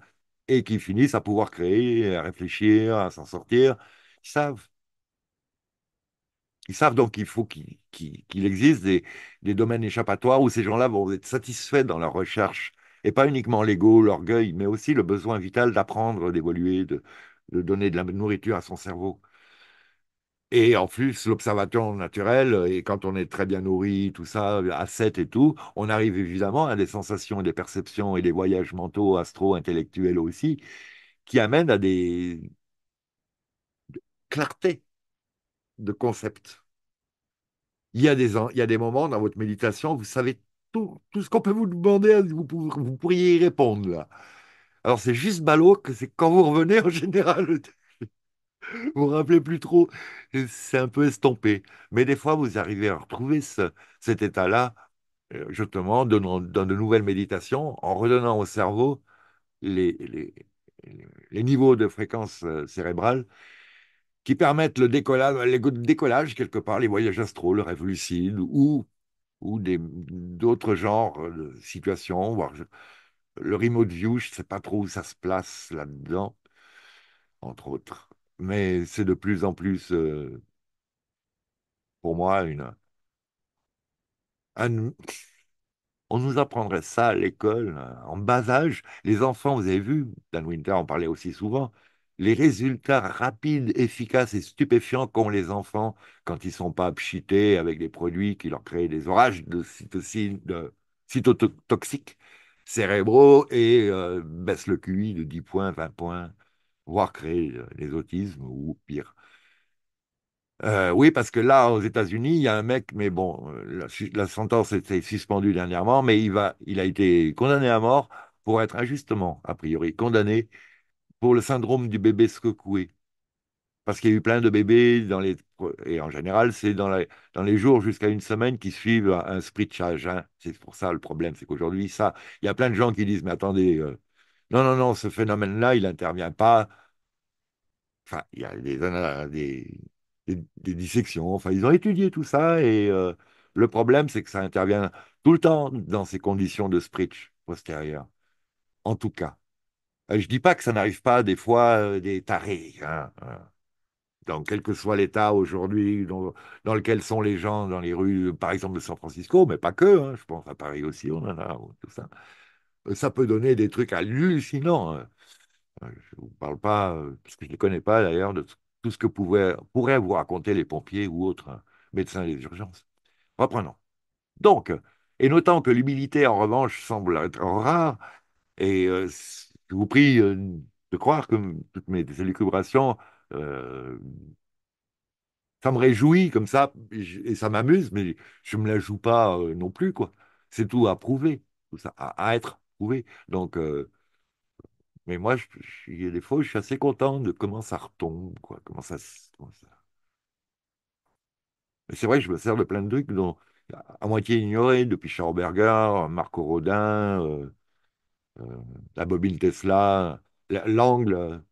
et qui finissent à pouvoir créer, à réfléchir, à s'en sortir. Ils savent. Ils savent donc qu'il faut qu'il existe des, domaines échappatoires où ces gens-là vont être satisfaits dans leur recherche, et pas uniquement l'ego, l'orgueil, mais aussi le besoin vital d'apprendre, d'évoluer, de donner de la nourriture à son cerveau. Et en plus, l'observateur naturel, euh, et quand on est très bien nourri, tout ça, à euh, 7 et tout, on arrive évidemment à des sensations et des perceptions et des voyages mentaux, astro, intellectuels aussi, qui amènent à des clartés de concepts. Il y a des, il y a des moments dans votre méditation, vous savez tout, ce qu'on peut vous demander, hein, vous, vous pourriez y répondre Alors c'est juste ballot que c'est quand vous revenez en général. Vous vous rappelez plus trop, c'est un peu estompé. Mais des fois, vous arrivez à retrouver cet état-là, euh, justement, dans, dans, de nouvelles méditations, en redonnant au cerveau les, niveaux de fréquence euh, cérébrale qui permettent le décollage, quelque part, les voyages astraux, le rêve lucide, ou, ou d'autres genres de situations, voire le remote view, je ne sais pas trop où ça se place là-dedans, entre autres mais c'est de plus en plus, euh, pour moi, une, on nous apprendrait ça à l'école, euh, en bas âge. Les enfants, vous avez vu, Dan Winter en parlait aussi souvent, les résultats rapides, efficaces et stupéfiants qu'ont les enfants quand ils ne sont pas pchités avec des produits qui leur créent des orages de, cytotoxiques cérébraux et euh, baissent le QI de 10 points, 20 points voire créer euh, les autismes ou pire. Euh, oui, parce que là, aux États-Unis, il y a un mec, mais bon, euh, la, sentence était suspendue dernièrement, mais il, va, il a été condamné à mort pour être injustement, a priori, condamné pour le syndrome du bébé secoué. Parce qu'il y a eu plein de bébés, dans les, et en général, c'est dans, dans les jours jusqu'à une semaine qui suivent un, un spritchage. Hein. C'est pour ça le problème, c'est qu'aujourd'hui, ça, il y a plein de gens qui disent, mais attendez, non, non, non, ce phénomène-là, il n'intervient pas. Enfin, il y a des, dissections. Enfin, ils ont étudié tout ça et euh, le problème, c'est que ça intervient tout le temps dans ces conditions de speech postérieures. En tout cas. Euh, je ne dis pas que ça n'arrive pas des fois euh, des tarés. Hein, hein. Dans quel que soit l'état aujourd'hui dans, lequel sont les gens dans les rues, par exemple de San Francisco, mais pas que, hein. je pense à Paris aussi, on en a tout ça. Euh, ça peut donner des trucs hallucinants. Hein. Euh, je ne vous parle pas, euh, parce que je ne connais pas d'ailleurs, de tout ce que pourraient vous raconter les pompiers ou autres hein, médecins des urgences. Reprenons. Donc, et notant que l'humilité, en revanche, semble être rare, et je vous prie de croire que toutes mes élucubrations, ça me réjouit comme ça, et ça m'amuse, mais je ne me la joue pas non plus, quoi. C'est tout à prouver, ça, à être donc, euh, mais moi, il y a des fois, je suis assez content de comment ça retombe, quoi, comment ça. C'est vrai que je me sers de plein de trucs dont à moitié ignorés depuis Schauberger, Marco Rodin, euh, euh, la bobine Tesla, l'angle,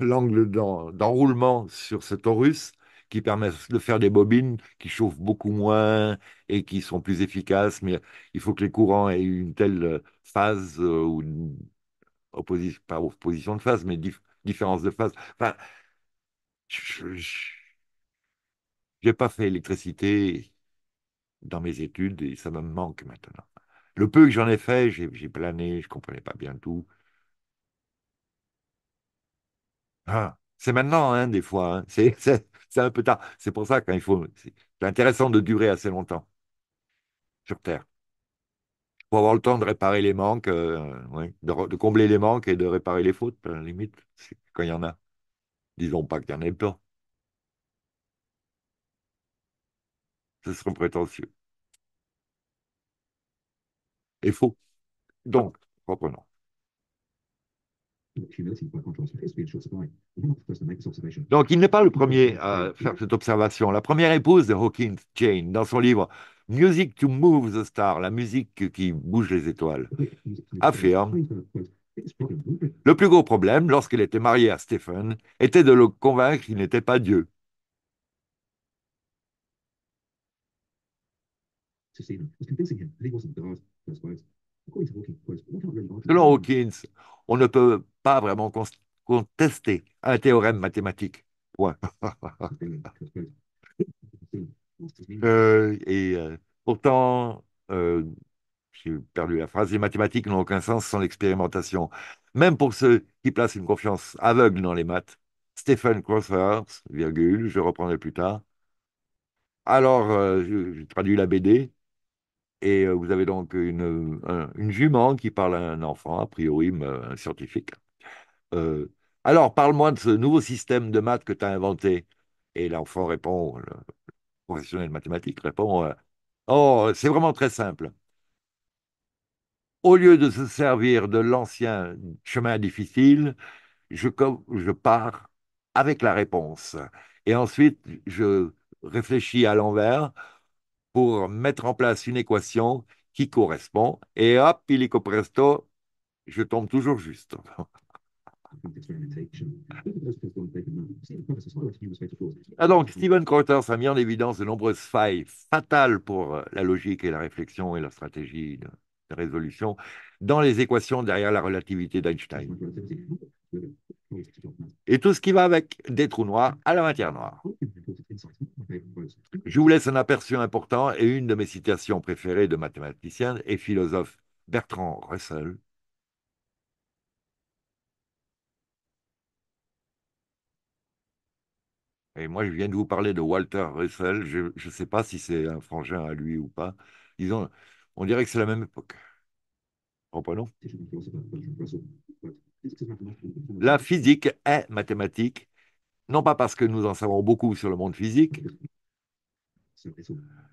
l'angle d'enroulement sur cet torus qui permettent de faire des bobines qui chauffent beaucoup moins et qui sont plus efficaces. Mais il faut que les courants aient une telle euh, phase euh, ou opposition, pas opposition de phase, mais différence de phase. Enfin, n'ai pas fait électricité dans mes études et ça me manque maintenant. Le peu que j'en ai fait, j'ai plané, je comprenais pas bien tout. Ah, c'est maintenant, hein, des fois. Hein. C'est c'est un peu tard. C'est pour ça quand il faut. C'est intéressant de durer assez longtemps sur Terre pour avoir le temps de réparer les manques, euh, de, combler les manques et de réparer les fautes, à euh, la limite, quand il y en a. Disons pas qu'il y en ait plein. Ce serait prétentieux. Et faux. Donc, reprenons. Donc, il n'est pas le premier à faire cette observation. La première épouse de Hawkins, Jane, dans son livre Music to Move the Star, la musique qui bouge les étoiles, affirme Le plus gros problème, lorsqu'elle était mariée à Stephen, était de le convaincre qu'il n'était pas Dieu. Selon Hawkins, on ne peut pas vraiment contester un théorème mathématique. Point. Euh, et euh, pourtant, euh, j'ai perdu la phrase, les mathématiques n'ont aucun sens sans l'expérimentation. Même pour ceux qui placent une confiance aveugle dans les maths, Stephen Crawford, virgule, je reprendrai plus tard. Alors, j'ai traduit traduis la BD, et vous avez donc une, une, jument qui parle à un enfant, a priori un scientifique. Euh, alors parle-moi de ce nouveau système de maths que tu as inventé. Et l'enfant répond, le professionnel mathématiques répond, euh, oh, c'est vraiment très simple. Au lieu de se servir de l'ancien chemin difficile, je, pars avec la réponse. Et ensuite, je réfléchis à l'envers pour mettre en place une équation qui correspond. Et hop, est presto, je tombe toujours juste. Alors, ah, Stephen Crotters a mis en évidence de nombreuses failles fatales pour euh, la logique et la réflexion et la stratégie de, résolution dans les équations derrière la relativité d'Einstein. Et tout ce qui va avec des trous noirs à la matière noire. Je vous laisse un aperçu important et une de mes citations préférées de mathématicien et philosophe Bertrand Russell Et moi, je viens de vous parler de Walter Russell. Je ne sais pas si c'est un frangin à lui ou pas. Ils on dirait que c'est la même époque. Reprenons. La physique est mathématique, non pas parce que nous en savons beaucoup sur le monde physique,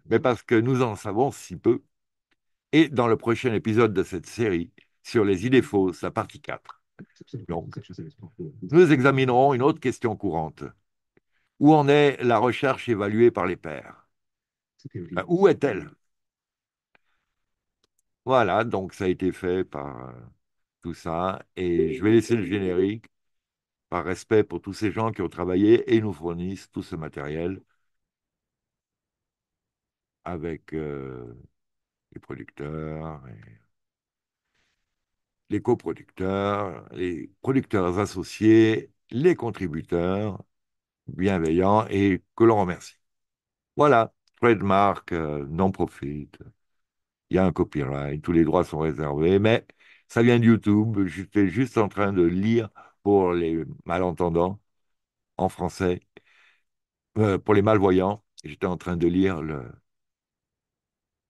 mais parce que nous en savons si peu. Et dans le prochain épisode de cette série, sur les idées fausses, la partie 4. nous examinerons une autre question courante. Où en est la recherche évaluée par les pairs euh, Où est-elle Voilà, donc ça a été fait par euh, tout ça. Et je vais laisser le générique par respect pour tous ces gens qui ont travaillé et nous fournissent tout ce matériel avec euh, les producteurs, les coproducteurs, les producteurs associés, les contributeurs bienveillant et que l'on remercie. Voilà, trademark, euh, non-profit, il y a un copyright, tous les droits sont réservés, mais ça vient de YouTube, j'étais juste en train de lire pour les malentendants en français, euh, pour les malvoyants, j'étais en train de lire le...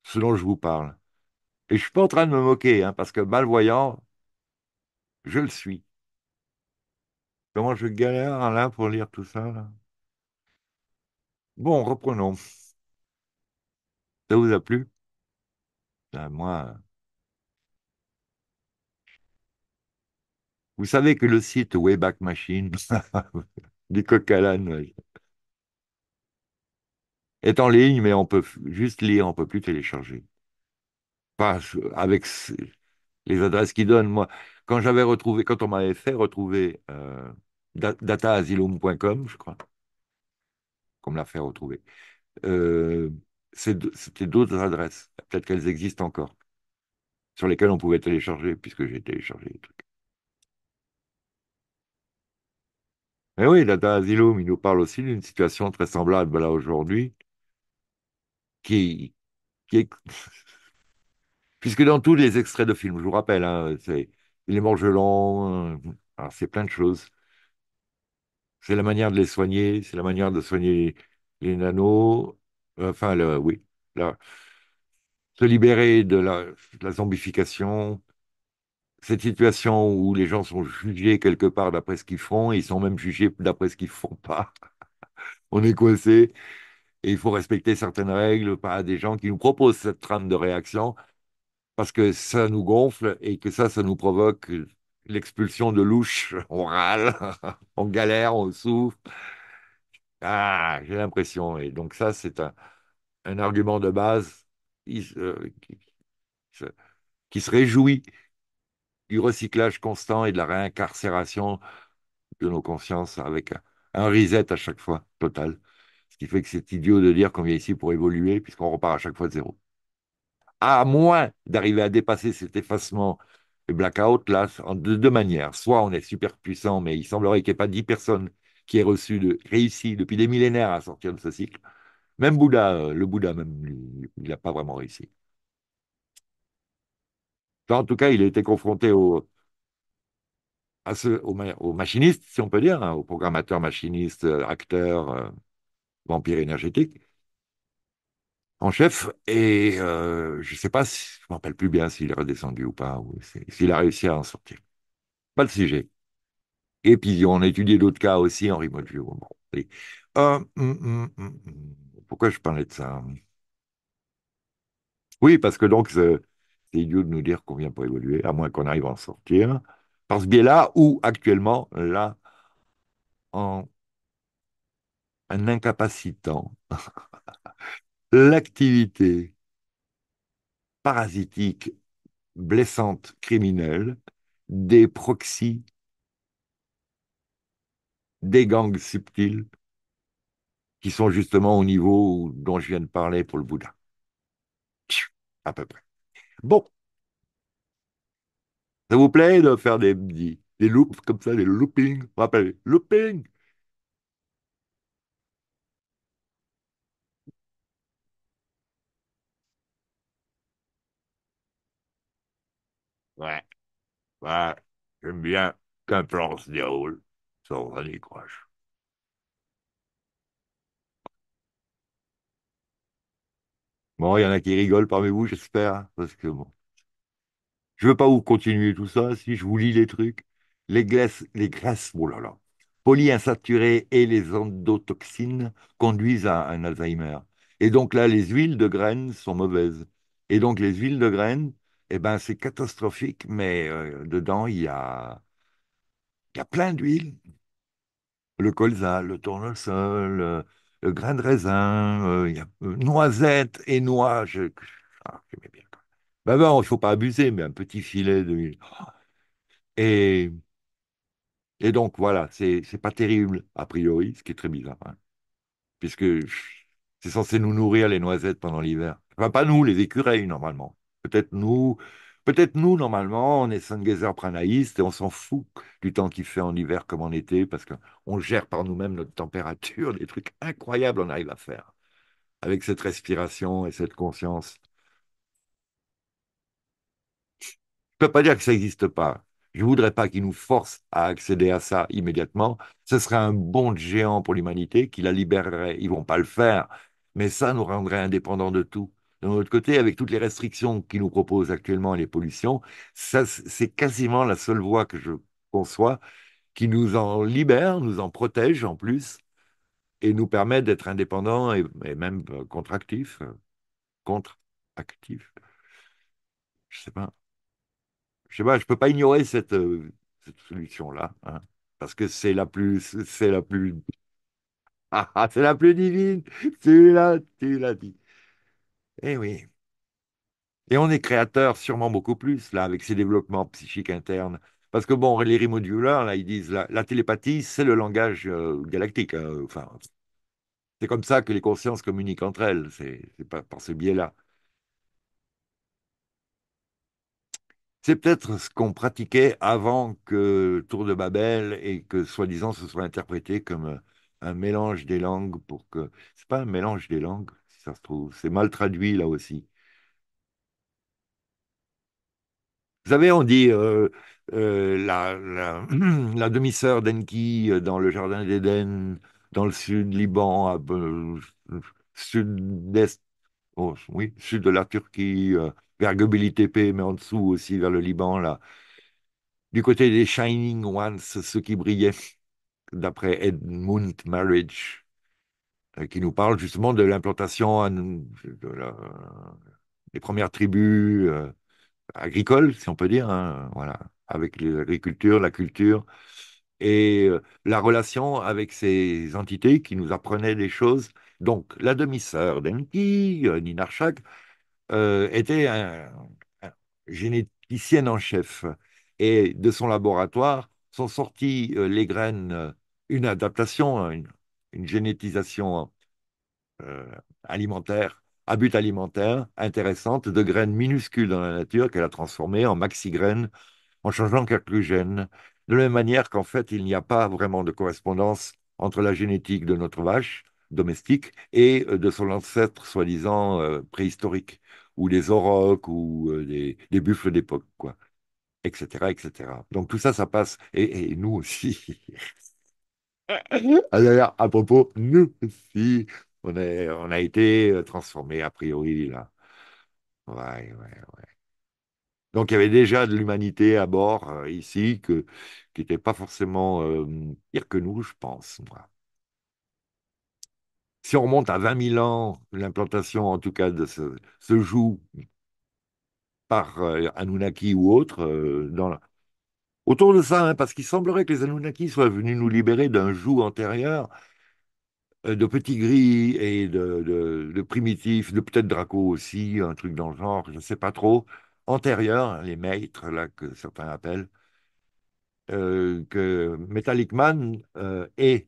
ce dont je vous parle. Et je ne suis pas en train de me moquer, hein, parce que malvoyant, je le suis. Comment je galère là pour lire tout ça là. Bon, reprenons. Ça vous a plu ben, Moi, euh, vous savez que le site Wayback Machine du coq est en ligne, mais on peut juste lire, on peut plus télécharger. Pas avec les adresses qu'il donnent. Moi, quand j'avais retrouvé, quand on m'avait fait retrouver euh, dataasylum.com, je crois, comme l'a fait retrouver. Euh, c'était d'autres adresses, peut-être qu'elles existent encore, sur lesquelles on pouvait télécharger, puisque j'ai téléchargé les trucs. Mais eh oui, Data il nous parle aussi d'une situation très semblable là aujourd'hui, qui, Puisque dans tous les extraits de films, je vous rappelle, hein, c'est Il est morgelon, hein, c'est plein de choses. C'est la manière de les soigner, c'est la manière de soigner les nanos, euh, enfin, le, oui, là, se libérer de la, zombification, cette situation où les gens sont jugés quelque part d'après ce qu'ils font, ils sont même jugés d'après ce qu'ils font pas. On est coincé et il faut respecter certaines règles par des gens qui nous proposent cette trame de réaction parce que ça nous gonfle et que ça, ça nous provoque l'expulsion de louche, on râle, on galère, on souffre. Ah, j'ai l'impression. Et donc ça, c'est un, argument de base euh, qui, se réjouit du recyclage constant et de la réincarcération de nos consciences avec un, un reset à chaque fois, total. Ce qui fait que c'est idiot de dire qu'on vient ici pour évoluer puisqu'on repart à chaque fois de zéro. À moins d'arriver à dépasser cet effacement le blackout, là, de deux manières. Soit on est super puissant, mais il semblerait qu'il n'y ait pas dix personnes qui aient réussi depuis des millénaires à sortir de ce cycle. Même Bouddha, euh, le Bouddha, même, il n'a pas vraiment réussi. En tout cas, il a été confronté au, à au, machiniste, si on peut dire, aux hein, au programmateur machiniste, euh, acteur, énergétiques. vampire énergétique, en chef. Et euh, je ne sais pas, si, je ne rappelle plus bien s'il est redescendu ou pas, ou s'il a réussi à en sortir. Pas le sujet. Et puis, on a étudié d'autres cas aussi, en remote view. pourquoi je parlais de ça Oui, parce que donc, c'est idiot de nous dire qu'on vient pour évoluer, à moins qu'on arrive à en sortir. Par ce biais-là, ou actuellement, là, en incapacitant l'activité parasitique, blessante, criminelle des proxys, des gangs subtils qui sont justement au niveau dont je viens de parler pour le Bouddha. À peu près. Bon. Ça vous plaît de faire des, des, loops comme ça, des loopings Rappelez, looping Ouais. Ouais. J'aime bien qu'un plan se déroule sans un écroche. Bon, il y en a qui rigolent parmi vous, j'espère, hein, parce que bon. Je veux pas vous continuer tout ça si je vous lis les trucs. Les graisses, les graisses, oh là là, polyinsaturées et les endotoxines conduisent à un Alzheimer. Et donc là, les huiles de graines sont mauvaises. Et donc les huiles de graines eh ben, c'est catastrophique, mais euh, dedans, il y a, il y a plein d'huile, Le colza, le tournesol, euh, le, grain de raisin, euh, il y a noisettes et noix. Je, ah, Ben il ne faut pas abuser, mais un petit filet d'huile. Et, et donc, voilà, c'est n'est pas terrible, a priori, ce qui est très bizarre. Hein. puisque c'est censé nous nourrir les noisettes pendant l'hiver. Enfin, pas nous, les écureuils, normalement. Peut-être nous, peut-être nous, normalement, on est sangezer pranaïste et on s'en fout du temps qu'il fait en hiver comme en été parce qu'on gère par nous-mêmes notre température, des trucs incroyables on arrive à faire avec cette respiration et cette conscience. Je ne peux pas dire que ça n'existe pas. Je ne voudrais pas qu'ils nous forcent à accéder à ça immédiatement. Ce serait un bond géant pour l'humanité qui la libérerait. Ils ne vont pas le faire, mais ça nous rendrait indépendants de tout. De notre côté, avec toutes les restrictions qu'ils nous proposent actuellement et les pollutions, ça, c'est quasiment la seule voie que je conçois qui nous en libère, nous en protège en plus, et nous permet d'être indépendants et, même euh, contractifs. Euh, contractifs. Je sais pas. Je sais pas, je peux pas ignorer cette, euh, solution-là, hein, parce que c'est la plus, c'est la plus c'est la plus divine. Tu l'as, tu l'as dit. Eh oui. Et on est créateur sûrement beaucoup plus, là, avec ces développements psychiques internes. Parce que, bon, les Rimodulars, là, ils disent la, télépathie, c'est le langage euh, galactique. Hein, enfin, c'est comme ça que les consciences communiquent entre elles. C'est pas par ce biais-là. C'est peut-être ce qu'on pratiquait avant que Tour de Babel et que, soi-disant, ce soit interprété comme euh, un mélange des langues pour que. C'est pas un mélange des langues ça se trouve. C'est mal traduit là aussi. Vous savez, on dit euh, euh, la, demi-sœur d'Enki euh, dans le jardin d'Éden, dans le sud Liban, sud-est, oh, sud de la Turquie, vers Gobili mais en dessous aussi vers le Liban, là. Du côté des Shining Ones, ceux qui brillaient, d'après Edmund Marriage. Euh, qui nous parle justement de l'implantation des premières tribus euh, agricoles, si on peut dire, hein, voilà, avec l'agriculture, la culture, et euh, la relation avec ces entités qui nous apprenaient des choses. Donc, la demi-sœur d'Enki, Ninarchak, était un, généticienne en chef. Et de son laboratoire sont sorties les graines, une adaptation, hein, une, une génétisation euh, alimentaire, à but alimentaire, intéressante, de graines minuscules dans la nature qu'elle a transformées en maxi-graines en changeant quelques gènes. De la même manière qu'en fait, il n'y a pas vraiment de correspondance entre la génétique de notre vache domestique et euh, de son ancêtre soi-disant euh, préhistorique, ou des aurochs, ou des, buffles d'époque, quoi, etc., etc. Donc tout ça, ça passe, et, et nous aussi. Ah, d'ailleurs, à propos, nous aussi, on a été euh, transformés a priori là. Ouais, ouais, ouais. Donc il y avait déjà de l'humanité à bord euh, ici que, qui n'était pas forcément pire que nous, je pense, Si on remonte à 20 000 ans, l'implantation en tout cas de se joue par euh, Anunnaki ou autre dans la autour de ça, hein, parce qu'il semblerait que les Anunnaki soient venus nous libérer d'un joug antérieur euh, de petits gris et de, de primitifs, de peut-être Draco aussi, un truc dans le genre, je ne sais pas trop, antérieur, hein, les maîtres, là, que certains appellent, euh, que Metallic Man est, euh,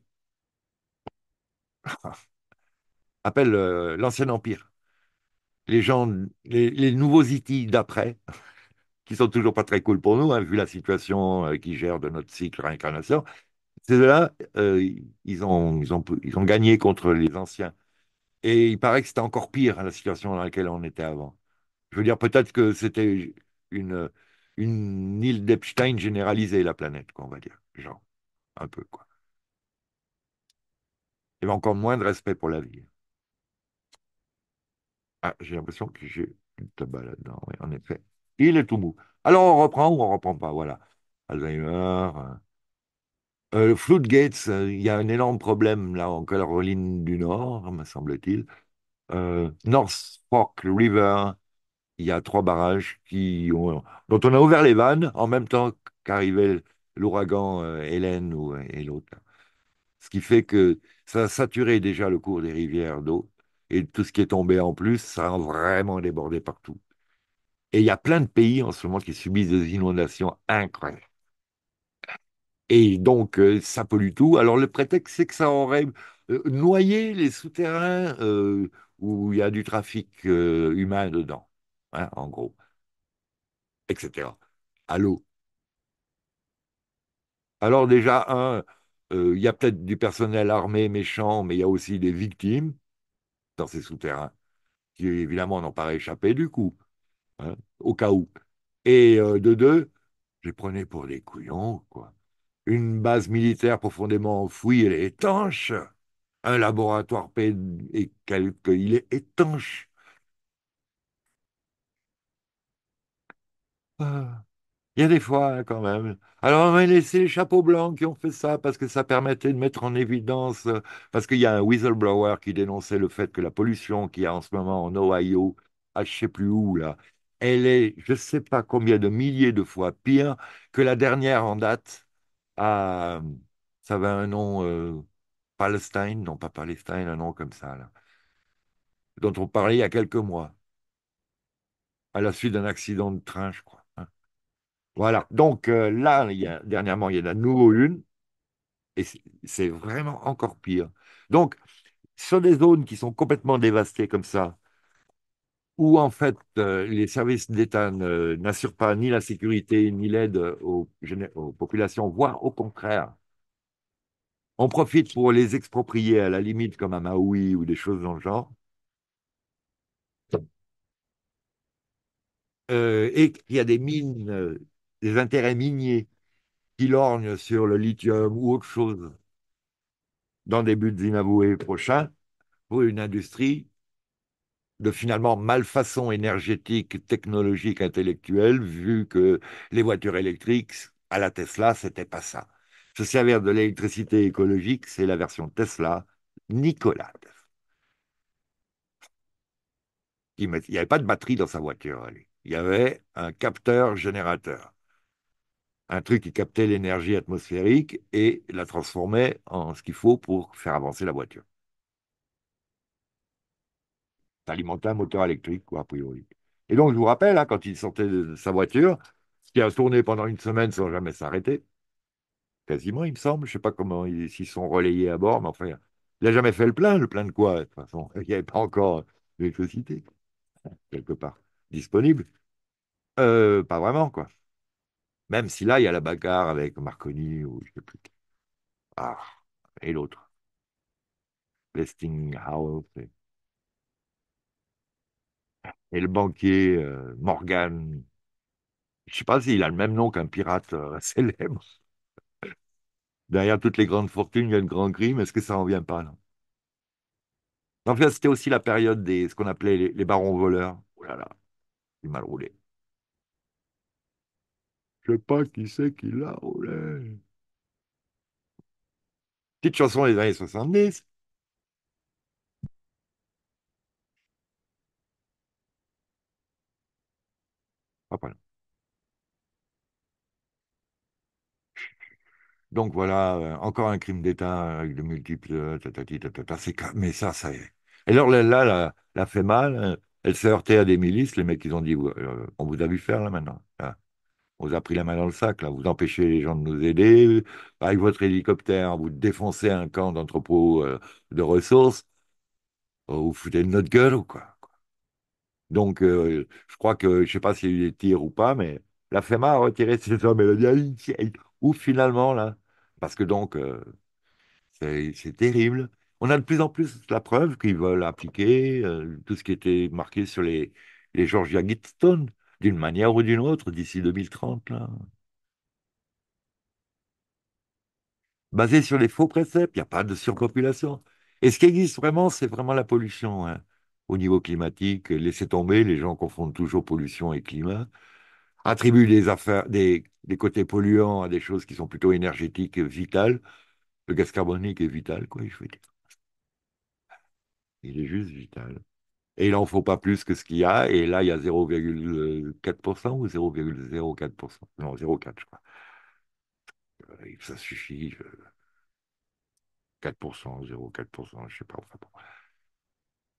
appelle l'Ancien Empire, les gens, les, nouveaux nouveaux d'après, qui sont toujours pas très cool pour nous, hein, vu la situation euh, qui gère de notre cycle réincarnation. deux là euh, ils, ont, ils, ont, ils ont gagné contre les anciens. Et il paraît que c'était encore pire, hein, la situation dans laquelle on était avant. Je veux dire, peut-être que c'était une, une île d'Epstein généralisée, la planète, qu'on on va dire. Genre, un peu, quoi. Il y avait encore moins de respect pour la vie. Ah, j'ai l'impression que j'ai du tabac là-dedans, oui, en effet. Il est tout mou. Alors on reprend ou on reprend pas, voilà. Alzheimer. Euh, euh, Floodgates, euh, il y a un énorme problème là en Caroline du Nord, me semble-t-il. North Fork River, il y a trois barrages qui ont, dont on a ouvert les vannes en même temps qu'arrivait l'ouragan Hélène ou, et l'autre. Ce qui fait que ça a saturé déjà le cours des rivières d'eau et tout ce qui est tombé en plus, ça a vraiment débordé partout. Et il y a plein de pays en ce moment qui subissent des inondations incroyables. Et donc, euh, ça pollue tout. Alors, le prétexte, c'est que ça aurait euh, noyé les souterrains euh, où il y a du trafic humain dedans, hein, en gros, etc. À l'eau. Alors, déjà, un, il y a peut-être du personnel armé méchant, mais il y a aussi des victimes dans ces souterrains qui, évidemment, n'ont pas échappé du coup. Hein, au cas où. Et euh, de deux, je les prenais pour des couillons, quoi. Une base militaire profondément enfouie, elle est étanche. Un laboratoire et il est étanche. Ah, il y a des fois, hein, quand même. Alors, on va laisser les chapeaux blancs qui ont fait ça parce que ça permettait de mettre en évidence, euh, parce qu'il y a un whistleblower qui dénonçait le fait que la pollution qu'il y a en ce moment en Ohio, à je sais plus où, là, elle est je ne sais pas combien de milliers de fois pire que la dernière en date à, ah, ça va un nom, euh, Palestine, non pas Palestine, un nom comme ça, dont on parlait il y a quelques mois, à la suite d'un accident de train, je crois. Hein. Voilà, donc euh, là, dernièrement, il y a la nouveau une, et c'est vraiment encore pire. Donc, sur des zones qui sont complètement dévastées comme ça, où en fait euh, les services d'État n'assurent pas ni la sécurité ni l'aide aux, populations, voire au contraire. On profite pour les exproprier à la limite comme à Maui ou des choses dans le genre. Euh, et il y a des mines, euh, des intérêts miniers qui lorgnent sur le lithium ou autre chose dans des buts inavoués prochains pour une industrie de finalement malfaçon énergétique, technologique, intellectuelle, vu que les voitures électriques à la Tesla, c'était pas ça. Se servir de l'électricité écologique, c'est la version Tesla Nicolas. Il n'y avait pas de batterie dans sa voiture, lui. Il y avait un capteur-générateur. Un truc qui captait l'énergie atmosphérique et la transformait en ce qu'il faut pour faire avancer la voiture alimenté un moteur électrique, quoi, a priori. Et donc, je vous rappelle, hein, quand il sortait de sa voiture, qui a tourné pendant une semaine sans jamais s'arrêter, quasiment, il me semble, je ne sais pas comment ils s'y sont relayés à bord, mais enfin, il n'a jamais fait le plein, le plein de quoi De toute façon, il n'y avait pas encore l'électricité, quelque part, disponible. Euh, pas vraiment, quoi. Même si là, il y a la bagarre avec Marconi ou je ne sais plus. Ah, et l'autre. Westinghouse. Et et le banquier euh, Morgan, je ne sais pas s'il a le même nom qu'un pirate euh, célèbre. Derrière toutes les grandes fortunes, il y a le grand crime. Est-ce que ça n'en vient pas En fait, c'était aussi la période des ce qu'on appelait les, barons voleurs. Oh là là, j'ai mal roulé. Je ne sais pas qui c'est qui l'a roulé. Petite chanson des années 70. Donc voilà, euh, encore un crime d'État euh, avec de multiples. Euh, mais ça, ça y est. Et alors là, là, la, fait mal. Elle s'est heurtée à des milices. Les mecs, ils ont dit on vous a vu faire là maintenant. Hein. On vous a pris la main dans le sac. Là. Vous empêchez les gens de nous aider. Avec votre hélicoptère, vous défoncez un camp d'entrepôt de ressources. Oh, vous foutez de notre gueule ou quoi donc, euh, je crois que, je ne sais pas s'il y a eu des tirs ou pas, mais la FEMA a retiré ses hommes. et a dit, ah, ou finalement, là. Parce que donc, euh, c'est terrible. On a de plus en plus la preuve qu'ils veulent appliquer euh, tout ce qui était marqué sur les, Georgia Gitstone, d'une manière ou d'une autre, d'ici 2030, là. Basé sur les faux préceptes, il n'y a pas de surpopulation. Et ce qui existe vraiment, c'est vraiment la pollution. Hein au niveau climatique, laissez tomber, les gens confondent toujours pollution et climat, attribuent des, affaires, des, côtés polluants à des choses qui sont plutôt énergétiques et vitales. Le gaz carbonique est vital, quoi, je veux dire. Il est juste vital. Et il n'en faut pas plus que ce qu'il y a. Et là, il y a 0,4% ou 0,04% Non, 0,4, je crois. Euh, ça suffit. 4%, 0,4%, je ne sais pas. Enfin, bon.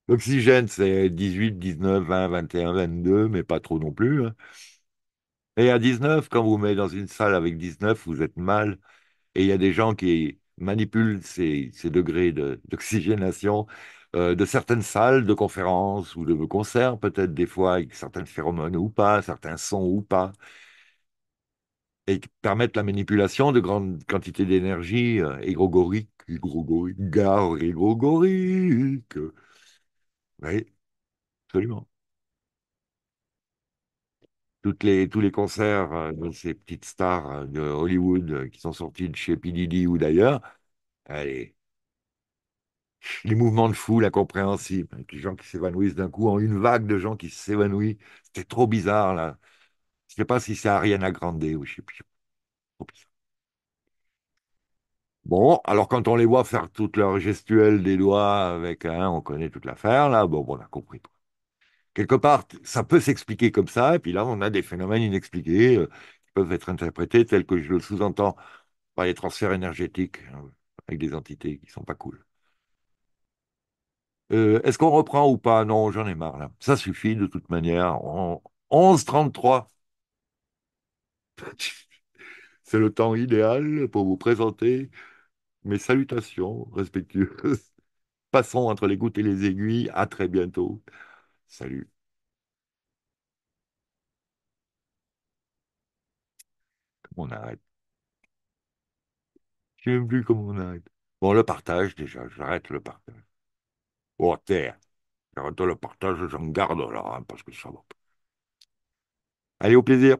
L'oxygène, c'est 18, 19, 20, 21, 22, mais pas trop non plus. Hein. Et à 19, quand vous vous mettez dans une salle avec 19, vous êtes mal. Et il y a des gens qui manipulent ces, ces degrés de- d'oxygénation euh, de certaines salles de conférences ou de concerts, peut-être des fois, avec certaines phéromones ou pas, certains sons ou pas, et qui permettent la manipulation de grandes quantités d'énergie euh, égrégorique, égrégorique, égrégorique. Oui, absolument. Toutes les, tous les concerts euh, de ces petites stars euh, de Hollywood euh, qui sont sortis de chez P. ou d'ailleurs, allez, les mouvements de foule la compréhensible. Hein, les gens qui s'évanouissent d'un coup, en une vague de gens qui s'évanouissent. C'était trop bizarre, là. Je sais pas si c'est Ariana Grande ou je ne sais plus. Bon, alors quand on les voit faire toutes leurs gestuelles des doigts avec, un hein, « on connaît toute l'affaire, là, bon, on a compris. Quelque part, ça peut s'expliquer comme ça, et puis là, on a des phénomènes inexpliqués euh, qui peuvent être interprétés tels que je le sous-entends par les transferts énergétiques hein, avec des entités qui sont pas cool. Euh, est-ce qu'on reprend ou pas Non, j'en ai marre là. Ça suffit de toute manière. On... 11.33. C'est le temps idéal pour vous présenter mes salutations respectueuses. Passons entre les gouttes et les aiguilles. À très bientôt. Salut. Comment on arrête Je n'aime plus comment on arrête. Bon, le partage, déjà, j'arrête le partage. Oh, terre. J'arrête le partage, j'en garde là, hein, parce que ça va pas. Allez, au plaisir.